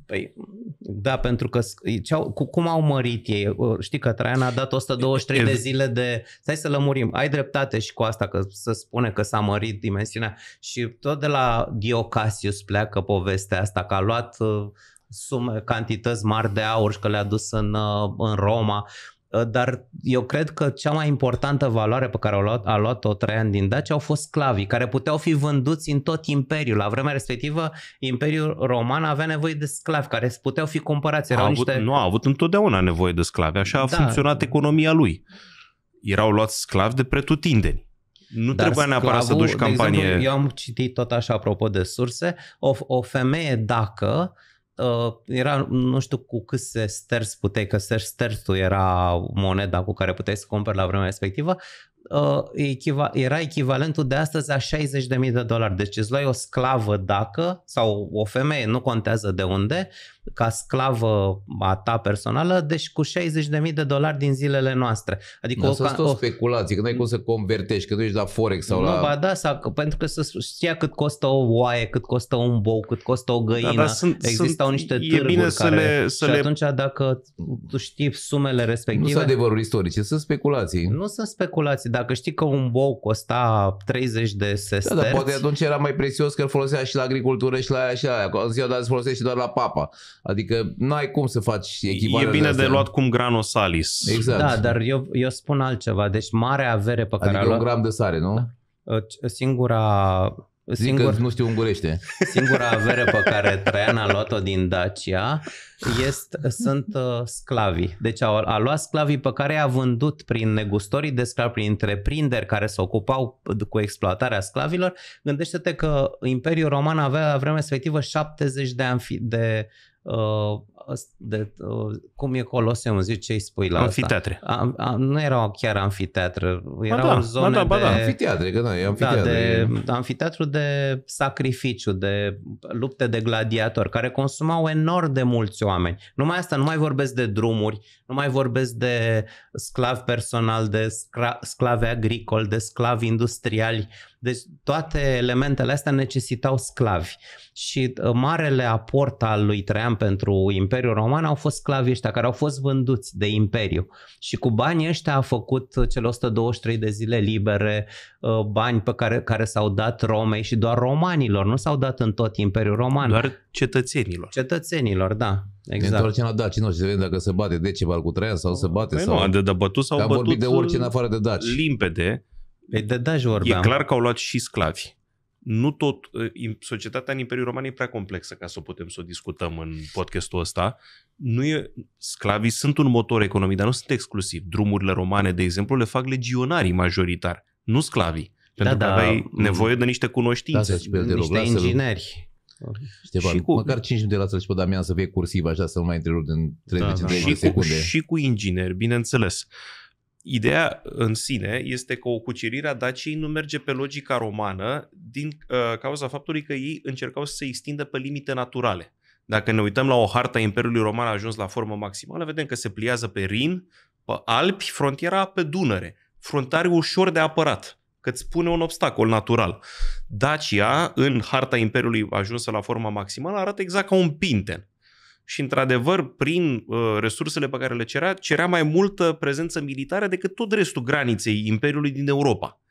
Păi, da, pentru că ce-au, cu, cum au mărit ei? Știi că Traian a dat 123 de zile de... Stai să lămurim, ai dreptate și cu asta că să spune că s-a mărit dimensiunea. Și tot de la Diocasius pleacă povestea asta, că a luat uh, sume, cantități mari de aur și că le-a dus în, uh, în Roma. Uh, dar eu cred că cea mai importantă valoare pe care a luat, a luat-o Traian din Dacia au fost sclavii, care puteau fi vânduți în tot imperiul. La vremea respectivă, Imperiul Roman avea nevoie de sclavi, care puteau fi cumpărați. Erau a avut, niște... Nu a avut întotdeauna nevoie de sclavi, așa a da. funcționat economia lui. Erau luați sclavi de pretutindeni. Nu Dar trebuia neapărat sclavul, să duci campanie. Exemplu, eu am citit tot așa apropo de surse, o, o femeie dacă Uh, era, nu știu cu cât se sters puteai, că stersul era moneda cu care puteai să cumperi la vremea respectivă, uh, era echivalentul de astăzi a 60.000 de dolari. Deci îți luai o sclavă dacă, sau o femeie, nu contează de unde, uh, ca sclavă a ta personală, deci cu 60.000 de dolari din zilele noastre. Adică da, o, ca... o speculație, că nu ai cum să convertești, că nu ești la Forex sau nu, la... Nu, ba da, sau, că, pentru că să știa cât costă o oaie, cât costă un bou, cât costă o da, găină. Da, da, sunt, Existau sunt, niște târguri e bine care... Să le, să și le... atunci dacă tu știi sumele respective... Nu sunt adevăruri istorice, sunt speculații. Nu sunt speculații. Dacă știi că un bou costa 30 de sesterți... Da, dar poate atunci era mai prețios că îl folosea și la agricultură și la aia și la aia. În ziua de azi folosește doar la papa. Adică n-ai cum să faci echivalent. E bine de, de luat cum grano salis. Exact. Da, dar eu, eu spun altceva. Deci mare avere pe care adică a luat... un gram de sare, nu? Singura... Singur, nu știu ungurește. Singura avere pe care Traian a luat-o din Dacia este, sunt uh, sclavii. Deci a, a luat sclavii pe care i-a vândut prin negustorii de sclavi, prin întreprinderi care se ocupau cu exploatarea sclavilor. Gândește-te că Imperiul Roman avea la vremea respectivă 70 de, amfi, de Uh, de, uh, cum e Coloseum, ce îi spui la Amfiteatre. Asta. A, a, nu erau chiar anfiteatră, erau da, zone ba da, ba de, da. amfiteatre, că da, e amfiteatre. Da, de, amfiteatru de sacrificiu, de lupte de gladiatori, care consumau enorm de mulți oameni. Numai asta, nu mai vorbesc de drumuri, nu mai vorbesc de sclav personal, de scra, sclave agricol, de sclavi industriali, deci toate elementele astea necesitau sclavi și uh, marele aport al lui Traian pentru Imperiul Roman au fost sclavii ăștia care au fost vânduți de Imperiu și cu banii ăștia a făcut cele 123 de zile libere, uh, bani pe care, care s-au dat Romei și doar romanilor, nu s-au dat în tot Imperiul Roman. Doar cetățenilor. Cetățenilor, da. Exact. Pentru orice a dat, cine nu știe dacă se bate Decebal cu Traian sau se bate. Păi sau... nu, de, de bătut sau Am bătut vorbit de orice uh, în afară de Daci. Limpede. Păi de da, vorbeam. Da, e clar că au luat și sclavi. Nu tot, societatea în Imperiul Roman e prea complexă ca să o putem să o discutăm în podcastul ăsta. Nu e, sclavii sunt un motor economic, dar nu sunt exclusiv. Drumurile romane, de exemplu, le fac legionarii majoritar, nu sclavii. Da, Pentru da, că da, aveai nevoie de niște cunoștințe. Da, de niște rog, ingineri. Ștefan, și cu... măcar 5 minute lasă-l și pe Damian să fie cursiv așa, să nu mai întrerup în 30 da, da. de secunde. Cu, și cu ingineri, bineînțeles. Uh, Ideea în sine este că o cucerire a Daciei nu merge pe logica romană din uh, cauza faptului că ei încercau să se extindă pe limite naturale. Dacă ne uităm la o harta Imperiului Roman a ajuns la formă maximală, vedem că se pliază pe Rin, pe Alpi, frontiera pe Dunăre. Frontare ușor de apărat, că îți pune un obstacol natural. Dacia, în harta Imperiului ajunsă la forma maximală, arată exact ca un pinten și, într-adevăr, prin uh, resursele pe care le cerea, cerea mai multă prezență militară decât tot restul graniței Imperiului din Europa.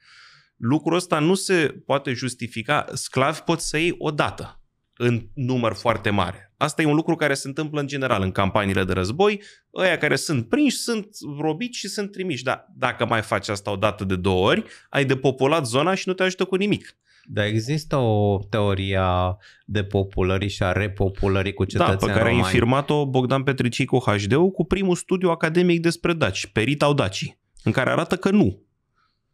Lucrul ăsta nu se poate justifica. Sclavi pot să iei odată în număr foarte mare. Asta e un lucru care se întâmplă în general în campaniile de război. Ăia care sunt prinși sunt robiți și sunt trimiși. Dar dacă mai faci asta o dată de două ori, ai depopulat zona și nu te ajută cu nimic. Dar există o teorie de depopulării și a repopulării cu cetățenii Da, pe care romani. a infirmat-o Bogdan Petricicu HD cu primul studiu academic despre daci, Perit au dacii, în care arată că nu.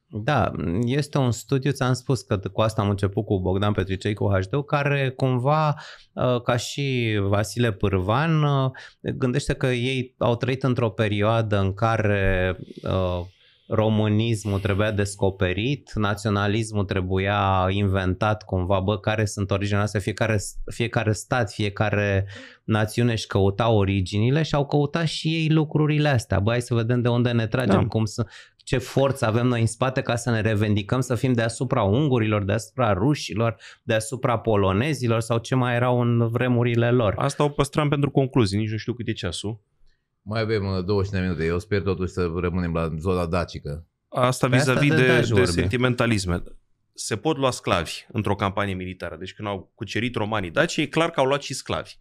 Da, este un studiu, ți-am spus că cu asta am început cu Bogdan Petricei cu HD, care cumva, ă, ca și Vasile Pârvan, ă, gândește că ei au trăit într-o perioadă în care ă, românismul trebuia descoperit, naționalismul trebuia inventat cumva, bă, care sunt originile astea, fiecare, fiecare stat, fiecare națiune își căuta originile și au căutat și ei lucrurile astea. Bă, hai să vedem de unde ne tragem, da. cum să, ce forță avem noi în spate ca să ne revendicăm să fim deasupra ungurilor, deasupra rușilor, deasupra polonezilor sau ce mai erau în vremurile lor. Asta o păstrăm pentru concluzii, nici nu știu cât e ceasul. Mai avem 20 uh, de minute. Eu sper totuși să rămânem la zona dacică. Asta vis-a-vis asta de, de, de, de sentimentalisme. Se pot lua sclavi într-o campanie militară. Deci când au cucerit romanii daci, e clar că au luat și sclavi.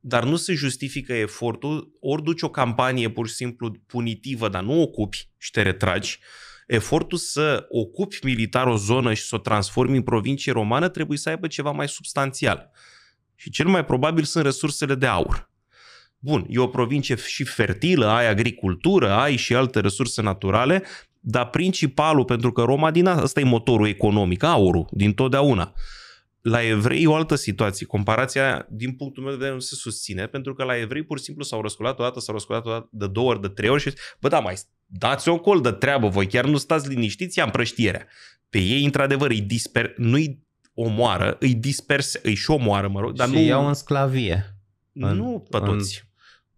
Dar nu se justifică efortul, ori duci o campanie pur și simplu punitivă, dar nu ocupi și te retragi, efortul să ocupi militar o zonă și să o transformi în provincie romană trebuie să aibă ceva mai substanțial. Și cel mai probabil sunt resursele de aur. Bun, e o provincie și fertilă, ai agricultură, ai și alte resurse naturale, dar principalul, pentru că Roma din asta e motorul economic, aurul, din totdeauna. La evrei o altă situație. Comparația, din punctul meu de vedere, nu se susține, pentru că la evrei pur și simplu s-au răsculat odată, s-au răsculat odată, de două ori, de trei ori și bă, da, mai dați o col de treabă voi, chiar nu stați liniștiți, ia împrăștierea. Pe ei, într-adevăr, îi disper, nu-i omoară, îi disperse, îi și omoară, mă rog, dar și nu... iau în sclavie. În, nu pe toți. În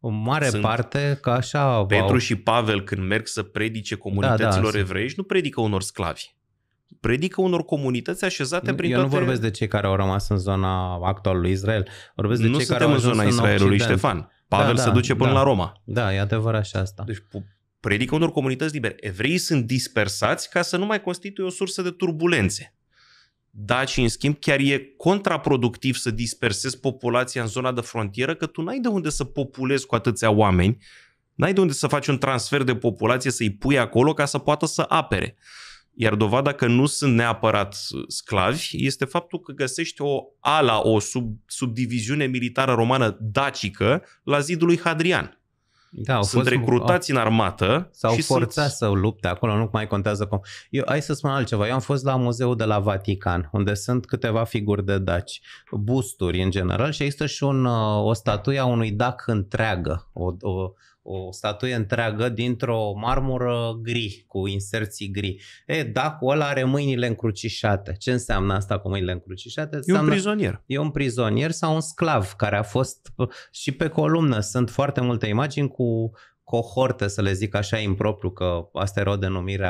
o mare Sunt parte că așa... Petru wow. și Pavel când merg să predice comunităților da, da, evreiești, nu predică unor sclavi. Predică unor comunități așezate prin Eu toate... nu vorbesc de cei care au rămas în zona actualului Israel. Vorbesc de nu cei suntem care au în zona Israelului, în Ștefan. Pavel da, se da, duce până da, la Roma. Da, e adevărat și asta. Deci predică unor comunități libere. Evreii sunt dispersați ca să nu mai constituie o sursă de turbulențe. Daci, în schimb, chiar e contraproductiv să dispersezi populația în zona de frontieră, că tu n-ai de unde să populezi cu atâția oameni, n-ai de unde să faci un transfer de populație, să-i pui acolo ca să poată să apere. Iar dovada că nu sunt neapărat sclavi este faptul că găsești o ala, o sub, subdiviziune militară romană dacică la zidul lui Hadrian. Da, au Sunt fost, recrutați au, în armată. S-au și forțat sunt... să lupte acolo, nu mai contează cum. Eu, hai să spun altceva. Eu am fost la muzeul de la Vatican, unde sunt câteva figuri de daci, busturi în general și există și un, uh, o statuie a unui dac întreagă, o, o, o statuie întreagă dintr-o marmură gri, cu inserții gri. E, dacă ăla are mâinile încrucișate, ce înseamnă asta cu mâinile încrucișate? e un prizonier. E un prizonier sau un sclav care a fost și pe columnă. Sunt foarte multe imagini cu cohorte, să le zic așa impropriu, că asta era o denumire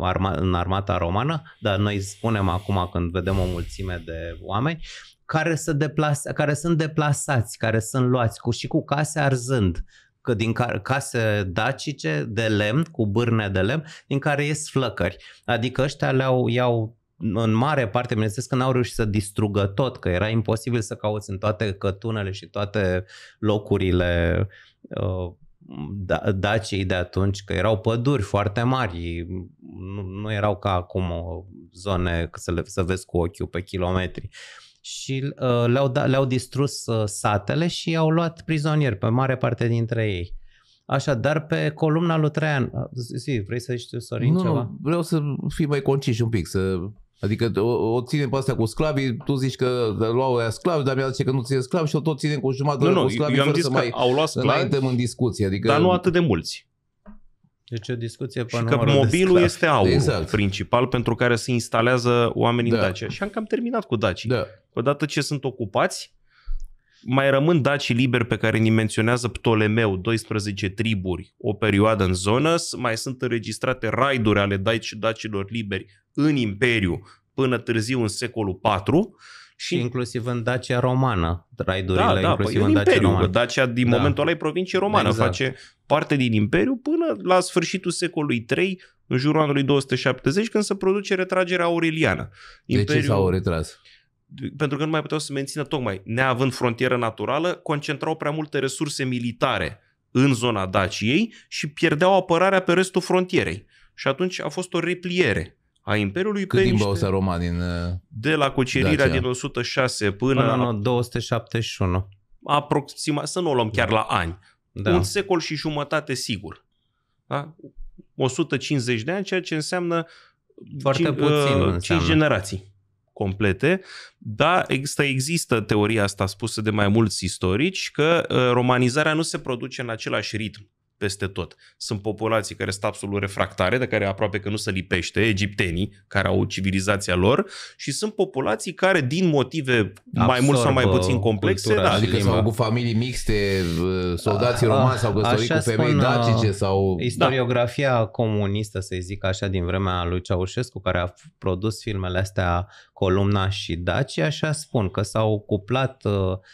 arma, în armata romană, dar noi spunem acum când vedem o mulțime de oameni, care, se deplase, care sunt deplasați, care sunt luați cu și cu case arzând că din care, case dacice de lemn, cu bârne de lemn, din care ies flăcări. Adică ăștia le-au, iau în mare parte, bineînțeles că n-au reușit să distrugă tot, că era imposibil să cauți în toate cătunele și toate locurile uh, da, dacii de atunci, că erau păduri foarte mari, nu, nu erau ca acum zone să, le, să vezi cu ochiul pe kilometri. Uh, și uh, le-au, da, le-au distrus uh, satele și i-au luat prizonieri pe mare parte dintre ei. Așa, dar pe columna lui Traian, uh, zi, vrei să știu, Sorin, nu, ceva? Nu, vreau să fii mai concis un pic, să... Adică o, o ținem pe asta cu sclavii, tu zici că luau aia sclavi, dar mi-a zis că nu ține sclavi și o tot ținem cu jumătate nu, nu, cu sclavi eu am zis să mai au luat sclavi, în discuție. Adică, dar nu atât de mulți. Deci o discuție pe Și că mobilul este aurul exact. principal pentru care se instalează oamenii da. în Dacia. Și am cam terminat cu Dacia. Da. Odată ce sunt ocupați, mai rămân dacii liberi pe care ni menționează Ptolemeu, 12 triburi, o perioadă în zonă, mai sunt înregistrate raiduri ale daci, dacilor liberi în Imperiu până târziu în secolul 4 și inclusiv în Dacia romană, raidurile da, da, păi inclusiv păi în, în Dacia Imperiu, romană. Dacia din da. momentul ăla e provincie romană, exact. face parte din Imperiu până la sfârșitul secolului III, în jurul anului 270, când se produce retragerea aureliană. Imperiul... De ce s-au retras? pentru că nu mai puteau să mențină tocmai, neavând frontieră naturală, concentrau prea multe resurse militare în zona Daciei și pierdeau apărarea pe restul frontierei. Și atunci a fost o repliere a Imperiului Cât pe timp niște... Roma din... Uh, de la cucerirea Dacia. din 106 până... Până în 271. Aproxima, să nu o luăm chiar da. la ani. Da. Un secol și jumătate sigur. Da? 150 de ani, ceea ce înseamnă foarte 5, puțin uh, înseamnă. 5 generații complete, dar există, există teoria asta spusă de mai mulți istorici că uh, romanizarea nu se produce în același ritm peste tot. Sunt populații care sunt absolut refractare, de care aproape că nu se lipește, egiptenii, care au civilizația lor, și sunt populații care, din motive Absorbă mai mult sau mai puțin complexe, da, adică s-au cu familii mixte, soldații ah, ah, romani s-au căsătorii cu femei spun, uh, dacice sau... Istoriografia da. comunistă, să zic așa, din vremea lui Ceaușescu, care a produs filmele astea Columna și Daci, așa spun că s-au cuplat uh,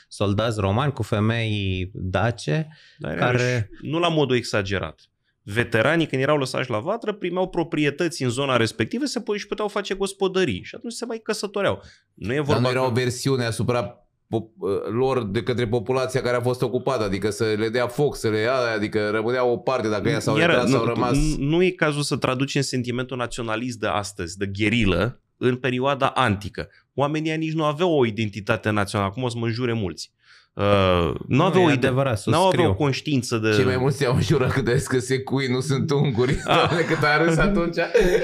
soldați romani cu femei dace, Dar care... Nu la modul exagerat. Veteranii, când erau lăsați la vatră, primeau proprietăți în zona respectivă se po- și puteau face gospodării și atunci se mai căsătoreau. Nu e vorba Dar nu era o versiune asupra ă, lor de către populația care a fost ocupată, adică să le dea foc, să le ia, adică rămânea o parte dacă ea s-au Iar, nu, sau rămas... Nu e cazul să traducem sentimentul naționalist de astăzi, de gherilă, în perioada antică. Oamenii nici nu aveau o identitate națională, acum o să mă înjure mulți. Uh, nu aveau, o idee. Nu au aveau conștiință de... Cei mai mulți au jurat că des că se cui nu sunt unguri. Ah. Doamne, Cât a râs atunci.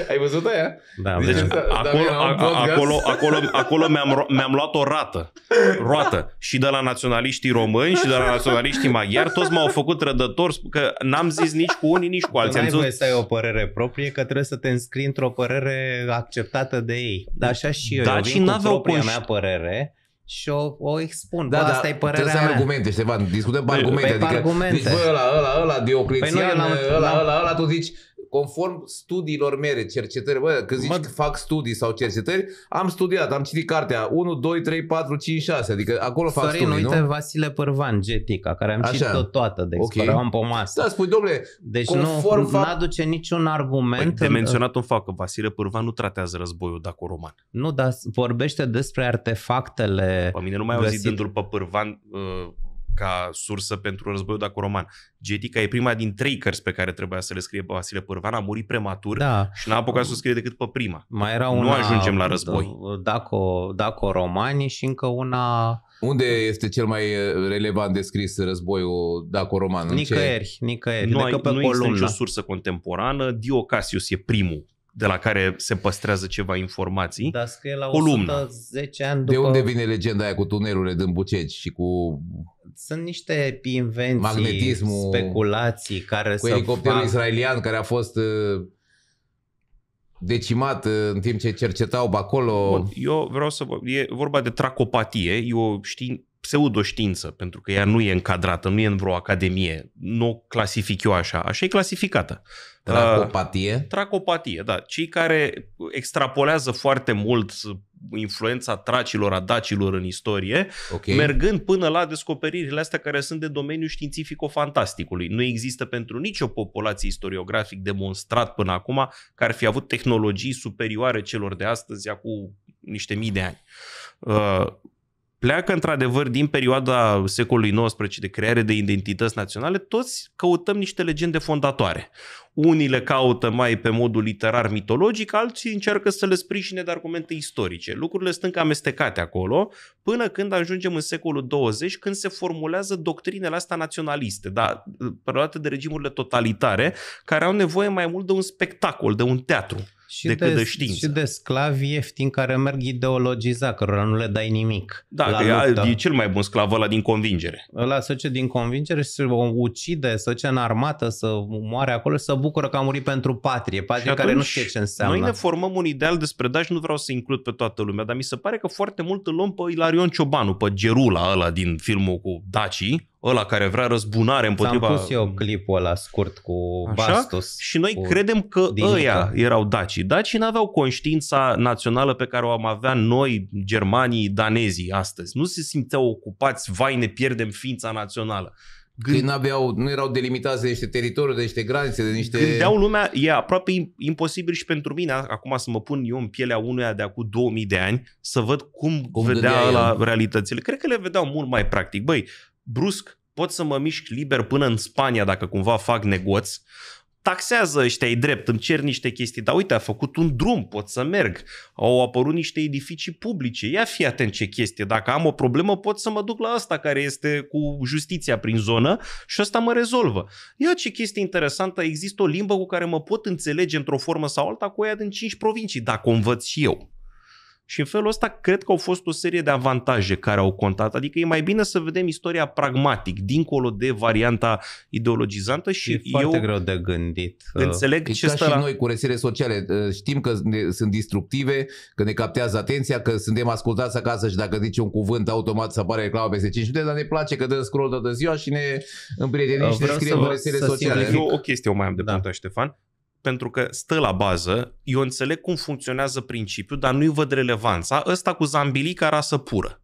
Ai văzut aia? Da, deci, deci da, acolo, da, acolo, acolo, acolo, acolo mi-am, mi-am luat o rată. Roată. Și de la naționaliștii români și de la naționaliștii maghiari. Toți m-au făcut rădător că n-am zis nici cu unii, nici cu alții. Nu ai să ai o părere proprie, că trebuie să te înscrii într-o părere acceptată de ei. Dar așa și eu. Da, eu vin și cu propria conști... mea părere și o, o expun. Da, bă, da, e părerea trebuie să argumente, Ștefan. Discutăm pe păi, argumente. Păi, pe adică, argumente. Zici, bă, ăla, ăla, ăla, Dioclețian, păi ăla, ăla, da. ăla, ăla, tu zici, conform studiilor mele, cercetări, bă, că zici mă... că fac studii sau cercetări, am studiat, am citit cartea 1, 2, 3, 4, 5, 6, adică acolo fac Sorin, studii, uite, nu? Vasile Părvan, Getica, care am Așa. citit-o toată, de okay. am pe masă. Da, spui, domnule, deci conform nu fac... aduce niciun argument. Păi, te menționat un fapt, că Vasile Părvan nu tratează războiul daco-roman. Nu, dar vorbește despre artefactele Pe mine nu mai găsit... auzit dându-l pe Părvan... uh, ca sursă pentru războiul Dacoroman. roman Getica e prima din trei cărți pe care trebuia să le scrie Vasile Pârvan, a murit prematur da. și n-a apucat să o scrie decât pe prima. Mai era una, nu ajungem la război. Daco, daco-romani și încă una... Unde este cel mai relevant descris războiul daco-roman? Nicăieri, nicăieri. Nu, ai, pe nu există nicio sursă contemporană. Dio Cassius e primul de la care se păstrează ceva informații. Dar scrie la 110 ani după... De unde vine legenda aia cu tunelurile din Bucegi și cu sunt niște invenții, Magnetismul speculații care cu elicopterul fac... israelian care a fost uh, decimat uh, în timp ce cercetau pe acolo. Bun, eu vreau să vă... e vorba de tracopatie, e o știin, pseudoștiință, pentru că ea nu e încadrată, nu e în vreo academie, nu o clasific eu așa, așa e clasificată. Tracopatie? Uh, tracopatie, da. Cei care extrapolează foarte mult influența tracilor, a dacilor în istorie, okay. mergând până la descoperirile astea care sunt de domeniul științifico-fantasticului. Nu există pentru nicio populație istoriografic demonstrat până acum că ar fi avut tehnologii superioare celor de astăzi, acum niște mii de ani. Uh, pleacă într-adevăr din perioada secolului XIX de creare de identități naționale, toți căutăm niște legende fondatoare. Unii le caută mai pe modul literar mitologic, alții încearcă să le sprijine de argumente istorice. Lucrurile sunt amestecate acolo până când ajungem în secolul 20, când se formulează doctrinele astea naționaliste, da, preluate de regimurile totalitare, care au nevoie mai mult de un spectacol, de un teatru și decât de, de știință. Și de sclavi ieftini care merg ideologiza, cărora nu le dai nimic. Da, la că luptă. e cel mai bun sclav ăla din convingere. Ăla se din convingere și se ucide, se duce în armată, să moare acolo să bucură că a murit pentru patrie, patrie care nu știe ce înseamnă. Noi ne formăm un ideal despre da, și nu vreau să includ pe toată lumea, dar mi se pare că foarte mult îl luăm pe Ilarion Ciobanu, pe Gerula ăla din filmul cu Dacii, ăla care vrea răzbunare împotriva... Am pus eu clipul ăla scurt cu Așa? Bastos. Și noi cu... credem că ăia erau dacii. Dacii n-aveau conștiința națională pe care o am avea noi, germanii, danezii astăzi. Nu se simțeau ocupați, vai ne pierdem ființa națională. Gând... Că n-aveau, nu erau delimitați de niște teritorii, de niște granițe, de niște... Gândeau lumea, e aproape imposibil și pentru mine, acum să mă pun eu în pielea unuia de acum 2000 de ani, să văd cum, cum vedea la realitățile. Cred că le vedeau mult mai practic. Băi, brusc pot să mă mișc liber până în Spania dacă cumva fac negoț, taxează ăștia, ai drept, îmi cer niște chestii, dar uite, a făcut un drum, pot să merg, au apărut niște edificii publice, ia fi atent ce chestie, dacă am o problemă pot să mă duc la asta care este cu justiția prin zonă și asta mă rezolvă. Ia ce chestie interesantă, există o limbă cu care mă pot înțelege într-o formă sau alta cu ea din 5 provincii, dacă o învăț și eu. Și în felul ăsta cred că au fost o serie de avantaje care au contat. Adică e mai bine să vedem istoria pragmatic, dincolo de varianta ideologizantă și e eu foarte greu de gândit. Uh, înțeleg e ce ca și la... noi cu rețele sociale. Uh, știm că ne, sunt distructive, că ne captează atenția, că suntem ascultați acasă și dacă zici un cuvânt automat să apare reclamă peste 5 minute, dar ne place că dăm scroll toată ziua și ne împrietenim uh, și ne scriem pe rețele sociale. Eu o chestie o mai am de da. punctat, Ștefan pentru că stă la bază, eu înțeleg cum funcționează principiul, dar nu-i văd relevanța. Ăsta cu zambilica rasă pură.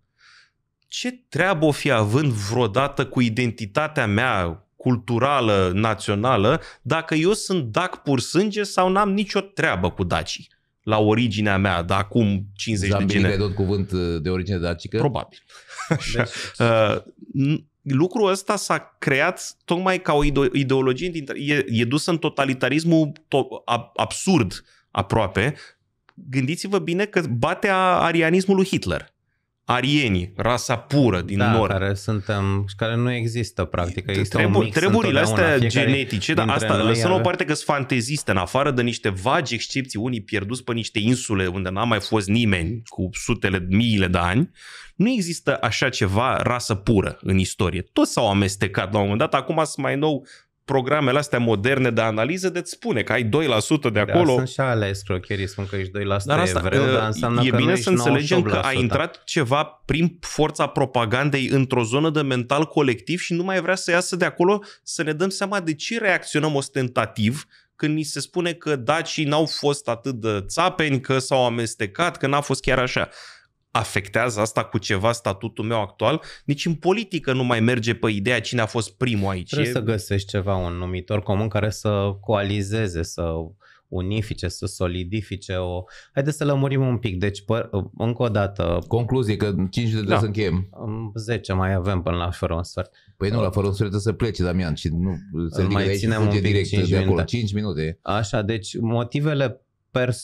Ce treabă o fi având vreodată cu identitatea mea culturală, națională, dacă eu sunt dac pur sânge sau n-am nicio treabă cu dacii? la originea mea, de acum 50 Zambilica de e tot cuvânt uh, de origine dacică? Probabil. Deci... uh, lucrul ăsta s-a creat tocmai ca o ideologie, e, e dus în totalitarismul to- absurd aproape. Gândiți-vă bine că bate a lui Hitler arieni, rasa pură din da, nord. care suntem și care nu există practic. Există trebu- un mix treburile astea genetice, dar asta lăsăm o parte că sunt fanteziste, în afară de niște vagi excepții, unii pierduți pe niște insule unde n-a mai fost nimeni cu sutele, miile de ani, nu există așa ceva rasă pură în istorie. Toți s-au amestecat la un moment dat, acum sunt mai nou programele astea moderne de analiză de ți spune că ai 2% de da, acolo. Da, sunt și ale scrocherii, spun că ești 2% dar asta, evreu, dar înseamnă e că bine să înțelegem că a intrat ceva prin forța propagandei într-o zonă de mental colectiv și nu mai vrea să iasă de acolo să ne dăm seama de ce reacționăm ostentativ când ni se spune că dacii n-au fost atât de țapeni, că s-au amestecat, că n-a fost chiar așa afectează asta cu ceva statutul meu actual, nici în politică nu mai merge pe ideea cine a fost primul aici. Trebuie e... să găsești ceva, un numitor comun care să coalizeze, să unifice, să solidifice o... Haideți să lămurim un pic, deci pă, încă o dată... Concluzie, că 5 de da. să încheiem. 10 mai avem până la fără un sfert. Păi nu, la fără un sfert să plece, Damian, și nu se mai ținem un pic direct 5 de minute. acolo. 5 minute. Așa, deci motivele pers-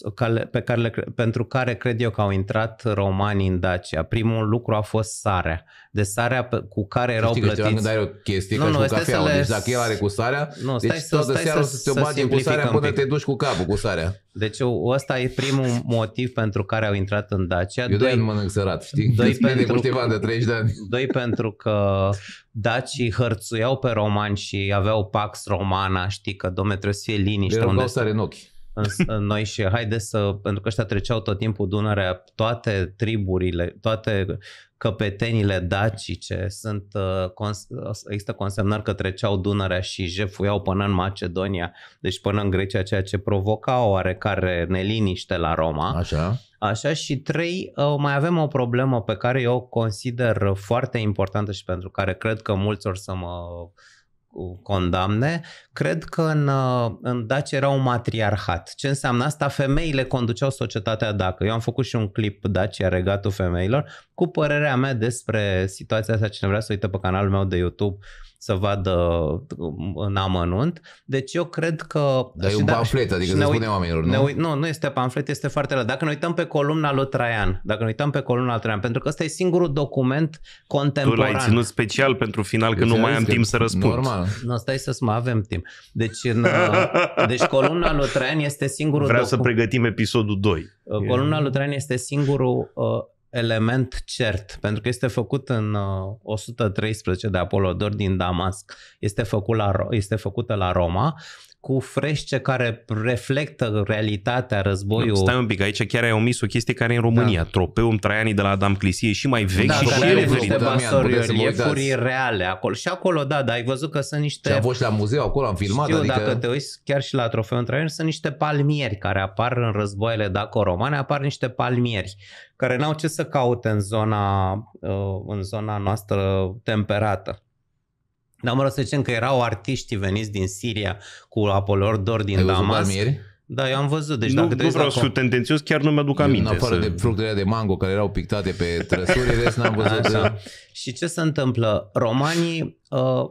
pe care le, pentru care cred eu că au intrat romanii în Dacia. Primul lucru a fost sarea. De sarea pe, cu care erau Știi plătiți. Că ai o chestie nu, ca nu, și cu cafea, le... deci dacă el are cu sarea, nu, deci să, stai seara să, să te bagi cu sarea până te duci cu capul cu sarea. Deci ăsta e primul motiv pentru care au intrat în Dacia. Eu doi, mănânc sărat, știi? Doi pentru, de de 30 de ani. Doi pentru că dacii hărțuiau pe romani și aveau pax romana, știi, că domne trebuie să fie liniște. Erau unde... sare în ochi în, în noi și haide să, pentru că ăștia treceau tot timpul Dunărea, toate triburile, toate căpetenile dacice sunt, uh, cons, există consemnări că treceau Dunărea și jefuiau până în Macedonia, deci până în Grecia, ceea ce provoca o oarecare neliniște la Roma. Așa. Așa și trei, uh, mai avem o problemă pe care eu o consider foarte importantă și pentru care cred că mulți or să mă condamne, cred că în, uh, în Daci era un matriarhat. Ce înseamnă asta? Femeile conduceau societatea dacă. Eu am făcut și un clip Dacia, regatul femeilor, cu părerea mea despre situația asta. Cine vrea să uită pe canalul meu de YouTube, să vadă uh, în amănunt. Deci eu cred că... Dar și e un da, pamflet, adică să spune oamenilor, nu? Uit, nu, nu este pamflet, este foarte rău. Dacă ne uităm pe columna lui Traian, dacă ne uităm pe columna lui Traian, pentru că ăsta e singurul document contemporan. Tu l-ai ținut special pentru final, că nu mai am timp să răspund. Normal. Nu, stai să mai avem timp. Deci, în, uh, deci columna lui Traian este singurul... Vreau docu- să pregătim episodul 2. Uh, columna lui Traian este singurul uh, element cert, pentru că este făcut în 113 uh, de Apolodor din Damasc, este, făcut la, este făcută la Roma cu frește care reflectă realitatea războiului. Da, stai un pic, aici chiar ai omis o chestie care e în România. Da. Tropeul Traianii de la Adam Clisie și mai vechi da, și care are niște basoriori, reale acolo. Și acolo, da, dar ai văzut că sunt niște... Și a fost la muzeu, acolo am filmat. Știu, adică... dacă te uiți chiar și la Trofeul Traianii, sunt niște palmieri care apar în războaiele daco-romane, apar niște palmieri care n-au ce să caute în zona, uh, în zona noastră temperată. Dar mă rog să zicem că erau artiști veniți din Siria cu Apolor Dor din Ai Damas. Da, eu am văzut. Deci nu, dacă nu vreau să fiu tendențios, chiar nu mi-aduc aminte. În afară să... de fructele de mango care erau pictate pe trăsuri, rest n-am văzut. Așa. Da. Și ce se întâmplă? Romanii uh,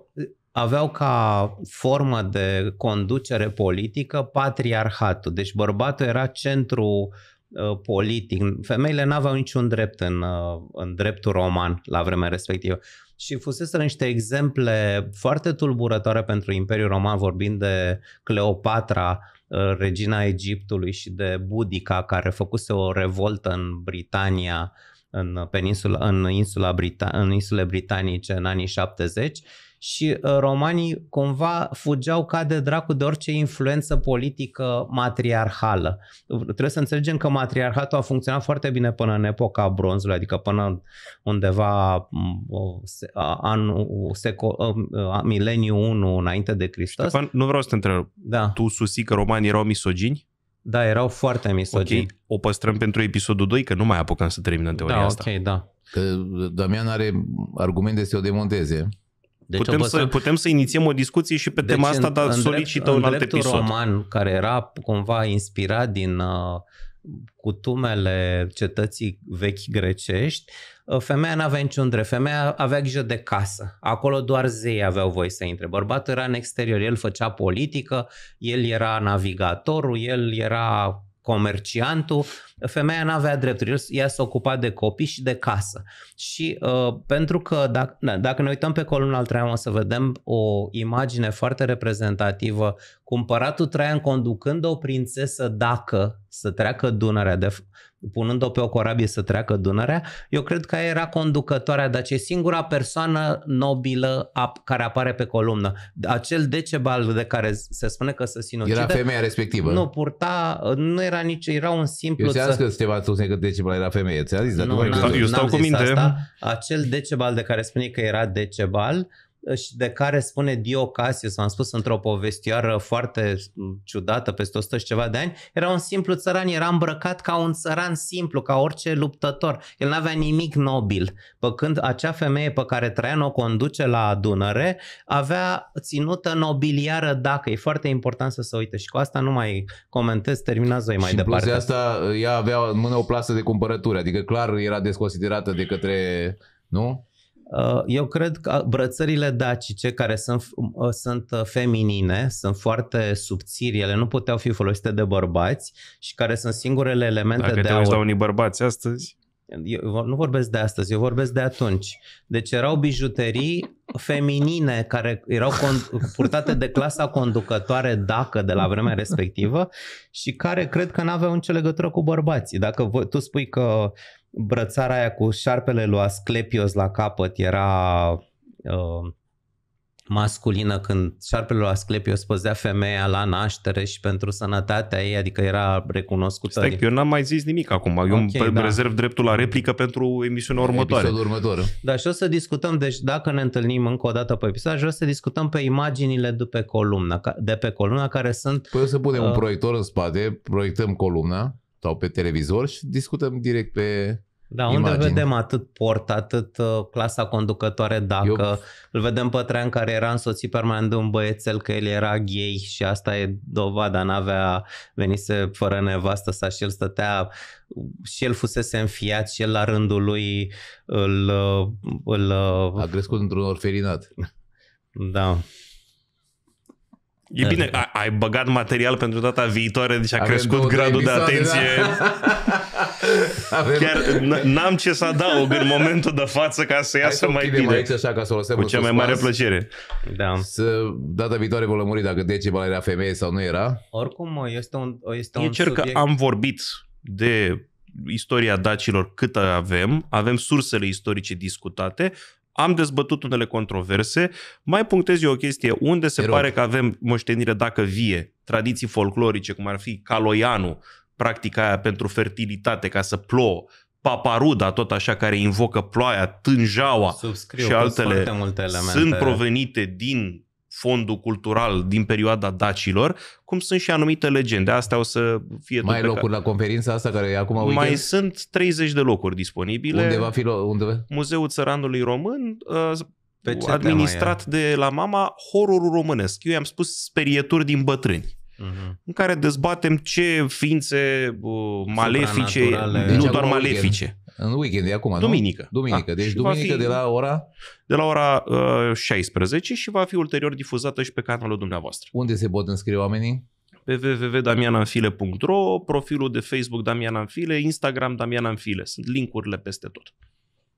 aveau ca formă de conducere politică patriarhatul. Deci bărbatul era centru uh, politic. Femeile n-aveau niciun drept în, uh, în dreptul roman la vremea respectivă și fuseseră niște exemple foarte tulburătoare pentru Imperiul Roman, vorbind de Cleopatra, uh, regina Egiptului și de Budica, care făcuse o revoltă în Britania, în, peninsula, în, insula Brita- în insule britanice în anii 70 și uh, romanii cumva fugeau ca de dracu de orice influență politică matriarhală. Trebuie să înțelegem că matriarhatul a funcționat foarte bine până în epoca bronzului, adică până undeva mm, anul, uh, uh, mileniu 1 înainte de Hristos. Ștefan, nu vreau să te întreb. Da. Tu susții că romanii erau misogini? Da, erau foarte misogini. Okay. O păstrăm pentru episodul 2, că nu mai apucăm să terminăm teoria da, asta. Da, ok, da. Că Damian are argumente să o demonteze. Deci putem, obosea... să, putem să inițiem o discuție și pe deci tema asta, în, dar în solicită drept, un alt episod. roman, care era cumva inspirat din uh, cutumele cetății vechi grecești, uh, femeia nu avea niciun drept, femeia avea grijă de casă. Acolo doar zei aveau voie să intre. Bărbatul era în exterior, el făcea politică, el era navigatorul, el era comerciantul, femeia nu avea drepturi, ea s-a ocupat de copii și de casă. Și uh, pentru că dacă, dacă ne uităm pe coluna al treia, o să vedem o imagine foarte reprezentativă, cumpăratul Traian conducând o prințesă dacă să treacă Dunărea, de, punând-o pe o corabie să treacă Dunărea, eu cred că era conducătoarea, dar ce singura persoană nobilă a, care apare pe columnă. Acel decebal de care se spune că se sinucide. Era femeia respectivă. Nu purta, nu era nici, era un simplu... Eu ți-am zis că Stefan spune că decebal era femeie, ți-a zis? Dar nu, nu, eu stau cu minte. Asta. Acel decebal de care spune că era decebal, uh, și de care spune Dio Cassius, am spus într-o povestioară foarte ciudată, peste 100 și ceva de ani, era un simplu țăran, era îmbrăcat ca un țăran simplu, ca orice luptător. El n-avea nimic nobil. Pe când acea femeie pe care Traian o conduce la adunare avea ținută nobiliară dacă. E foarte important să se uite și cu asta nu mai comentez, terminați voi mai și departe. Și asta ea avea în mână o plasă de cumpărături, adică clar era desconsiderată de către... Nu? Uh, eu cred că brățările dacice, care sunt, uh, sunt uh, feminine, sunt foarte subțiri, ele nu puteau fi folosite de bărbați și care sunt singurele elemente Dacă de aur. Dacă la unii bărbați astăzi... Eu nu vorbesc de astăzi, eu vorbesc de atunci. Deci erau bijuterii feminine care erau purtate de clasa conducătoare dacă de la vremea respectivă și care cred că n-aveau nicio legătură cu bărbații. Dacă tu spui că brățara aia cu șarpele lui Asclepios la capăt era uh, masculină când șarpele lui Asclepios păzea femeia la naștere și pentru sănătatea ei, adică era recunoscută. Stai, eu n-am mai zis nimic acum, eu okay, îmi da. rezerv dreptul la replică pentru emisiunea următoare. Episodul următor. Da, și o să discutăm, deci dacă ne întâlnim încă o dată pe episod, o să discutăm pe imaginile de pe columna, de pe columna care sunt... Păi o să punem uh, un proiector în spate, proiectăm columna sau pe televizor și discutăm direct pe da, unde imagine. vedem atât port, atât uh, clasa conducătoare, dacă Eu... îl vedem pe Trean care era însoțit permanent de un băiețel că el era gay și asta e dovada, n-avea, venise fără nevastă sa și el stătea și el fusese înfiat și el la rândul lui îl... Uh, îl uh, A crescut într-un orfelinat. Da. E da, bine, da. da. ai băgat material pentru data viitoare, deci a Avem crescut gradul de da. atenție. Da. Avem... Chiar n-am ce să adaug în momentul de față ca să iasă mai bine. Aici așa, ca să o Cu cea mai mare plăcere. Da. Să, data viitoare vă lămuri dacă Decibel era femeie sau nu era. Oricum, este un, este e un cer subiect... că am vorbit de istoria dacilor cât avem, avem sursele istorice discutate, am dezbătut unele controverse, mai punctez eu o chestie, unde se pare că avem moștenire dacă vie, tradiții folclorice, cum ar fi caloianul, practica aia pentru fertilitate, ca să plouă, paparuda, tot așa, care invocă ploaia, tânjaua Subscriu, și altele sunt da. provenite din fondul cultural din perioada dacilor, cum sunt și anumite legende. Astea o să fie... Mai locuri la conferința asta care e acum weekend? Mai sunt 30 de locuri disponibile. Unde va fi? Lo- unde? Muzeul Țăranului Român, uh, Pe administrat de la mama Horrorul Românesc. Eu i-am spus sperieturi din bătrâni. Uh-huh. în care dezbatem ce ființe uh, malefice, nu deci doar malefice, în weekend, e acum, Duminică. Nu? Duminică. Da. Deci duminică de la ora? De la ora uh, 16 și va fi ulterior difuzată și pe canalul dumneavoastră. Unde se pot înscrie oamenii? pe www.damiananfile.ro, profilul de Facebook Damian Anfile, Instagram Damian Anfile. Sunt linkurile peste tot.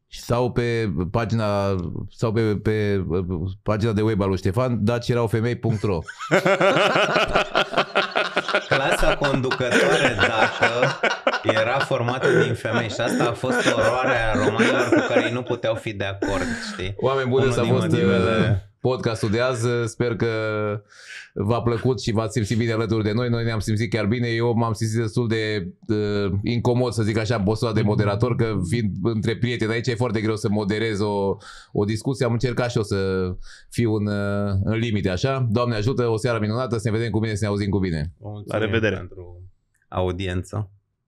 Sau pe pagina sau pe, pe, pe pagina de web al lui Ștefan, dacerau femei.ro clasa conducătoare dacă era formată din femei și asta a fost oroarea romanilor cu care ei nu puteau fi de acord, știi? Oameni buni, s-a fost... Motivele... Uh, podcastul de azi. Sper că v-a plăcut și v-ați simțit bine alături de noi. Noi ne-am simțit chiar bine. Eu m-am simțit destul de uh, incomod, să zic așa, bosuat de moderator, că fiind între prieteni aici e foarte greu să moderez o, o discuție. Am încercat și eu să fiu în, uh, în limite, așa. Doamne ajută, o seară minunată, să ne vedem cu bine, să ne auzim cu bine. La revedere! Pentru audiență.